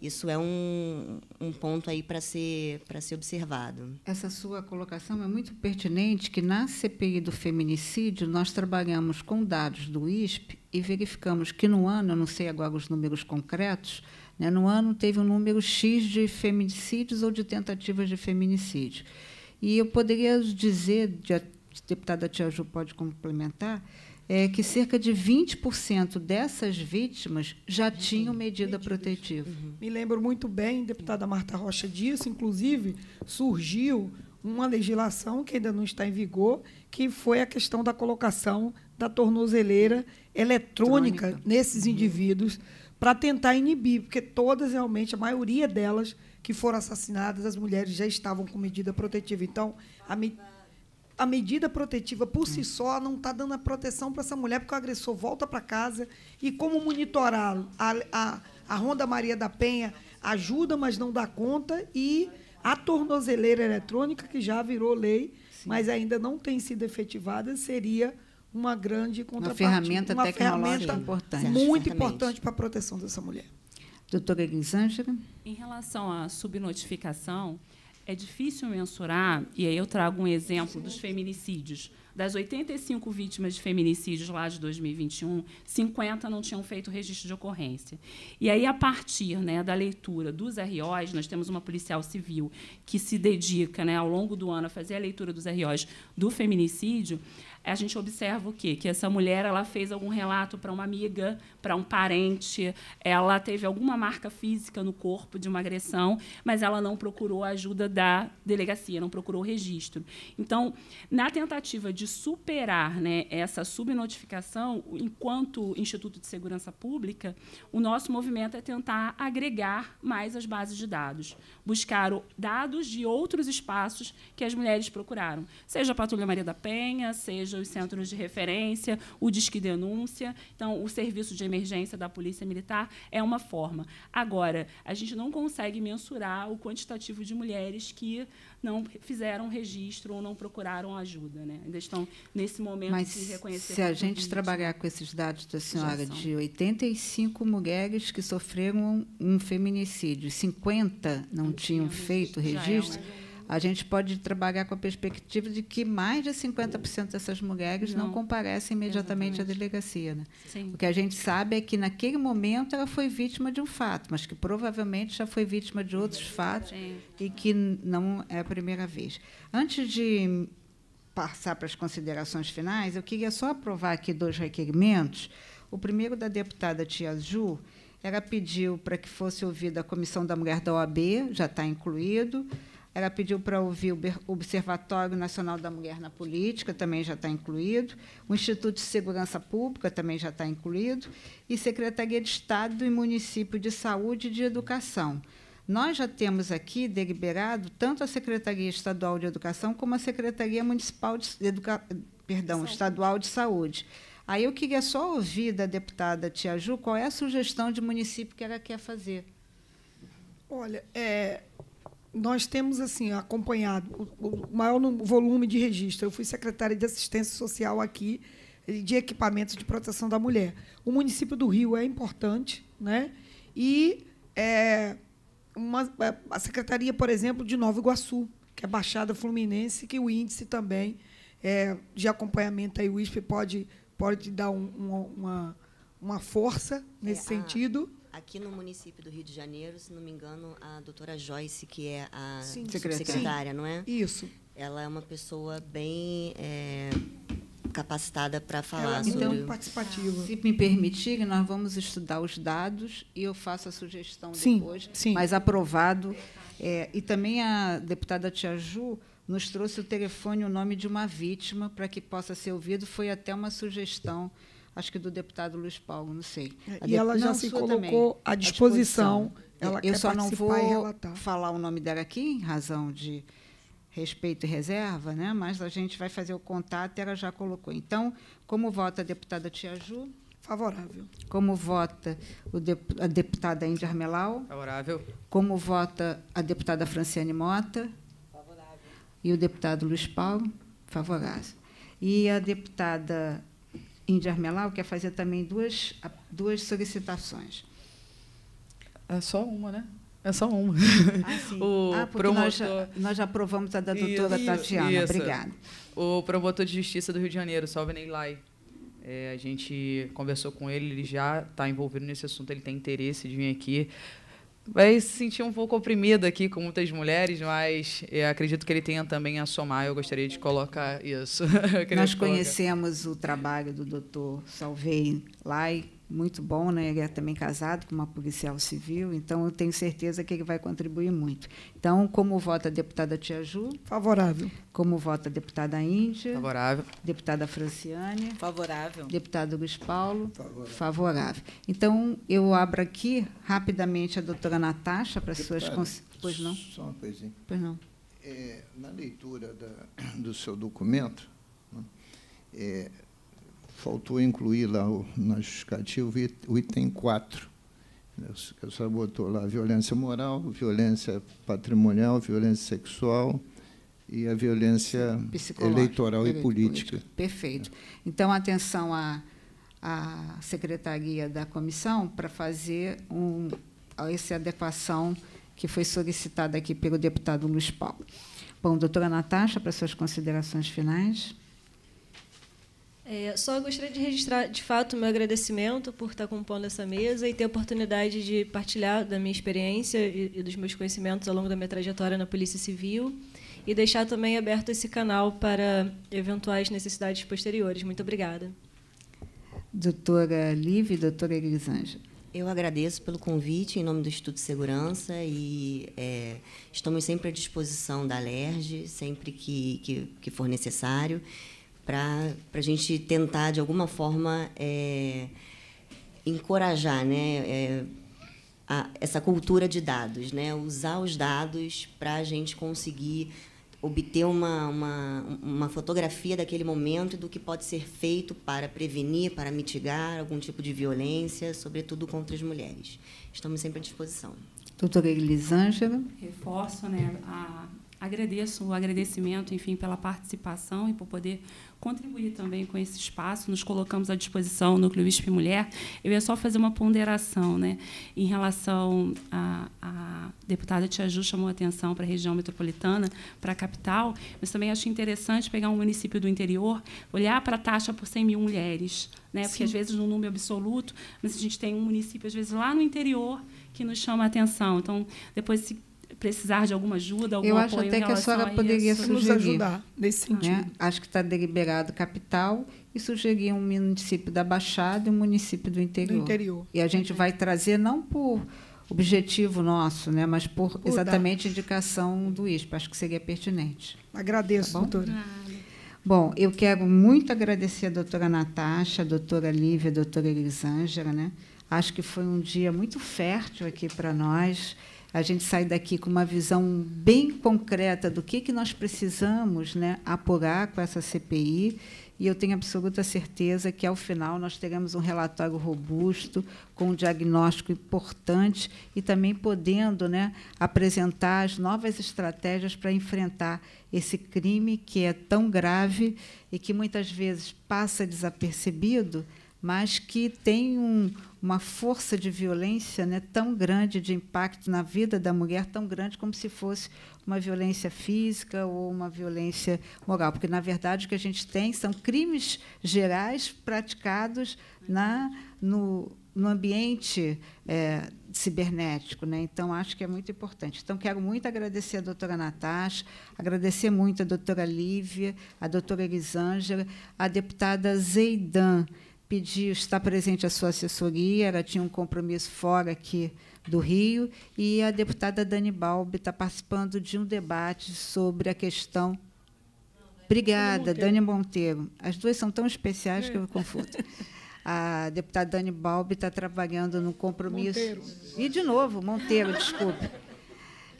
Isso é um, um ponto aí para ser, ser observado. Essa sua colocação é muito pertinente, que na CPI do feminicídio nós trabalhamos com dados do ISP e verificamos que no ano, eu não sei agora os números concretos, né, no ano teve um número X de feminicídios ou de tentativas de feminicídio. E eu poderia dizer, a deputada Tia Ju pode complementar, é que cerca de 20% dessas vítimas já tinham medida protetiva. Uhum. Me lembro muito bem, deputada Marta Rocha disso, inclusive surgiu uma legislação que ainda não está em vigor, que foi a questão da colocação da tornozeleira eletrônica, nesses uhum. indivíduos para tentar inibir, porque todas realmente a maioria delas que foram assassinadas, as mulheres já estavam com medida protetiva. Então, a medida a medida protetiva por si hum. só não está dando a proteção para essa mulher, porque o agressor volta para casa. E como monitorá-lo? A, a, a Ronda Maria da Penha ajuda, mas não dá conta. E a tornozeleira eletrônica, que já virou lei, Sim. mas ainda não tem sido efetivada, seria uma grande contrapartida. Uma ferramenta uma tecnológica ferramenta importante. Muito importante para a proteção dessa mulher. Doutora Sánchez? Em relação à subnotificação, é difícil mensurar, e aí eu trago um exemplo dos feminicídios. Das 85 vítimas de feminicídios lá de 2021, 50 não tinham feito registro de ocorrência. E aí, a partir né, da leitura dos ROs, nós temos uma policial civil que se dedica né, ao longo do ano a fazer a leitura dos ROs do feminicídio, a gente observa o quê? Que essa mulher ela fez algum relato para uma amiga, para um parente, ela teve alguma marca física no corpo de uma agressão, mas ela não procurou a ajuda da delegacia, não procurou o registro. Então, na tentativa de superar né, essa subnotificação, enquanto Instituto de Segurança Pública, o nosso movimento é tentar agregar mais as bases de dados buscaram dados de outros espaços que as mulheres procuraram, seja a Patrulha Maria da Penha, seja os centros de referência, o Disque Denúncia. Então, o serviço de emergência da Polícia Militar é uma forma. Agora, a gente não consegue mensurar o quantitativo de mulheres que não fizeram registro ou não procuraram ajuda. Né? Ainda estão nesse momento Mas de reconhecer. Se a gente trabalhar com esses dados da senhora de 85 mulheres que sofreram um feminicídio, 50 não, não tinham feito registro a gente pode trabalhar com a perspectiva de que mais de 50% dessas mulheres não, não comparecem imediatamente Exatamente. à delegacia. Né? O que a gente sabe é que, naquele momento, ela foi vítima de um fato, mas que provavelmente já foi vítima de outros fatos Sim. e que não é a primeira vez. Antes de passar para as considerações finais, eu queria só aprovar aqui dois requerimentos. O primeiro da deputada Tia Ju, ela pediu para que fosse ouvida a Comissão da Mulher da OAB, já está incluído. Ela pediu para ouvir o Observatório Nacional da Mulher na Política, também já está incluído, o Instituto de Segurança Pública, também já está incluído, e Secretaria de Estado e Município de Saúde e de Educação. Nós já temos aqui deliberado tanto a Secretaria Estadual de Educação como a Secretaria Municipal de Educa... Perdão, Saúde. Estadual de Saúde. Aí eu queria só ouvir da deputada Tia Ju qual é a sugestão de município que ela quer fazer. Olha, é, nós temos assim acompanhado o, maior volume de registro. Eu fui secretária de assistência social aqui eh, de equipamentos de proteção da mulher. O município do Rio é importante, né? E é, uma, eh, a secretaria, por exemplo, de Nova Iguaçu, que é a Baixada Fluminense, que o índice também é, de acompanhamento aí o ISP pode pode dar um, uma, uma força nesse é, sentido. A Aqui no município do Rio de Janeiro, se não me engano, a doutora Joyce, que é a Sim. secretária, Sim. não é? Isso. Ela é uma pessoa bem é, capacitada para falar Ela, então, sobre... Então, participativa. Se me permitirem, nós vamos estudar os dados e eu faço a sugestão sim, depois, sim. mas aprovado. É, e também a deputada Tia Ju nos trouxe o telefone, o nome de uma vítima, para que possa ser ouvido. Foi até uma sugestão acho que do deputado Luiz Paulo, não sei. É, a e ela já não, se colocou também, à disposição. Ela Eu só não vou falar o nome dela aqui, em razão de respeito e reserva, né? mas a gente vai fazer o contato e ela já colocou. Então, como vota a deputada Tia Ju? Favorável. Como vota a deputada Índia Armelau? Favorável. Como vota a deputada Franciane Mota? Favorável. E o deputado Luiz Paulo? Favorável. E a deputada Índia Armelau quer fazer também duas, duas solicitações. É só uma, né? É só uma. Ah, sim. o ah, porque promotor... nós, já, nós já aprovamos a da doutora isso, Tatiana. Isso. Obrigada. O promotor de justiça do Rio de Janeiro, Salvenei Lai, é, a gente conversou com ele, ele já está envolvido nesse assunto, ele tem interesse de vir aqui vai se sentir um pouco oprimido aqui com muitas mulheres, mas acredito que ele tenha também a somar. Eu gostaria de colocar isso. Nós conhecemos colocar. o trabalho do Dr. Salvei Lai, muito bom, né? Ele é também casado com uma policial civil, então eu tenho certeza que ele vai contribuir muito. Então, como vota a deputada Tia Ju? Favorável. Como vota a deputada Índia? Favorável. Deputada Franciane? Favorável. Deputado Luiz Paulo? Favorável. Favorável. Então, eu abro aqui rapidamente a doutora Natasha para deputada, suas cons... Pois não? Só uma coisinha. Pois não. É, na leitura da, do seu documento, né, é, faltou incluir lá na justificativa o item 4, que só botou lá violência moral, violência patrimonial, violência sexual e a violência eleitoral e política. Perfeito. Então, atenção à, à secretaria da comissão para fazer um, essa adequação que foi solicitada aqui pelo deputado Luiz Paulo. Bom, doutora Natasha, para suas considerações finais. É, só gostaria de registrar, de fato, meu agradecimento por estar compondo essa mesa e ter a oportunidade de partilhar da minha experiência e, e dos meus conhecimentos ao longo da minha trajetória na Polícia Civil e deixar também aberto esse canal para eventuais necessidades posteriores. Muito obrigada. Doutora Liv e doutora Elisângela. Eu agradeço pelo convite em nome do Instituto de Segurança e é, estamos sempre à disposição da LERJ, sempre que, que, que for necessário para a gente tentar, de alguma forma, é, encorajar né, é, a, essa cultura de dados, né, usar os dados para a gente conseguir obter uma, uma, uma, fotografia daquele momento e do que pode ser feito para prevenir, para mitigar algum tipo de violência, sobretudo contra as mulheres. Estamos sempre à disposição. Doutora Elisângela. Reforço né, a agradeço o agradecimento, enfim, pela participação e por poder contribuir também com esse espaço. Nos colocamos à disposição no Clube ISP Mulher. Eu ia só fazer uma ponderação, né, em relação a, a deputada Tia Ju chamou atenção para a região metropolitana, para a capital, mas também acho interessante pegar um município do interior, olhar para a taxa por 100 mil mulheres, né, porque Sim. às vezes no número absoluto, mas a gente tem um município às vezes lá no interior que nos chama a atenção. Então, depois, se precisar de alguma ajuda, algum Eu acho até que a senhora poderia isso. sugerir. Nos ajudar nesse né? sentido. Acho que está deliberado capital e sugerir um município da Baixada e um município do interior. Do interior. E a gente vai trazer não por objetivo nosso, né, mas por, exatamente indicação do ISP. Acho que seria pertinente. Agradeço, tá bom? doutora. Bom, eu quero muito agradecer a doutora Natasha, a doutora Lívia, a doutora Elisângela. Né? Acho que foi um dia muito fértil aqui para nós a gente sai daqui com uma visão bem concreta do que, que nós precisamos né, apurar com essa CPI. E eu tenho absoluta certeza que, ao final, nós teremos um relatório robusto, com um diagnóstico importante e também podendo né, apresentar as novas estratégias para enfrentar esse crime que é tão grave e que muitas vezes passa desapercebido mas que tem um, uma força de violência né, tão grande, de impacto na vida da mulher, tão grande como se fosse uma violência física ou uma violência moral. Porque, na verdade, o que a gente tem são crimes gerais praticados na, no, no ambiente é, cibernético. Né? Então, acho que é muito importante. Então, quero muito agradecer a doutora Natasha, agradecer muito a doutora Lívia, a doutora Elisângela, a deputada Zeidan pediu estar presente a sua assessoria, ela tinha um compromisso fora aqui do Rio, e a deputada Dani Balbi está participando de um debate sobre a questão. Obrigada, Dani Monteiro. As duas são tão especiais que eu é. confundo. A deputada Dani Balbi está trabalhando no compromisso. Monteiro. E, de novo, Monteiro, desculpe.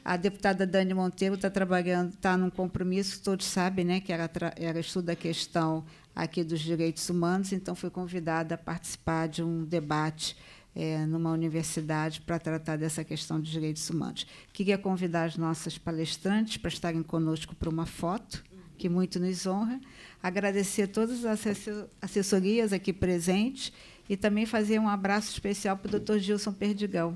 A deputada Dani Monteiro está trabalhando, está num compromisso, todos sabem, né, que ela, ela estuda a questão aqui dos direitos humanos, então foi convidada a participar de um debate é, numa universidade para tratar dessa questão dos direitos humanos. Queria convidar as nossas palestrantes para estarem conosco para uma foto, que muito nos honra. Agradecer todas as assessorias aqui presentes e também fazer um abraço especial para o Dr. Gilson Perdigão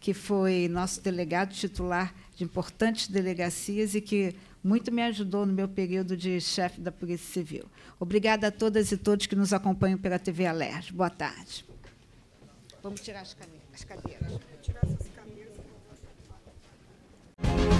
que foi nosso delegado titular de importantes delegacias e que muito me ajudou no meu período de chefe da Polícia Civil. Obrigada a todas e todos que nos acompanham pela TV Alerj. Boa tarde. Vamos tirar as cadeiras. As cadeiras.